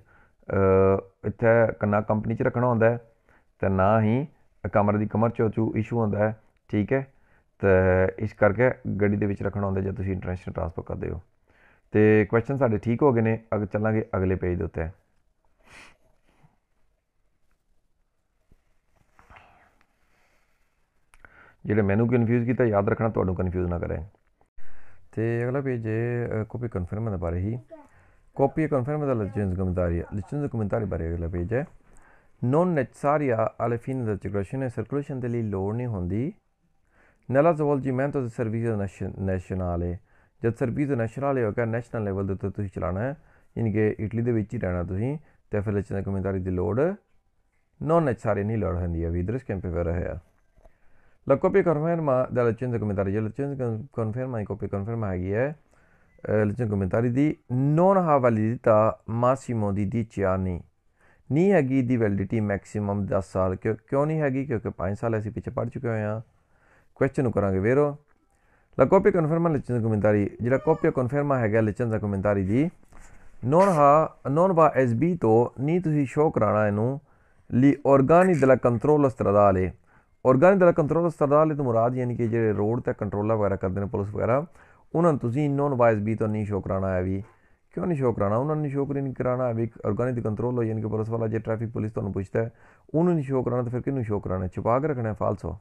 ਇੱਥੇ ਕੰਨਾ ਕੰਪਨੀ 'ਚ ਰੱਖਣਾ ਹੁੰਦਾ ਤੇ ਨਾ ਹੀ ਕਮਰ ਦੀ ਕਮਰ ਚੋਚੂ ਚੂ ਇਸ਼ੂ ਹੁੰਦਾ ਠੀਕ ਹੈ ਤੇ ਇਸ ਕਰਕੇ ਗੱਡੀ ਦੇ ਵਿੱਚ ਰੱਖਣਾ ਹੁੰਦਾ ਜੇ ਤੁਸੀਂ ਇੰਟਰਨੈਸ਼ਨਲ ਟ੍ਰਾਂਸਫਰ ਕਰਦੇ ਹੋ ਤੇ ਕੁਐਸਚਨ ਸਾਡੇ ਠੀਕ ਹੋ ਗਏ ਨੇ ਅਗ ਚੱਲਾਂਗੇ ਅਗਲੇ ਪੇਜ ਦੇ ਉੱਤੇ ਜਿਹੜੇ ਮੈਨੂੰ ਕਨਫਿਊਜ਼ ਕੀਤਾ ਯਾਦ ਰੱਖਣਾ ਤੁਹਾਨੂੰ ਕਨਫਿਊਜ਼ ਨਾ ਕਰੇ ਤੇ ਅਗਲਾ ਪੇਜ ਹੈ ਕਾਪੀ ਕਨਫਰਮ ਦੇ ਬਾਰੇ ਹੀ Copie conferme de la licenza comunitaria. Licenza comunitaria per la page non necessaria alla fine della circolazione e circolazione degli loni hondi nella svolgimento del servizio nazionale ਜਦ servizio nazionale o ਦਾ national level di tutti i cilani in che Italy di vici rana tu si te ਤੇ la licenza ਕਮੈਂਟਰੀ di ਲੋੜ non necessaria ਨਹੀਂ ਲੋੜ hondi ਹੈ ਵਿਦਰਸ ਕੈਂਪੇ ਵੇਰ ਹੈ ਲਾ ਕਾਪੀ ਕਨਫਰਮ ਦਾ ਲਿਚਨ ਕਮੈਂਟਰੀ ਜੇ ਲਿਚਨ ਕਨਫਰਮ ਹੈ ਕਾਪੀ ਕਨਫਰਮ ਹੈਗੀ ਹੈ lecem comentário de não há validità máximo de 10 anni ਨਹੀਂ ਹੈਗੀ ਦੀ ਵੈਲਿਡਿਟੀ ਮੈਕਸਿਮਮ 10 ਸਾਲ ਕਿਉਂ ਕਿਉਂ ਨਹੀਂ ਹੈਗੀ ਕਿਉਂਕਿ 5 ਸਾਲ ਅਸੀਂ ਪਿੱਛੇ ਪੜ ਚੁੱਕੇ ਹੋਇਆ ਕੁਐਸਚਨ ਨੂੰ ਕਰਾਂਗੇ ਵੇਰੋ ਲਾ ਕਾਪੀ ਕਨਫਰਮ leccenza commentari ਜਿਹੜਾ ਕਾਪੀ ਕਨਫਰਮ ਹੈਗਾ leccenza commentari ਦੀ ਨੋਨ ਹਾ ਨੋਨ ਬਾ ਐਸਬੀ ਤੋਂ ਨਹੀਂ ਤੁਸੀਂ ਸ਼ੋ ਕਰਾਣਾ ਇਹਨੂੰ ਲੀ ਆਰਗਾਨਿਕ ਦਲਾ ਕੰਟਰੋਲ ਅਸਤਰਦਾਲੇ ਆਰਗਾਨਿਕ ਦਲਾ ਕੰਟਰੋਲ ਅਸਤਰਦਾਲੇ ਤੋਂ ਮੁਰਾਦ ਯਾਨੀ ਕਿ ਜਿਹੜੇ ਰੋਡ ਤੇ ਕੰਟਰੋਲਾ ਵਗੈਰਾ ਕਰਦੇ ਨੇ ਪੁਲਿਸ ਵਗੈਰਾ ਉਹਨਾਂ ਨੂੰ ਤੁਸੀਂ ਨੋਨ ਵਾਇਸ ਵੀ ਤਾਂ ਨਹੀਂ ਸ਼ੋ ਕਰਾਣਾ ਹੈ ਵੀ ਕਿਉਂ ਨਹੀਂ ਸ਼ੋ ਕਰਾਣਾ ਉਹਨਾਂ ਨੂੰ ਸ਼ੋ ਕਰੀ ਨਹੀਂ ਕਰਾਣਾ ਹੈ ਵੀ ਆਰਗੈਨਿਕ ਕੰਟਰੋਲ ਹੋ ਯਾਨੀ ਕਿ ਪੁਲਿਸ ਵਾਲਾ ਜੇ ਟ੍ਰੈਫਿਕ ਪੁਲਿਸ ਤੁਹਾਨੂੰ ਪੁੱਛਦਾ ਉਹਨੂੰ ਨਹੀਂ ਸ਼ੋ ਕਰਾਣਾ ਤਾਂ ਫਿਰ ਕਿਹਨੂੰ ਸ਼ੋ ਕਰਾਣਾ ਛੁਪਾ ਕੇ ਰੱਖਣਾ ਫਾਲਸੋ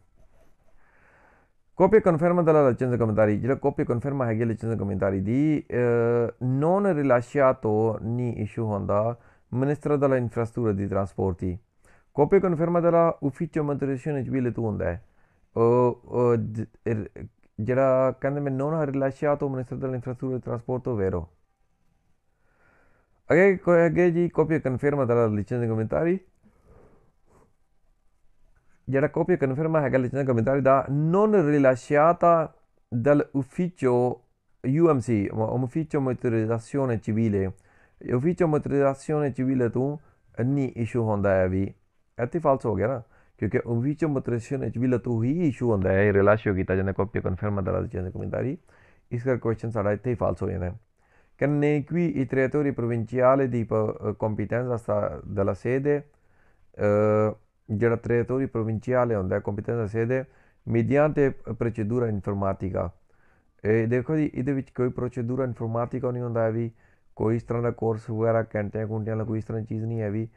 ਕਾਪੀ ਕਨਫਰਮ ਦਾ ਲਚਨ ਕਮੈਂਟਰੀ ਜਿਹੜਾ ਕਾਪੀ ਕਨਫਰਮ ਗਿਆ ਲਚਨ ਕਮੈਂਟਰੀ ਦੀ ਨੋਨ ਰਿਲਾਸ਼ੀਆ ਤੋਂ ਨਹੀਂ ਇਸ਼ੂ ਹੁੰਦਾ ਮਿਨਿਸਟਰ ਦਾ ਇਨਫਰਾਸਟ੍ਰਕਚਰ ਦੀ ਟ੍ਰਾਂਸਪੋਰਟ ਦੀ ਕਾਪੀ ਕਨਫਰਮ ਦਾ ਉਫੀਚੋ ਮੰਤਰੀਸ਼ਨ ਵਿੱਚ ਵੀ ਲਿਤੂ ਹੁੰਦਾ ਹੈ ਜਿਹੜਾ ਕਹਿੰਦੇ me non ha rilasciato un ministro dell'infrastruttura e trasporto vero. Aghe, aghe di copia conferma della licenza dei commentari. ਜਿਹੜਾ copia conferma ਹੈਗਾ licenza dei commentari da non rilasciata dall'ufficio UMC, un ufficio motorizzazione civile. Ufficio motorizzazione civile tu ਨਹੀਂ issue ਹੁੰਦਾ ਹੈ ਵੀ ਇੱਥੇ false ਹੋ ਗਿਆ ਨਾ ਕਿਉਂਕਿ क्योंकि विच मतरशन ਐਚ ਵੀ ਲਤੂ ਹੀ ਇਸ਼ੂ ਹੁੰਦਾ ਹੈ ਰਿਲੇਸ਼ਨ ਕੀਤਾ ਜਾਂਦਾ ਕਾਪੀ ਕਨਫਰਮ ਦਰਾਜ਼ ਚੇਂਜ ਕਮੈਂਟਰੀ ਇਸ ਕਰ ਕੁਐਸਚਨ ਸਾਡਾ ਇੱਥੇ ਹੀ ਫਾਲਸ ਹੋ ਜਾਂਦਾ ਕੰਨੇ ਕੀ ਇਤਰੇਤੋਰੀ ਪ੍ਰੋਵਿੰਸ਼ੀਅਲ ਦੀ ਕੰਪੀਟੈਂਸ ਅਸਾ ਦਲਾ ਸੇਦੇ ਜਿਹੜਾ ਤਰੇਤੋਰੀ ਪ੍ਰੋਵਿੰਸ਼ੀਅਲ ਹੁੰਦਾ ਹੈ ਕੰਪੀਟੈਂਸ ਸੇਦੇ ਮੀਡੀਆਂ ਤੇ ਪ੍ਰੋਸੀਡੂਰਾ ਇਨਫੋਰਮੈਟਿਕਾ ਇਹ ਦੇਖੋ ਜੀ ਇਹਦੇ ਵਿੱਚ ਕੋਈ ਪ੍ਰੋਸੀਡੂਰਾ ਇਨਫੋਰਮੈਟਿਕਾ ਨਹੀਂ ਹੁੰਦਾ ਹੈ ਵੀ ਕੋਈ ਇਸ ਤਰ੍ਹਾਂ ਦਾ ਕੋਰਸ ਵਗੈਰਾ ਕੈਂਟਿਆਂ ਕੁੰਟਿਆਂ ਦਾ ਕੋਈ ਇਸ ਤਰ੍ਹਾਂ ਦੀ ਚੀਜ਼ ਨਹੀਂ ਹੈ ਵੀ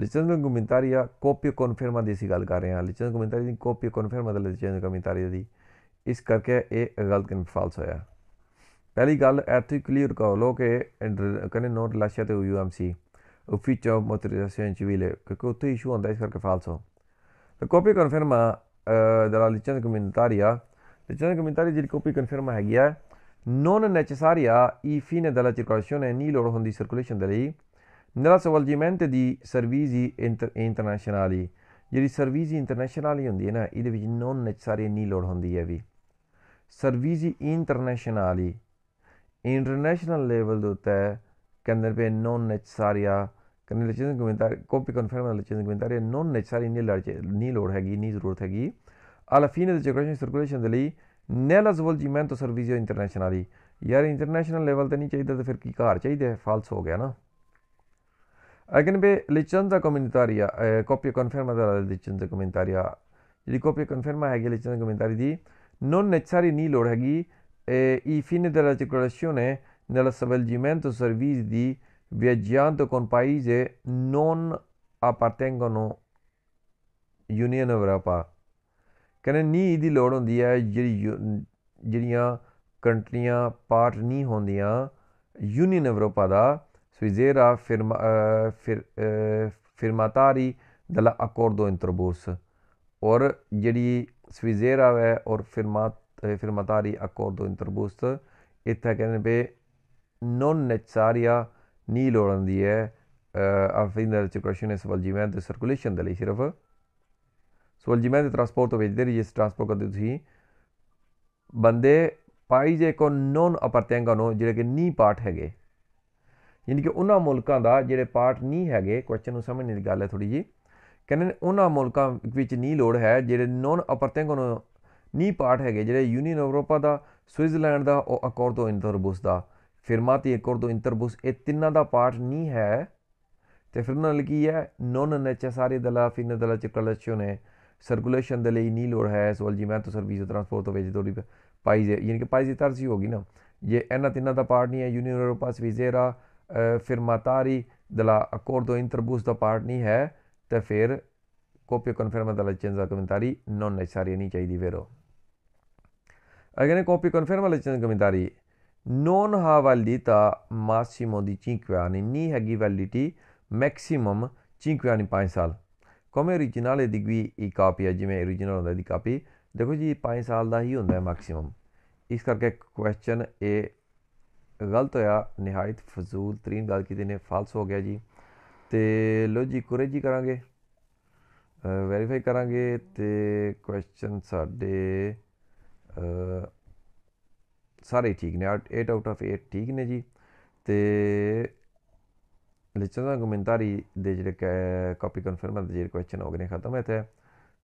licenza comunitaria ਕਾਪੀ ਕਨਫਰਮ ਦੀ ਸੀ ਗੱਲ ਕਰ ਰਹੇ ਹਾਂ licenza comunitaria ਦੀ ਕਾਪੀ ਕਨਫਰਮ ਦਾ licenza comunitaria ਦੀ ਇਸ ਕਰਕੇ ਇਹ ਗਲਤ ਕਨ ਫਾਲਸ ਹੋਇਆ ਪਹਿਲੀ ਗੱਲ ਐਥਿਕਲੀ ਰਿਕਾਰਡ ਲੋ ਕਿ ਕਨੇ ਨੋਟ ਲਾਸ਼ਾ ਤੇ ਯੂਐਮਸੀ ਫਿਚ ਆਫ ਮੋਟਰਾਈਜੇਸ਼ਨ ਕਿ ਕਿਉਂਕਿ ਤੇ ਇਸ਼ੂ ਹੁੰਦਾ ਇਸ ਕਰਕੇ ਫਾਲਸ ਹੋ ਤੇ ਕਾਪੀ ਕਨਫਰਮ ਦਲਾ ਲਿਚਨ ਕਮੈਂਟਾਰੀਆ ਲਿਚਨ ਕਮੈਂਟਾਰੀ ਜਿਹੜੀ ਕਾਪੀ ਕਨਫਰਮ ਹੈ ਗਿਆ ਨੋਨ ਨੈਸੈਸਰੀਆ ਈ ਨੇ ਦਲਾ ਚਿਰਕੋਸ਼ਨ ਐ ਨੀ ਲੋੜ ਹੁੰਦੀ ਸਰਕੂਲੇਸ਼ਨ ਦੇ ਲਈ Nella ਸਵਲਜੀਮੈਂਟ ਦੀ ਸਰਵੀਜ਼ੀ ਇੰਟਰਨੈਸ਼ਨਲੀ ਜਿਹੜੀ ਇੰਟਰਨੈਸ਼ਨਲ ਇੰਟਰਨੈਸ਼ਨਲੀ ਹੁੰਦੀ ਹੈ ਨਾ ਇਹਦੇ ਵਿੱਚ ਨੋਨ ਨੈਸੈਸਰੀ ਨਹੀਂ ਲੋੜ ਹੁੰਦੀ ਹੈ ਵੀ ਸਰਵਿਸ ਇੰਟਰਨੈਸ਼ਨਲੀ ਇੰਟਰਨੈਸ਼ਨਲ ਲੈਵਲ ਦੇ ਉੱਤੇ ਕੰਦਰ ਪੇ ਨੋਨ ਨੈਸੈਸਰੀਆ ਕਹਿੰਦੇ ਲਚਿਨ ਕਮੈਂਟਰ ਕਾਪੀ ਕਨਫਰਮ ਲਚਿਨ ਕਮੈਂਟਰ ਨੋਨ ਨੈਸੈਸਰੀ ਨਹੀਂ ਲੜ ਨਹੀਂ ਲੋੜ ਹੈਗੀ ਨਹੀਂ ਜ਼ਰੂਰਤ ਹੈਗੀ ਫੀਨ ਦੇ ਜਗਰੇਸ਼ਨ ਸਰਕੂਲੇਸ਼ਨ ਦੇ ਲਈ ਨੈਲਸ ਵਲਜੀਮੈਂਟ ਸਰਵੀਜ਼ੀ ਇੰਟਰਨੈਸ਼ਨਲੀ ਯਾਰ ਇੰਟਰਨੈਸ਼ਨਲ ਲੈਵਲ ਤੇ ਨਹੀਂ ਚਾਹੀਦਾ ਤਾਂ ਫਿਰ ਕੀ ਘਰ ਚਾਹੀਦਾ ਹੈ ਫਾਲਸ ਹੋ ਗਿਆ ਨਾ Again, licenza comunitaria, eh, coppia conferma della licenza comunitaria. Jadi copia conferma hagi che licenza comunitaria di non necessari ni loraghi eh, i fini della circolazione nello svolgimento servizi di viaggiando con paese non appartengono union ਯੂਰਪਾ ਕਹਿੰਦੇ ਨੀ ਦੀ ਲੋੜ ਹੁੰਦੀ ਹੈ ਜਿਹੜੀ ਜਿਹੜੀਆਂ ਕੰਟਰੀਆਂ part ਨਹੀਂ ਹੁੰਦੀਆਂ ਯੂਨੀਅਨ ਯੂਰਪਾ ਦਾ Svizzera firma, e, eh, fir, e, firmatari dell'accordo interbus ਔਰ ਜਿਹੜੀ ਸਵਿਜ਼ੇਰਾ ਹੈ ਔਰ ਫਿਰਮਾਤ ਫਿਰਮਾਤਾਰੀ ਅਕੋਰਡੋ ਇੰਟਰਬੂਸ ਇੱਥੇ ਕਹਿੰਦੇ ਪਏ ਨੋਨ ਨੈਸਸਾਰੀਆ ਨੀ ਲੋੜਨ ਦੀ ਹੈ ਆਫਿਨ ਦੇ ਵਿੱਚ ਕੁਐਸਚਨ ਹੈ ਸਵਲਜੀਮੈਂਟ ਦੇ ਸਰਕੂਲੇਸ਼ਨ ਦੇ ਲਈ ਸਿਰਫ ਸਵਲਜੀਮੈਂਟ ਦੇ ਟਰਾਂਸਪੋਰਟ ਤੋਂ ਵੇਚਦੇ ਰਹੀ ਜਿਸ ਟਰਾਂਸਪੋਰਟ ਕਰਦੇ ਤੁਸੀਂ ਬੰਦੇ ਪਾਈ ਜੇ ਕੋ ਨੋਨ ਅਪਰਤੈਂਗਾ ਨੋ ਜਿਹੜੇ ਕਿ ਨੀ ਪਾਰਟ ਹੈਗੇ ਯਾਨੀ ਕਿ ਉਹਨਾਂ ਮੁਲਕਾਂ ਦਾ ਜਿਹੜੇ ਪਾਰਟ ਨਹੀਂ ਹੈਗੇ ਕੁਐਸਚਨ ਨੂੰ ਸਮਝਣ ਦੀ ਗੱਲ ਹੈ ਥੋੜੀ ਜੀ ਕਹਿੰਦੇ ਨੇ ਉਹਨਾਂ ਮੁਲਕਾਂ ਵਿੱਚ ਨਹੀਂ ਲੋੜ ਹੈ ਜਿਹੜੇ ਨੌਨ ਨੂੰ ਨਹੀਂ ਪਾਰਟ ਹੈਗੇ ਜਿਹੜੇ ਯੂਨੀਅਨ ਯੂਰੋਪਾ ਦਾ ਸਵਿਟਜ਼ਰਲੈਂਡ ਦਾ ਉਹ ਅਕੋਰਡੋ ਇੰਟਰਬੁਸ ਦਾ ਫਿਰਮਾਤੀ ਅਕੋਰਡੋ ਇੰਟਰਬੁਸ ਇਹ ਤਿੰਨਾਂ ਦਾ ਪਾਰਟ ਨਹੀਂ ਹੈ ਤੇ ਫਿਰ ਨਾਲ ਕੀ ਹੈ ਨੌਨ ਨੈਚਸਾਰੀ ਦਲਾ ਫਿਨ ਦਲਾ ਚਕਲਚੋ ਨੇ ਸਰਕੂਲੇਸ਼ਨ ਦੇ ਲਈ ਨਹੀਂ ਲੋੜ ਹੈ ਸੋਲ ਜੀ ਮੈਂ ਤਾਂ ਸਰਵਿਸ ਟਰਾਂਸਪੋਰਟ ਤੋਂ ਵੇਜ ਥੋੜੀ ਜੇ ਯਾਨੀ ਕਿ ਪਾਈ ਜੇ ਤਰਸੀ ਹੋਗੀ ਨਾ ਇਹ ਇਹਨਾਂ ਤਿੰਨਾਂ ਦਾ ਪਾਰਟ ਨਹੀਂ ਹੈ ਯੂਨੀਅਨ ਯੂਰੋਪਾ ਸਵਿਜ਼ੇਰਾ ਫਰਮਾਤਾਰੀ ਦਾ ਅਕੋਰਡ ਅਕੋਰਡੋ ਇੰਟਰਬੂਸ ਦਾ ਪਾਰਟ ਨਹੀਂ ਹੈ ਤੇ ਫਿਰ ਕਾਪੀ ਕਨਫਰਮ ਦਾ ਲਾਇਸੈਂਸ ਕਮੈਂਟਰੀ ਨਾਨ ਨੈਸਰੀ ਨਹੀਂ ਚਾਹੀਦੀ ਵੇਰੋ ਅਗਰ ਕਾਪੀ ਕਨਫਰਮ ਲਾਇਸੈਂਸ ਕਮੈਂਟਰੀ ਹਾ ਵਾਲੀ ਤਾਂ ਮਾਸਿਮੋ ਦੀ ਚਿੰਕਿਆ ਨਹੀਂ ਹੈਗੀ ਵੈਲਿਡਿਟੀ ਮੈਕਸਿਮਮ ਚਿੰਕਿਆ ਨਹੀਂ 5 ਸਾਲ ਕਮੇ origignal ਦੀ ਵੀ ਇੱਕ ਕਾਪੀ ਹੈ ਜਿਵੇਂ origignal ਹੁੰਦਾ ਦੀ ਕਾਪੀ ਦੇਖੋ ਜੀ 5 ਸਾਲ ਦਾ ਹੀ ਹੁੰਦਾ ਹੈ ਮੈਕਸਿਮਮ ਇਸ ਕਰਕੇ ਕੁਐਸਚਨ ਇਹ ਗਲਤ ਹੋਇਆ ਨਿਹਾਇਤ ਫਜ਼ੂਲ ਤਰੀਨ ਗੱਲ ਕੀਤੀ ਨੇ ਫਾਲਸ ਹੋ ਗਿਆ ਜੀ ਤੇ ਲੋ ਜੀ ਜੀ ਕਰਾਂਗੇ ਵੈਰੀਫਾਈ ਕਰਾਂਗੇ ਤੇ ਕੁਐਸਚਨ ਸਾਡੇ ਸਾਰੇ ਠੀਕ ਨੇ 8 ਆਊਟ ਆਫ 8 ਠੀਕ ਨੇ ਜੀ ਤੇ ਲਿਚਨਾ ਕਮੈਂਟਰੀ ਦੇ ਜਿਹੜੇ ਕਾਪੀ ਕਨਫਰਮ ਦੇ ਜਿਹੜੇ ਕੁਐਸਚਨ ਹੋ ਗਏ ਨੇ ਖਤਮ ਹੈ ਤੇ